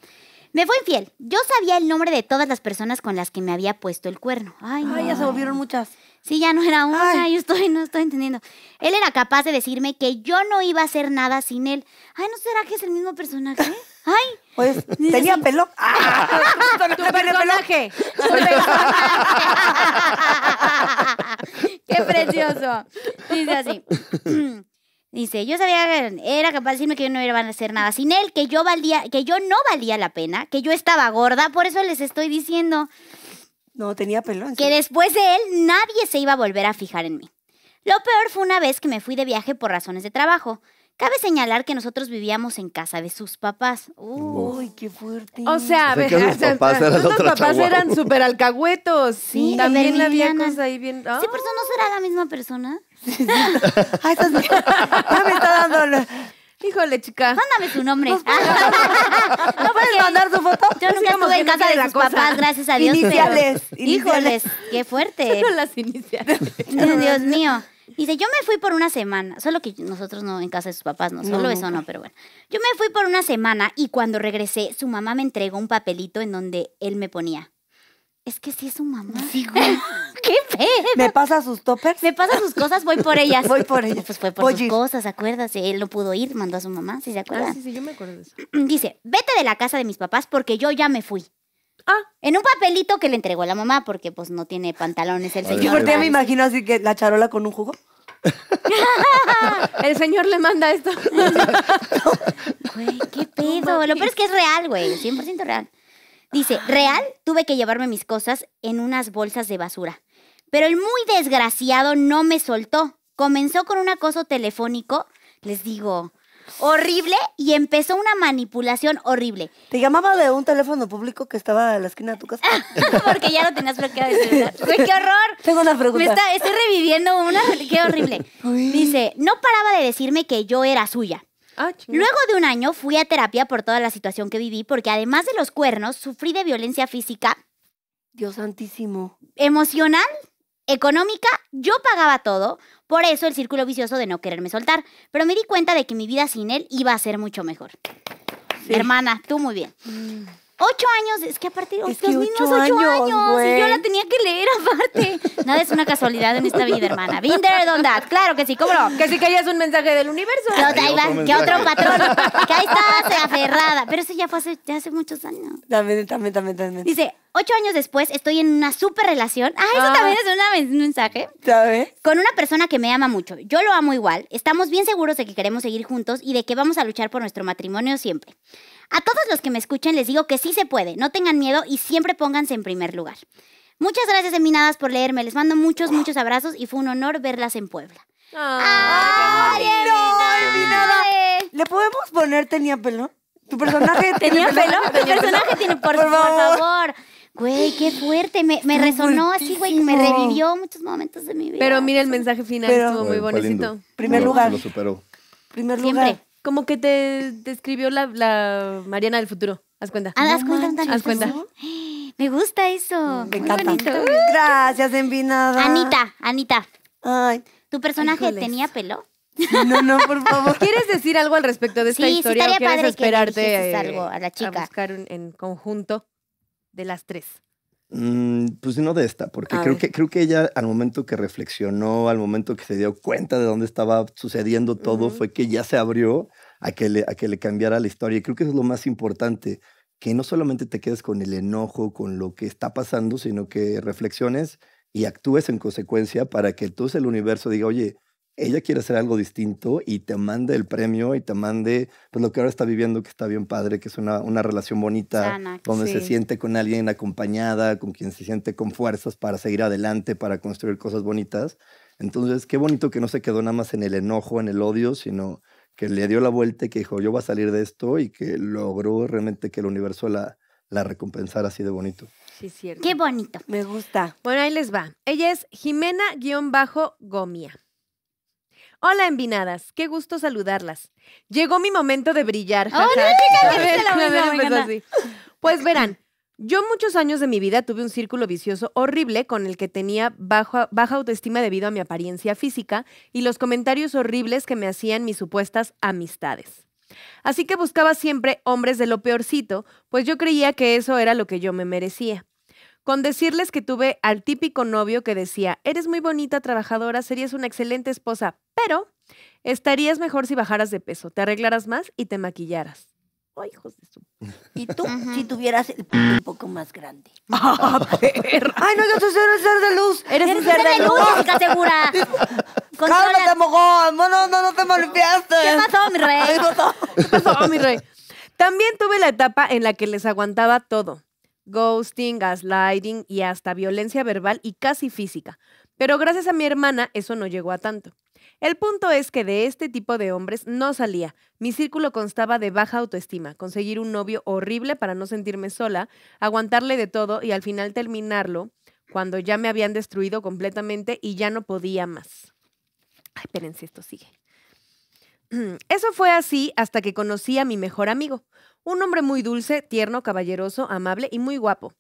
Me fue infiel. Yo sabía el nombre de todas las personas con las que me había puesto el cuerno. Ay, no. ya se volvieron muchas. Sí, ya no era una, Ay. yo estoy, no estoy entendiendo. Él era capaz de decirme que yo no iba a hacer nada sin él. Ay, ¿no será que es el mismo personaje? Ay. Pues, tenía pelo. ¡Ah! Tu personaje. Qué precioso. Dice así. Dice, yo sabía que era capaz de decirme que yo no iba a hacer nada sin él, que yo valía, que yo no valía la pena, que yo estaba gorda, por eso les estoy diciendo. No tenía pelo. Que después de él nadie se iba a volver a fijar en mí. Lo peor fue una vez que me fui de viaje por razones de trabajo. Cabe señalar que nosotros vivíamos en casa de sus papás. Uy, qué fuerte. O sea, a papás eran los papás eran súper alcahuetos. Sí, mm, también había cosas ahí bien. Sí, pero eso no será la misma persona. Ay, estás... me está dando. La... Híjole, chica. Mándame su nombre. ¿No puedes mandar su foto? Yo nunca estuve en casa de, sus papás, gracias a Dios. Iniciales. Híjoles, qué fuerte. son las iniciales. Dios mío. Dice, yo me fui por una semana, solo que nosotros no, en casa de sus papás, no, solo eso no, pero bueno. Yo me fui por una semana y cuando regresé, su mamá me entregó un papelito en donde él me ponía. Es que sí es su mamá. Sí, ¡Qué ¿Me pasa sus toppers? Me pasa sus cosas, voy por ellas. voy por ellas. Pues fue por sus cosas, acuérdase. Él no pudo ir, mandó a su mamá, si se ah, acuerda sí, sí, yo me acuerdo de eso. Dice, vete de la casa de mis papás porque yo ya me fui. Ah, en un papelito que le entregó la mamá porque pues no tiene pantalones el señor. Yo por me imagino así que la charola con un jugo. el señor le manda esto. Güey, qué pedo. Lo peor es que es real, güey. 100% real. Dice, real, tuve que llevarme mis cosas en unas bolsas de basura. Pero el muy desgraciado no me soltó. Comenzó con un acoso telefónico. Les digo, horrible y empezó una manipulación horrible. ¿Te llamaba de un teléfono público que estaba a la esquina de tu casa? Porque ya lo tenías bloqueado qué qué horror. estoy reviviendo una. Qué horrible. Dice, no paraba de decirme que yo era suya. Ah, Luego de un año fui a terapia por toda la situación que viví, porque además de los cuernos, sufrí de violencia física. Dios santísimo. Emocional, económica, yo pagaba todo. Por eso el círculo vicioso de no quererme soltar. Pero me di cuenta de que mi vida sin él iba a ser mucho mejor. Hermana, tú muy bien. Mm. Ocho años, es que a partir de los ocho años, yo la tenía que leer aparte. Nada es una casualidad en esta vida, hermana. Binder, there, that. Claro que sí, ¿cómo no? Que sí que ella es un mensaje del universo. No, que otro patrón. que ahí está, aferrada. Pero eso ya fue hace, muchos años. También, también, también, también. Dice, ocho años después estoy en una super relación. Ah, eso también es un mensaje. ¿Sabes? Con una persona que me ama mucho. Yo lo amo igual. Estamos bien seguros de que queremos seguir juntos y de que vamos a luchar por nuestro matrimonio siempre. A todos los que me escuchen les digo que sí se puede. No tengan miedo y siempre pónganse en primer lugar. Muchas gracias, Eminadas, por leerme. Les mando muchos, muchos abrazos y fue un honor verlas en Puebla. Ah, ¡Ay, Ay ¿Le podemos poner tenía pelo? ¿Tu personaje ¿Tenía pelo? ¿Tu personaje tiene? Por favor. Güey, qué fuerte. Me, resonó así, güey. Me revivió muchos momentos de mi vida. Pero mira el mensaje final, estuvo muy bonito. Primer lugar. Primer lugar. Siempre. Como que te describió la, la Mariana del futuro. Haz cuenta. Ah, haz cuenta, haz cuenta. Me gusta eso. Me encanta. Gracias, envinada. Anita, Anita, Ay, ¿tu personaje tenía pelo? no, no, por favor. ¿Quieres decir algo al respecto de esta Sí, sí, historia? o quieres que esperarte algo a la chica. buscar en conjunto de las tres? Mm, pues no de esta, porque creo que, creo que ella al momento que reflexionó, al momento que se dio cuenta de dónde estaba sucediendo todo, fue que ya se abrió a que, le, a que le cambiara la historia. Y creo que eso es lo más importante, que no solamente te quedes con el enojo, con lo que está pasando, sino que reflexiones y actúes en consecuencia para que tú el universo diga, oye, ella quiere hacer algo distinto y te mande el premio y te mande pues lo que ahora está viviendo que está bien padre, que es una, una relación bonita donde se siente con alguien acompañada, con quien se siente con fuerzas para seguir adelante, para construir cosas bonitas. Entonces, qué bonito que no se quedó nada más en el enojo, en el odio, sino que le dio la vuelta y que dijo, yo voy a salir de esto y que logró realmente que el universo la, la recompensara así de bonito. Sí, cierto. Qué bonito. Me gusta. Bueno, ahí les va. Ella es Jimena-Gomia. Hola, envinadas. Qué gusto saludarlas. Llegó mi momento de brillar. Pues, pues verán, yo muchos años de mi vida tuve un círculo vicioso horrible con el que tenía baja autoestima debido a mi apariencia física y los comentarios horribles que me hacían mis supuestas amistades. Así que buscaba siempre hombres de lo peorcito, pues yo creía que eso era lo que yo me merecía con decirles que tuve al típico novio que decía, eres muy bonita, trabajadora, serías una excelente esposa, pero estarías mejor si bajaras de peso, te arreglaras más y te maquillaras. oh hijos de su! Y tú, si tuvieras el un poco más grande. Ah, ¡Ay, no, yo soy el ser de luz! ¡Eres, un ser de luz, chica segura! ¡Cálmate, mojón! ¡No, no, no te malviaste! ¿Qué pasó, mi rey? ¿Qué pasó, mi rey? También tuve la etapa en la que les aguantaba todo ghosting, gaslighting y hasta violencia verbal y casi física. Pero gracias a mi hermana eso no llegó a tanto. El punto es que de este tipo de hombres no salía. Mi círculo constaba de baja autoestima, conseguir un novio horrible para no sentirme sola, aguantarle de todo y al final terminarlo cuando ya me habían destruido completamente y ya no podía más. Ay, espérense, esto sigue. Eso fue así hasta que conocí a mi mejor amigo, un hombre muy dulce, tierno, caballeroso, amable y muy guapo.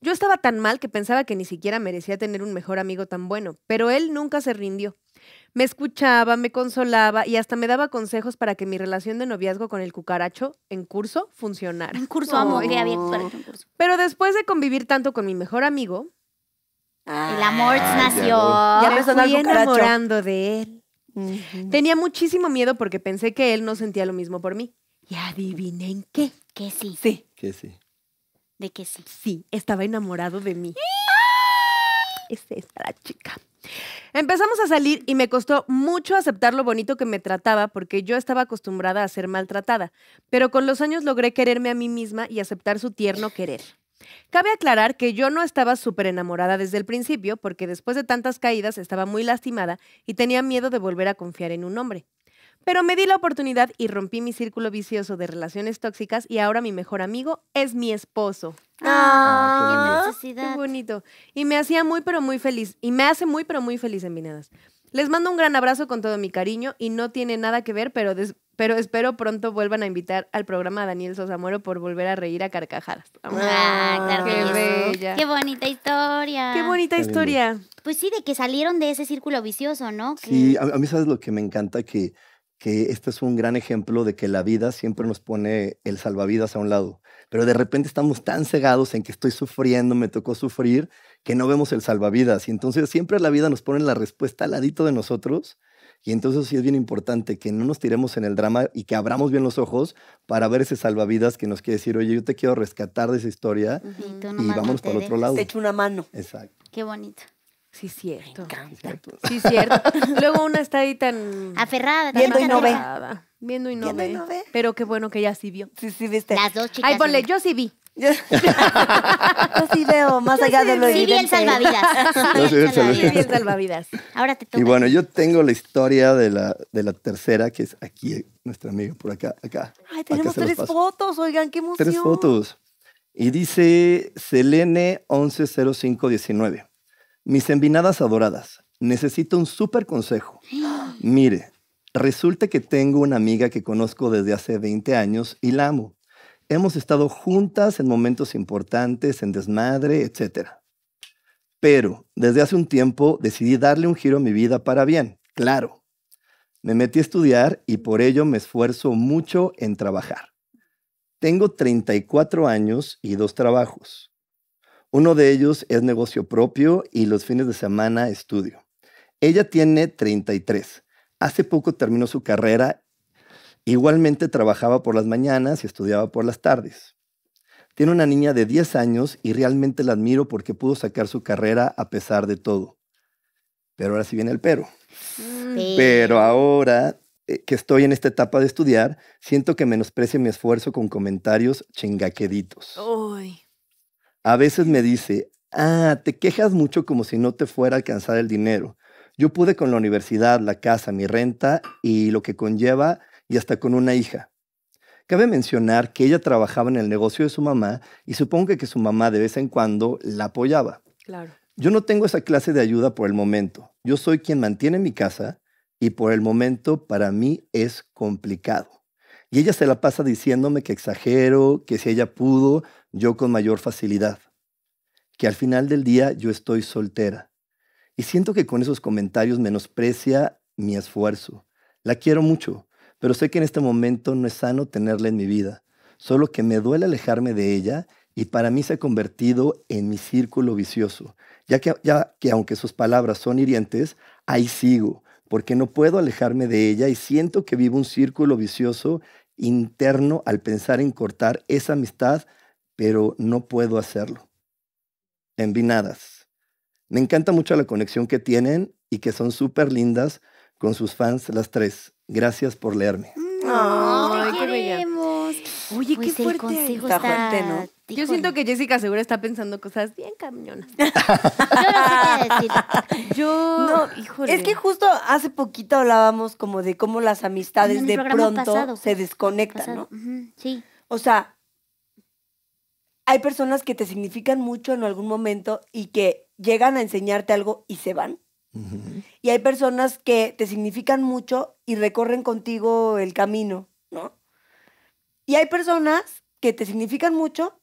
Yo estaba tan mal que pensaba que ni siquiera merecía tener un mejor amigo tan bueno, pero él nunca se rindió. Me escuchaba, me consolaba y hasta me daba consejos para que mi relación de noviazgo con el cucaracho en curso funcionara. En curso, amor, había curso. Pero después de convivir tanto con mi mejor amigo, el amor ah, nació. Ya me enamorando de él. Tenía muchísimo miedo porque pensé que él no sentía lo mismo por mí. Y adivinen qué. Que sí. Sí. Que sí. De qué sí. Sí, estaba enamorado de mí. ¡Ah! Es la chica. Empezamos a salir y me costó mucho aceptar lo bonito que me trataba porque yo estaba acostumbrada a ser maltratada, pero con los años logré quererme a mí misma y aceptar su tierno querer. Cabe aclarar que yo no estaba súper enamorada desde el principio porque después de tantas caídas estaba muy lastimada y tenía miedo de volver a confiar en un hombre. Pero me di la oportunidad y rompí mi círculo vicioso de relaciones tóxicas y ahora mi mejor amigo es mi esposo. Ah, qué, ah, bonito. Y me hacía muy pero muy feliz. Y me hace muy pero muy feliz en Vinadas. Les mando un gran abrazo con todo mi cariño y no tiene nada que ver, pero, espero pronto vuelvan a invitar al programa a Daniel Muero por volver a reír a carcajadas. Ah, qué bella. Qué bonita historia. Qué bonita historia. Pues sí, de que salieron de ese círculo vicioso, ¿no? Sí, a mí sabes lo que me encanta que que este es un gran ejemplo de que la vida siempre nos pone el salvavidas a un lado, pero de repente estamos tan cegados en que estoy sufriendo, me tocó sufrir, que no vemos el salvavidas. Y entonces siempre la vida nos pone la respuesta al ladito de nosotros. Y entonces sí es bien importante que no nos tiremos en el drama y que abramos bien los ojos para ver ese salvavidas que nos quiere decir, oye, yo te quiero rescatar de esa historia y, y vámonos para el otro lado. Te echo una mano. Exacto. Qué bonito. Sí, cierto. Me encanta. Sí, cierto. Luego una está ahí tan... Aferrada. Viendo y no ve. Viendo y no, ve. Pero qué bueno que ya sí vio. Sí, sí, viste. Las dos chicas. Ay, ponle, yo sí vi. Yo, sí veo, más allá de lo evidente. Sí vi el salvavidas. Sí, sí, el salvavidas. Ahora te toca. Y bueno, yo tengo la historia de la, de la tercera, que es aquí, nuestra amiga, por acá, acá. Ay, tenemos tres fotos, oigan, qué emoción. Tres fotos. Y dice Selene110519. Mis envinadas adoradas, necesito un súper consejo. Mire, resulta que tengo una amiga que conozco desde hace 20 años y la amo. Hemos estado juntas en momentos importantes, en desmadre, etc. Pero desde hace un tiempo decidí darle un giro a mi vida para bien, claro. Me metí a estudiar y por ello me esfuerzo mucho en trabajar. Tengo 34 años y dos trabajos. Uno de ellos es negocio propio y los fines de semana estudio. Ella tiene 33. Hace poco terminó su carrera. Igualmente trabajaba por las mañanas y estudiaba por las tardes. Tiene una niña de 10 años y realmente la admiro porque pudo sacar su carrera a pesar de todo. Pero ahora sí viene el pero. Mm. Pero ahora eh, que estoy en esta etapa de estudiar, siento que menosprecia mi esfuerzo con comentarios chingaqueditos. Uy a veces me dice, ah, te quejas mucho como si no te fuera a alcanzar el dinero. Yo pude con la universidad, la casa, mi renta y lo que conlleva y hasta con una hija. Cabe mencionar que ella trabajaba en el negocio de su mamá y supongo que su mamá de vez en cuando la apoyaba. Claro. Yo no tengo esa clase de ayuda por el momento. Yo soy quien mantiene mi casa y por el momento para mí es complicado. Y ella se la pasa diciéndome que exagero, que si ella pudo, yo con mayor facilidad, que al final del día yo estoy soltera. Y siento que con esos comentarios menosprecia mi esfuerzo. La quiero mucho, pero sé que en este momento no es sano tenerla en mi vida, solo que me duele alejarme de ella y para mí se ha convertido en mi círculo vicioso, ya que, ya que aunque sus palabras son hirientes, ahí sigo, porque no puedo alejarme de ella y siento que vivo un círculo vicioso interno al pensar en cortar esa amistad pero no puedo hacerlo. Envinadas. Me encanta mucho la conexión que tienen y que son súper lindas con sus fans las tres. Gracias por leerme. ¡Ay, qué bella! Oye, qué pues fuerte. está Yo siento que Jessica seguro está pensando cosas bien camionas. Yo no Es que justo hace poquito hablábamos como de cómo las amistades de pronto se desconectan, ¿no? Sí. O sea, hay personas que te significan mucho en algún momento y que llegan a enseñarte algo y se van. Y hay personas que te significan mucho y recorren contigo el camino, ¿no? Y hay personas que te significan mucho,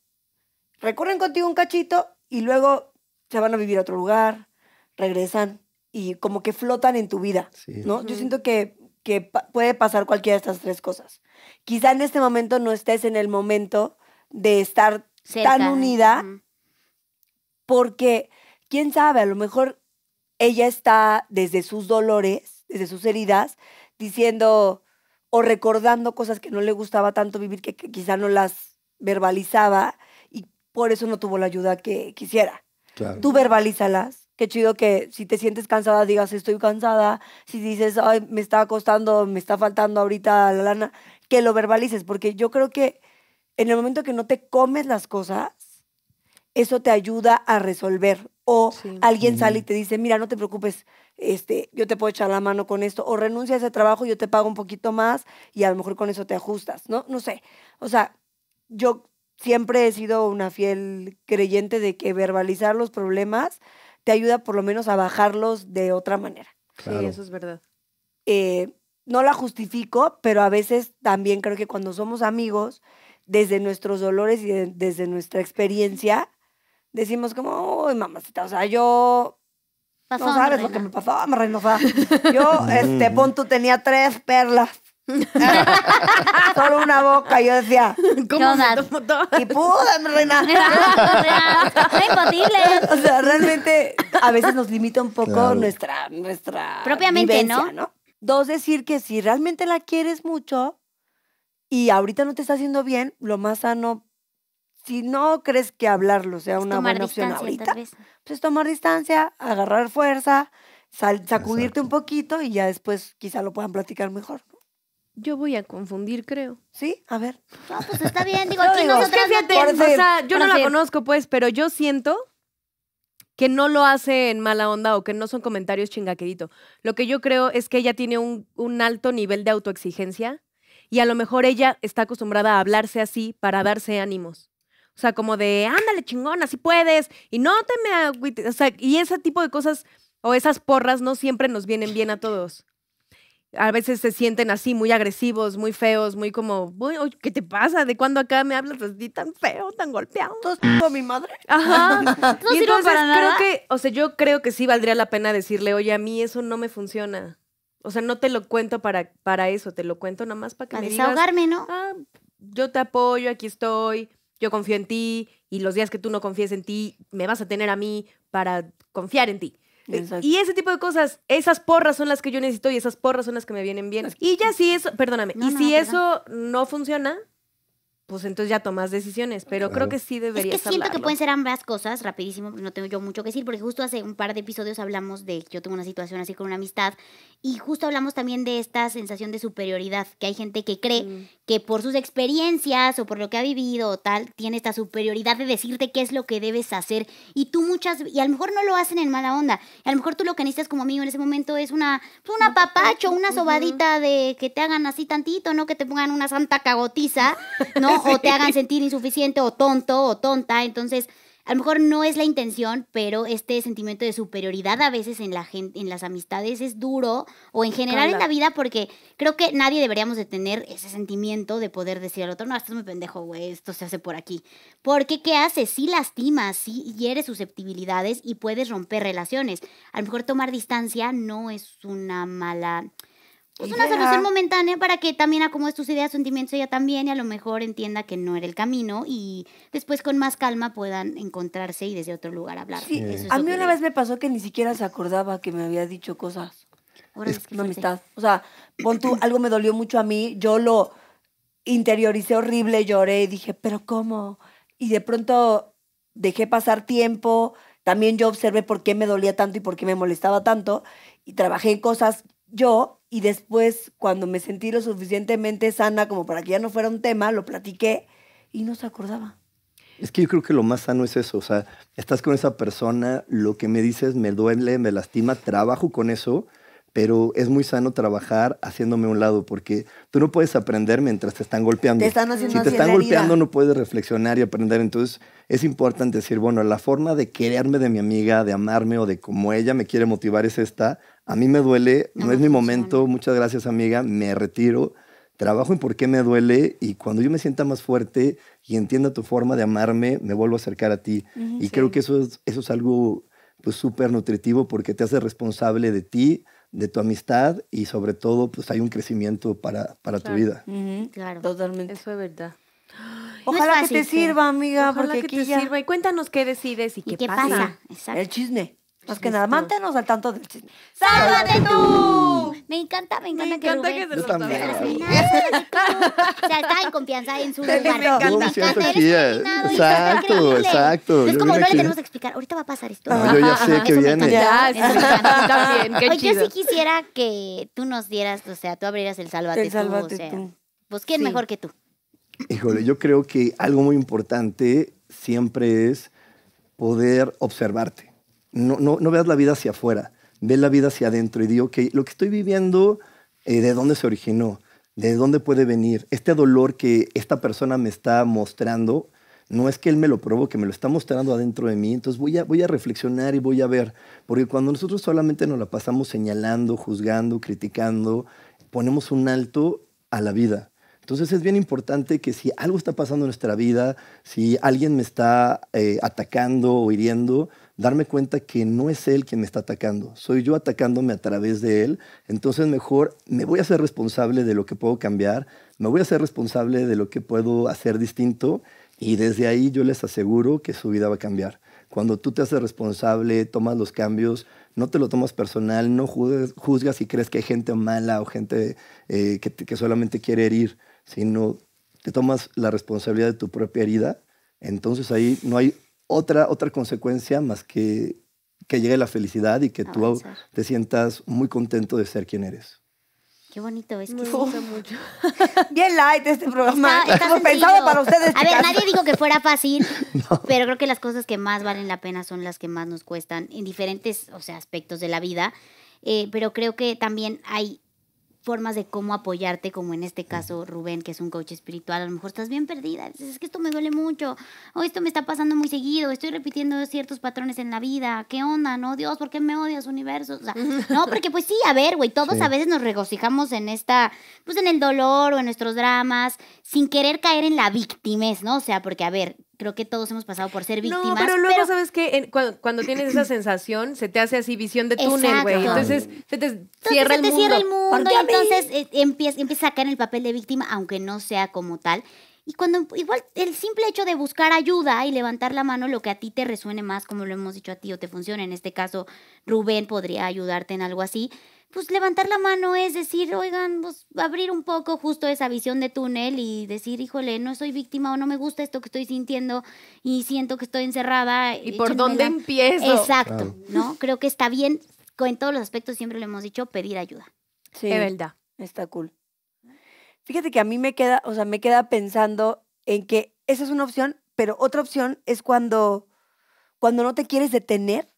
recorren contigo un cachito y luego se van a vivir a otro lugar, regresan y como que flotan en tu vida, ¿no? Yo siento que, puede pasar cualquiera de estas tres cosas. Quizá en este momento no estés en el momento de estar tan unida, porque quién sabe, a lo mejor ella está desde sus dolores, desde sus heridas, diciendo o recordando cosas que no le gustaba tanto vivir, que, quizá no las verbalizaba y por eso no tuvo la ayuda que quisiera. Tú verbalízalas. Qué chido que si te sientes cansada digas estoy cansada, si dices ay me está costando, me está faltando ahorita la lana, que lo verbalices, porque yo creo que en el momento que no te comes las cosas, eso te ayuda a resolver. O alguien sale y te dice, mira, no te preocupes, este, yo te puedo echar la mano con esto. O renuncia a ese trabajo, yo te pago un poquito más y a lo mejor con eso te ajustas, ¿no? No sé. O sea, yo siempre he sido una fiel creyente de que verbalizar los problemas te ayuda por lo menos a bajarlos de otra manera. Sí, eso es verdad. Eh, no la justifico, pero a veces también creo que cuando somos amigos desde nuestros dolores y desde nuestra experiencia, decimos como, uy, mamacita, o sea, yo... no sabes lo que me pasaba, me sea, Yo, este, punto, tenía tres perlas. Solo una boca, yo decía. ¿Cómo se Y pude, mi reina. imposible. O sea, realmente a veces nos limita un poco nuestra, nuestra. Propiamente, ¿no? Dos, decir que si realmente la quieres mucho, y ahorita no te está haciendo bien, lo más sano, si no crees que hablarlo sea una buena opción ahorita, pues tomar distancia, agarrar fuerza, sacudirte un poquito y ya después quizá lo puedan platicar mejor. Yo voy a confundir, creo. ¿Sí? A ver. No, pues está bien, digo, o sea, yo no la conozco, pues, pero yo siento que no lo hace en mala onda o que no son comentarios chingaquerito. Lo que yo creo es que ella tiene un alto nivel de autoexigencia y a lo mejor ella está acostumbrada a hablarse así para darse ánimos. O sea, como de, ándale chingón, así puedes. Y no te me agüites. O sea, y ese tipo de cosas o esas porras no siempre nos vienen bien a todos. A veces se sienten así, muy agresivos, muy feos, muy como, uy, ¿qué te pasa? ¿De cuándo acá me hablas así tan feo, tan golpeado? ¿Todo mi madre? Ajá. y entonces, o sea, yo creo que sí valdría la pena decirle, oye, a mí eso no me funciona. O sea, no te lo cuento para, para eso, te lo cuento nomás para que para desahogarme, ¿no? Ah, yo te apoyo, aquí estoy, yo confío en ti y los días que tú no confíes en ti, me vas a tener a mí para confiar en ti. E, y ese tipo de cosas, esas porras son las que yo necesito y esas porras son las que me vienen bien. Y ya si eso, perdóname, y si eso no funciona, pues entonces ya tomas decisiones, pero creo que sí deberías Es que siento que pueden ser ambas cosas, rapidísimo, no tengo yo mucho que decir, porque justo hace un par de episodios hablamos de, yo tengo una situación así con una amistad, y justo hablamos también de esta sensación de superioridad, que hay gente que cree mm. que por sus experiencias o por lo que ha vivido o tal, tiene esta superioridad de decirte qué es lo que debes hacer, y tú muchas, y a lo mejor no lo hacen en mala onda, a lo mejor tú lo que necesitas como amigo en ese momento es una, pues, una papacho, una sobadita de que te hagan así tantito, no que te pongan una santa cagotiza, ¿no? o te hagan sentir insuficiente o tonto o tonta. Entonces, a lo mejor no es la intención, pero este sentimiento de superioridad a veces en la en las amistades es duro o en general en la vida porque creo que nadie deberíamos de tener ese sentimiento de poder decir al otro, no, es muy pendejo, güey, esto se hace por aquí. Porque ¿qué haces? Sí lastimas, sí hieres susceptibilidades y puedes romper relaciones. A lo mejor tomar distancia no es una mala es pues una solución momentánea para que también acomodes tus ideas, sentimientos ella también y a lo mejor entienda que no era el camino y después con más calma puedan encontrarse y desde otro lugar hablar. Sí. a mí una vez me pasó que ni siquiera se acordaba que me había dicho cosas. Ahora es una amistad. O sea, pon tú, algo me dolió mucho a mí, yo lo interioricé horrible, lloré y dije, pero ¿cómo? Y de pronto dejé pasar tiempo, también yo observé por qué me dolía tanto y por qué me molestaba tanto y trabajé en cosas yo y después cuando me sentí lo suficientemente sana como para que ya no fuera un tema, lo platiqué y no se acordaba. Es que yo creo que lo más sano es eso, o sea, estás con esa persona, lo que me dices me duele, me lastima, trabajo con eso, pero es muy sano trabajar haciéndome a un lado, porque tú no puedes aprender mientras te están golpeando. Te están haciendo si te están golpeando no puedes reflexionar y aprender, entonces es importante decir, bueno, la forma de quererme de mi amiga, de amarme o de cómo ella me quiere motivar es esta, a mí me duele, no, es mi momento, muchas gracias amiga, me retiro, trabajo en por qué me duele y cuando yo me sienta más fuerte y entienda tu forma de amarme, me vuelvo a acercar a ti. y creo que eso es, eso es algo pues, súper nutritivo porque te hace responsable de ti, de tu amistad y sobre todo pues hay un crecimiento para, para tu vida. claro, totalmente. Eso es verdad. Ojalá que te sirva, amiga, Ojalá porque que te sirva. Y cuéntanos qué decides y, qué, pasa. El chisme. Más pues que nada, manténnos al tanto del chisme. ¡Sálvate tú! Me encanta, me encanta, me que, encanta que, se lo también. o sea, está en confianza en su lugar. Me encanta. Exacto, exacto. Es como no le tenemos que explicar, ahorita va a pasar esto. yo ya sé que viene. Ya, qué Yo sí quisiera que tú nos dieras, o sea, tú abrieras el Sálvate tú. O sea, pues ¿quién mejor que tú? Híjole, yo creo que algo muy importante siempre es poder observarte no, veas la vida hacia afuera, ve la vida hacia adentro y digo, ok, lo que estoy viviendo, eh, ¿de dónde se originó? ¿De dónde puede venir? Este dolor que esta persona me está mostrando, no es que él me lo provoque, me lo está mostrando adentro de mí, entonces voy a, voy a reflexionar y voy a ver, porque cuando nosotros solamente nos la pasamos señalando, juzgando, criticando, ponemos un alto a la vida. Entonces es bien importante que si algo está pasando en nuestra vida, si alguien me está eh, atacando o hiriendo, darme cuenta que no es él quien me está atacando, soy yo atacándome a través de él, entonces mejor me voy a ser responsable de lo que puedo cambiar, me voy a ser responsable de lo que puedo hacer distinto y desde ahí yo les aseguro que su vida va a cambiar. Cuando tú te haces responsable, tomas los cambios, no te lo tomas personal, no juzgas si crees que hay gente mala o gente eh, que, que solamente quiere herir, sino te tomas la responsabilidad de tu propia herida, entonces ahí no hay otra, otra consecuencia más que que llegue la felicidad y que tú te sientas muy contento de ser quien eres. Qué bonito, es que me gusta mucho. Bien light este programa. Está, pensado para ustedes. A ver, nadie dijo que fuera fácil, pero creo que las cosas que más valen la pena son las que más nos cuestan en diferentes o sea, aspectos de la vida. Eh, pero creo que también hay formas de cómo apoyarte, como en este caso Rubén, que es un coach espiritual, a lo mejor estás bien perdida, es que esto me duele mucho, o esto me está pasando muy seguido, estoy repitiendo ciertos patrones en la vida, ¿qué onda? No, Dios, ¿por qué me odias, universo? O sea, no, porque pues sí, a ver, güey, todos a veces nos regocijamos en esta, pues en el dolor o en nuestros dramas, sin querer caer en la víctimez, ¿no? O sea, porque a ver, creo que todos hemos pasado por ser víctimas. pero luego sabes que cuando, tienes esa sensación, se te hace así visión de túnel, güey. Entonces se te entonces, cierra se te el mundo. Cierra el mundo y entonces eh, empiezas empieza a caer en el papel de víctima, aunque no sea como tal. Y cuando igual el simple hecho de buscar ayuda y levantar la mano, lo que a ti te resuene más, como lo hemos dicho a ti o te funciona, en este caso Rubén podría ayudarte en algo así, pues levantar la mano es decir, oigan, pues abrir un poco justo esa visión de túnel y decir, híjole, no soy víctima o no me gusta esto que estoy sintiendo y siento que estoy encerrada. ¿Y por dónde empiezo? Exacto, ¿no? Creo que está bien, en todos los aspectos siempre lo hemos dicho, pedir ayuda. Sí, es verdad, está cool. Fíjate que a mí me queda, o sea, me queda pensando en que esa es una opción, pero otra opción es cuando, cuando no te quieres detener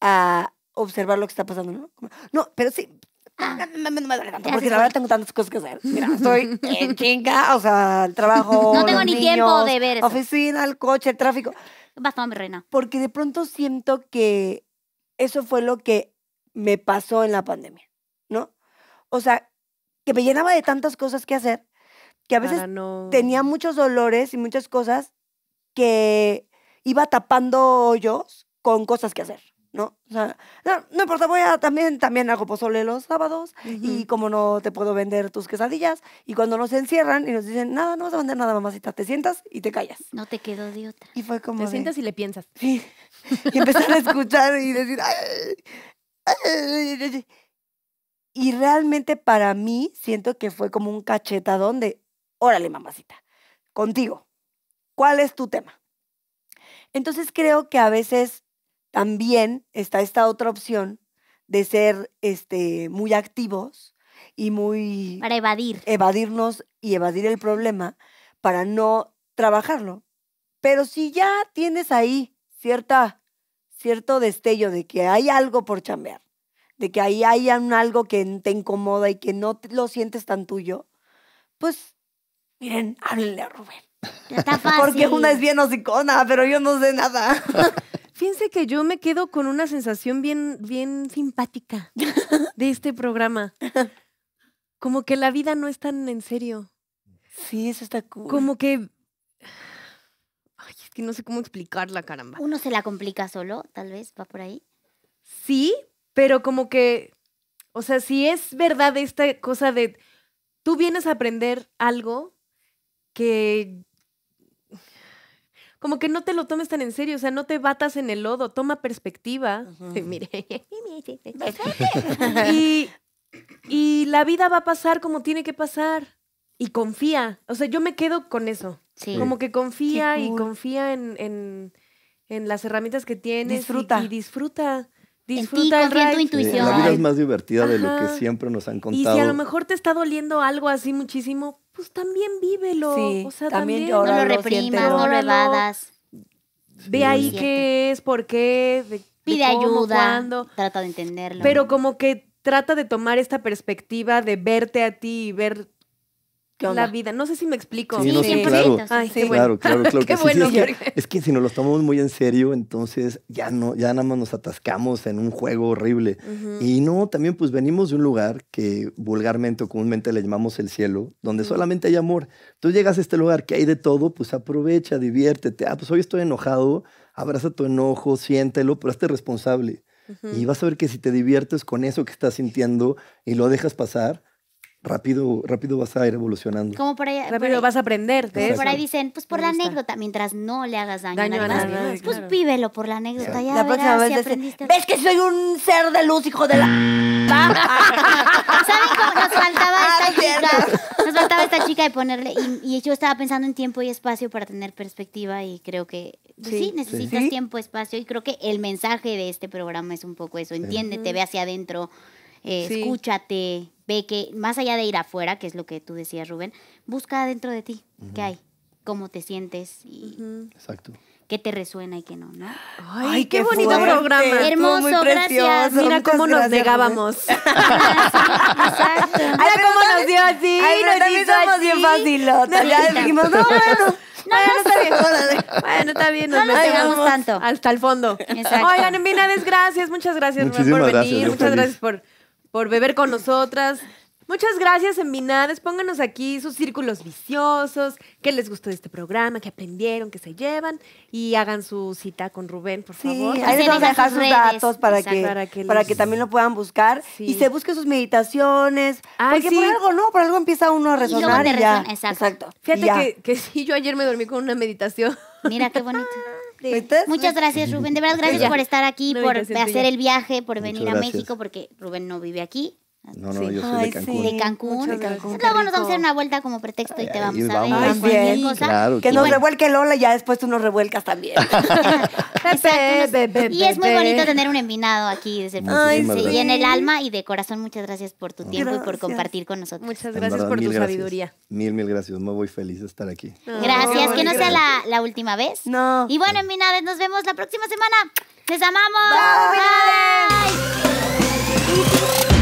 a observar lo que está pasando, ¿no? No, pero sí. Ah, no, me duele tanto, porque la verdad tengo tantas cosas que hacer. Mira, estoy en chinga, o sea, el trabajo. No tengo ni tiempo de ver Oficina, el coche, el tráfico. Basta, mi reina. Porque de pronto siento que eso fue lo que me pasó en la pandemia, ¿no? O sea, que me llenaba de tantas cosas que hacer, que a veces tenía muchos dolores y muchas cosas que iba tapando hoyos con cosas que hacer. ¿no? O sea, no, importa, voy a también, también hago pozole los sábados y como no te puedo vender tus quesadillas y cuando nos encierran y nos dicen, nada, no vas a vender nada, mamacita, te sientas y te callas. No te quedo de otra. Y fue como... Te sientas y le piensas. Y empezar a escuchar y decir, ay, ay, ay, y realmente para mí siento que fue como un cachetadón de, órale mamacita, contigo, ¿cuál es tu tema? Entonces creo que a veces también está esta otra opción de ser este, muy activos y muy... Para evadir. Evadirnos y evadir el problema para no trabajarlo. Pero si ya tienes ahí cierta, cierto destello de que hay algo por chambear, de que ahí hay algo que te incomoda y que no lo sientes tan tuyo, pues miren, háblenle a Rubén. está fácil. Porque una es bien hocicona, pero yo no sé nada. Fíjense que yo me quedo con una sensación bien, bien simpática de este programa. Como que la vida no es tan en serio. Sí, eso está cool. Como que. Ay, es que no sé cómo explicarla, caramba. Uno se la complica solo, tal vez, va por ahí. Sí, pero como que, o sea, si es verdad esta cosa de, tú vienes a aprender algo que como que no te lo tomes tan en serio, o sea, no te batas en el lodo, toma perspectiva. y, la vida va a pasar como tiene que pasar. Y confía. O sea, yo me quedo con eso. Como que confía y confía en, las herramientas que tienes. Disfruta. y disfruta. Disfruta intuición. La vida es más divertida de lo que siempre nos han contado. Y si a lo mejor te está doliendo algo así muchísimo, pues también vívelo. Sí, o sea, también, No lo reprimas, no lo evadas. Ve ahí qué es, por qué, pide ayuda, trata de entenderlo. Pero como que trata de tomar esta perspectiva de verte a ti y ver la vida. No sé si me explico. Sí, claro. claro, claro, es, que, si nos lo tomamos muy en serio, entonces ya no, ya nada más nos atascamos en un juego horrible. Y no, también pues venimos de un lugar que vulgarmente o comúnmente le llamamos el cielo, donde solamente hay amor. Tú llegas a este lugar que hay de todo, pues aprovecha, diviértete. Ah, pues hoy estoy enojado, abraza tu enojo, siéntelo, pero hazte responsable. Y vas a ver que si te diviertes con eso que estás sintiendo y lo dejas pasar, rápido, rápido vas a ir evolucionando. Como por ahí, rápido vas a aprender. Por ahí dicen, pues por la anécdota, mientras no le hagas daño, pues píbelo por la anécdota. Ya la verás ¿Ves que soy un ser de luz, hijo de la... ¿Saben cómo nos faltaba ah, esta chica? Nos faltaba esta chica de ponerle... Y, yo estaba pensando en tiempo y espacio para tener perspectiva y creo que... Pues, sí. necesitas tiempo tiempo, espacio y creo que el mensaje de este programa es un poco eso. Entiéndete, ve hacia adentro, eh, escúchate, Ve que más allá de ir afuera, que es lo que tú decías, Rubén, busca dentro de ti qué hay, cómo te sientes y Exacto. qué te resuena y qué no, ¿no? Ay, qué, bonito programa. Hermoso, gracias. Mira cómo nos negábamos. Exacto. Mira cómo nos dio así. Ay, nos también hizo somos bien facilotas. Ya dijimos, no, bueno. No, no está bien, Bueno, está bien, nos, no tanto. Hasta el fondo. Exacto. Oigan, Envinades, gracias, muchas gracias por venir. Gracias, muchas gracias por por beber con nosotras. Muchas gracias, Envinades. Pónganos aquí sus círculos viciosos, qué les gustó de este programa, qué aprendieron, qué se llevan. Y hagan su cita con Rubén, por favor. Sí, ahí les vamos a dejar sus datos para que, para, que, también lo puedan buscar. Y se busquen sus meditaciones. porque por algo, ¿no? Por algo empieza uno a resonar. Exacto. Fíjate Que, que sí, yo ayer me dormí con una meditación. Mira qué bonito. Muchas gracias, Rubén. De verdad, gracias por estar aquí, por hacer el viaje, por venir a México, porque Rubén no vive aquí. No, no, yo soy de Cancún. De Cancún. Luego nos vamos a hacer una vuelta como pretexto y te vamos, a ver. Ay, bien. que nos revuelque Lola y ya después tú nos revuelcas también. y es muy bonito tener un envinado aquí desde el y en el alma y de corazón, muchas gracias por tu tiempo y por compartir con nosotros. Muchas gracias por tu sabiduría. Mil, mil gracias. Me voy feliz de estar aquí. gracias. que no sea la, última vez. No. Y bueno, envinades, nos vemos la próxima semana. Les amamos. Bye.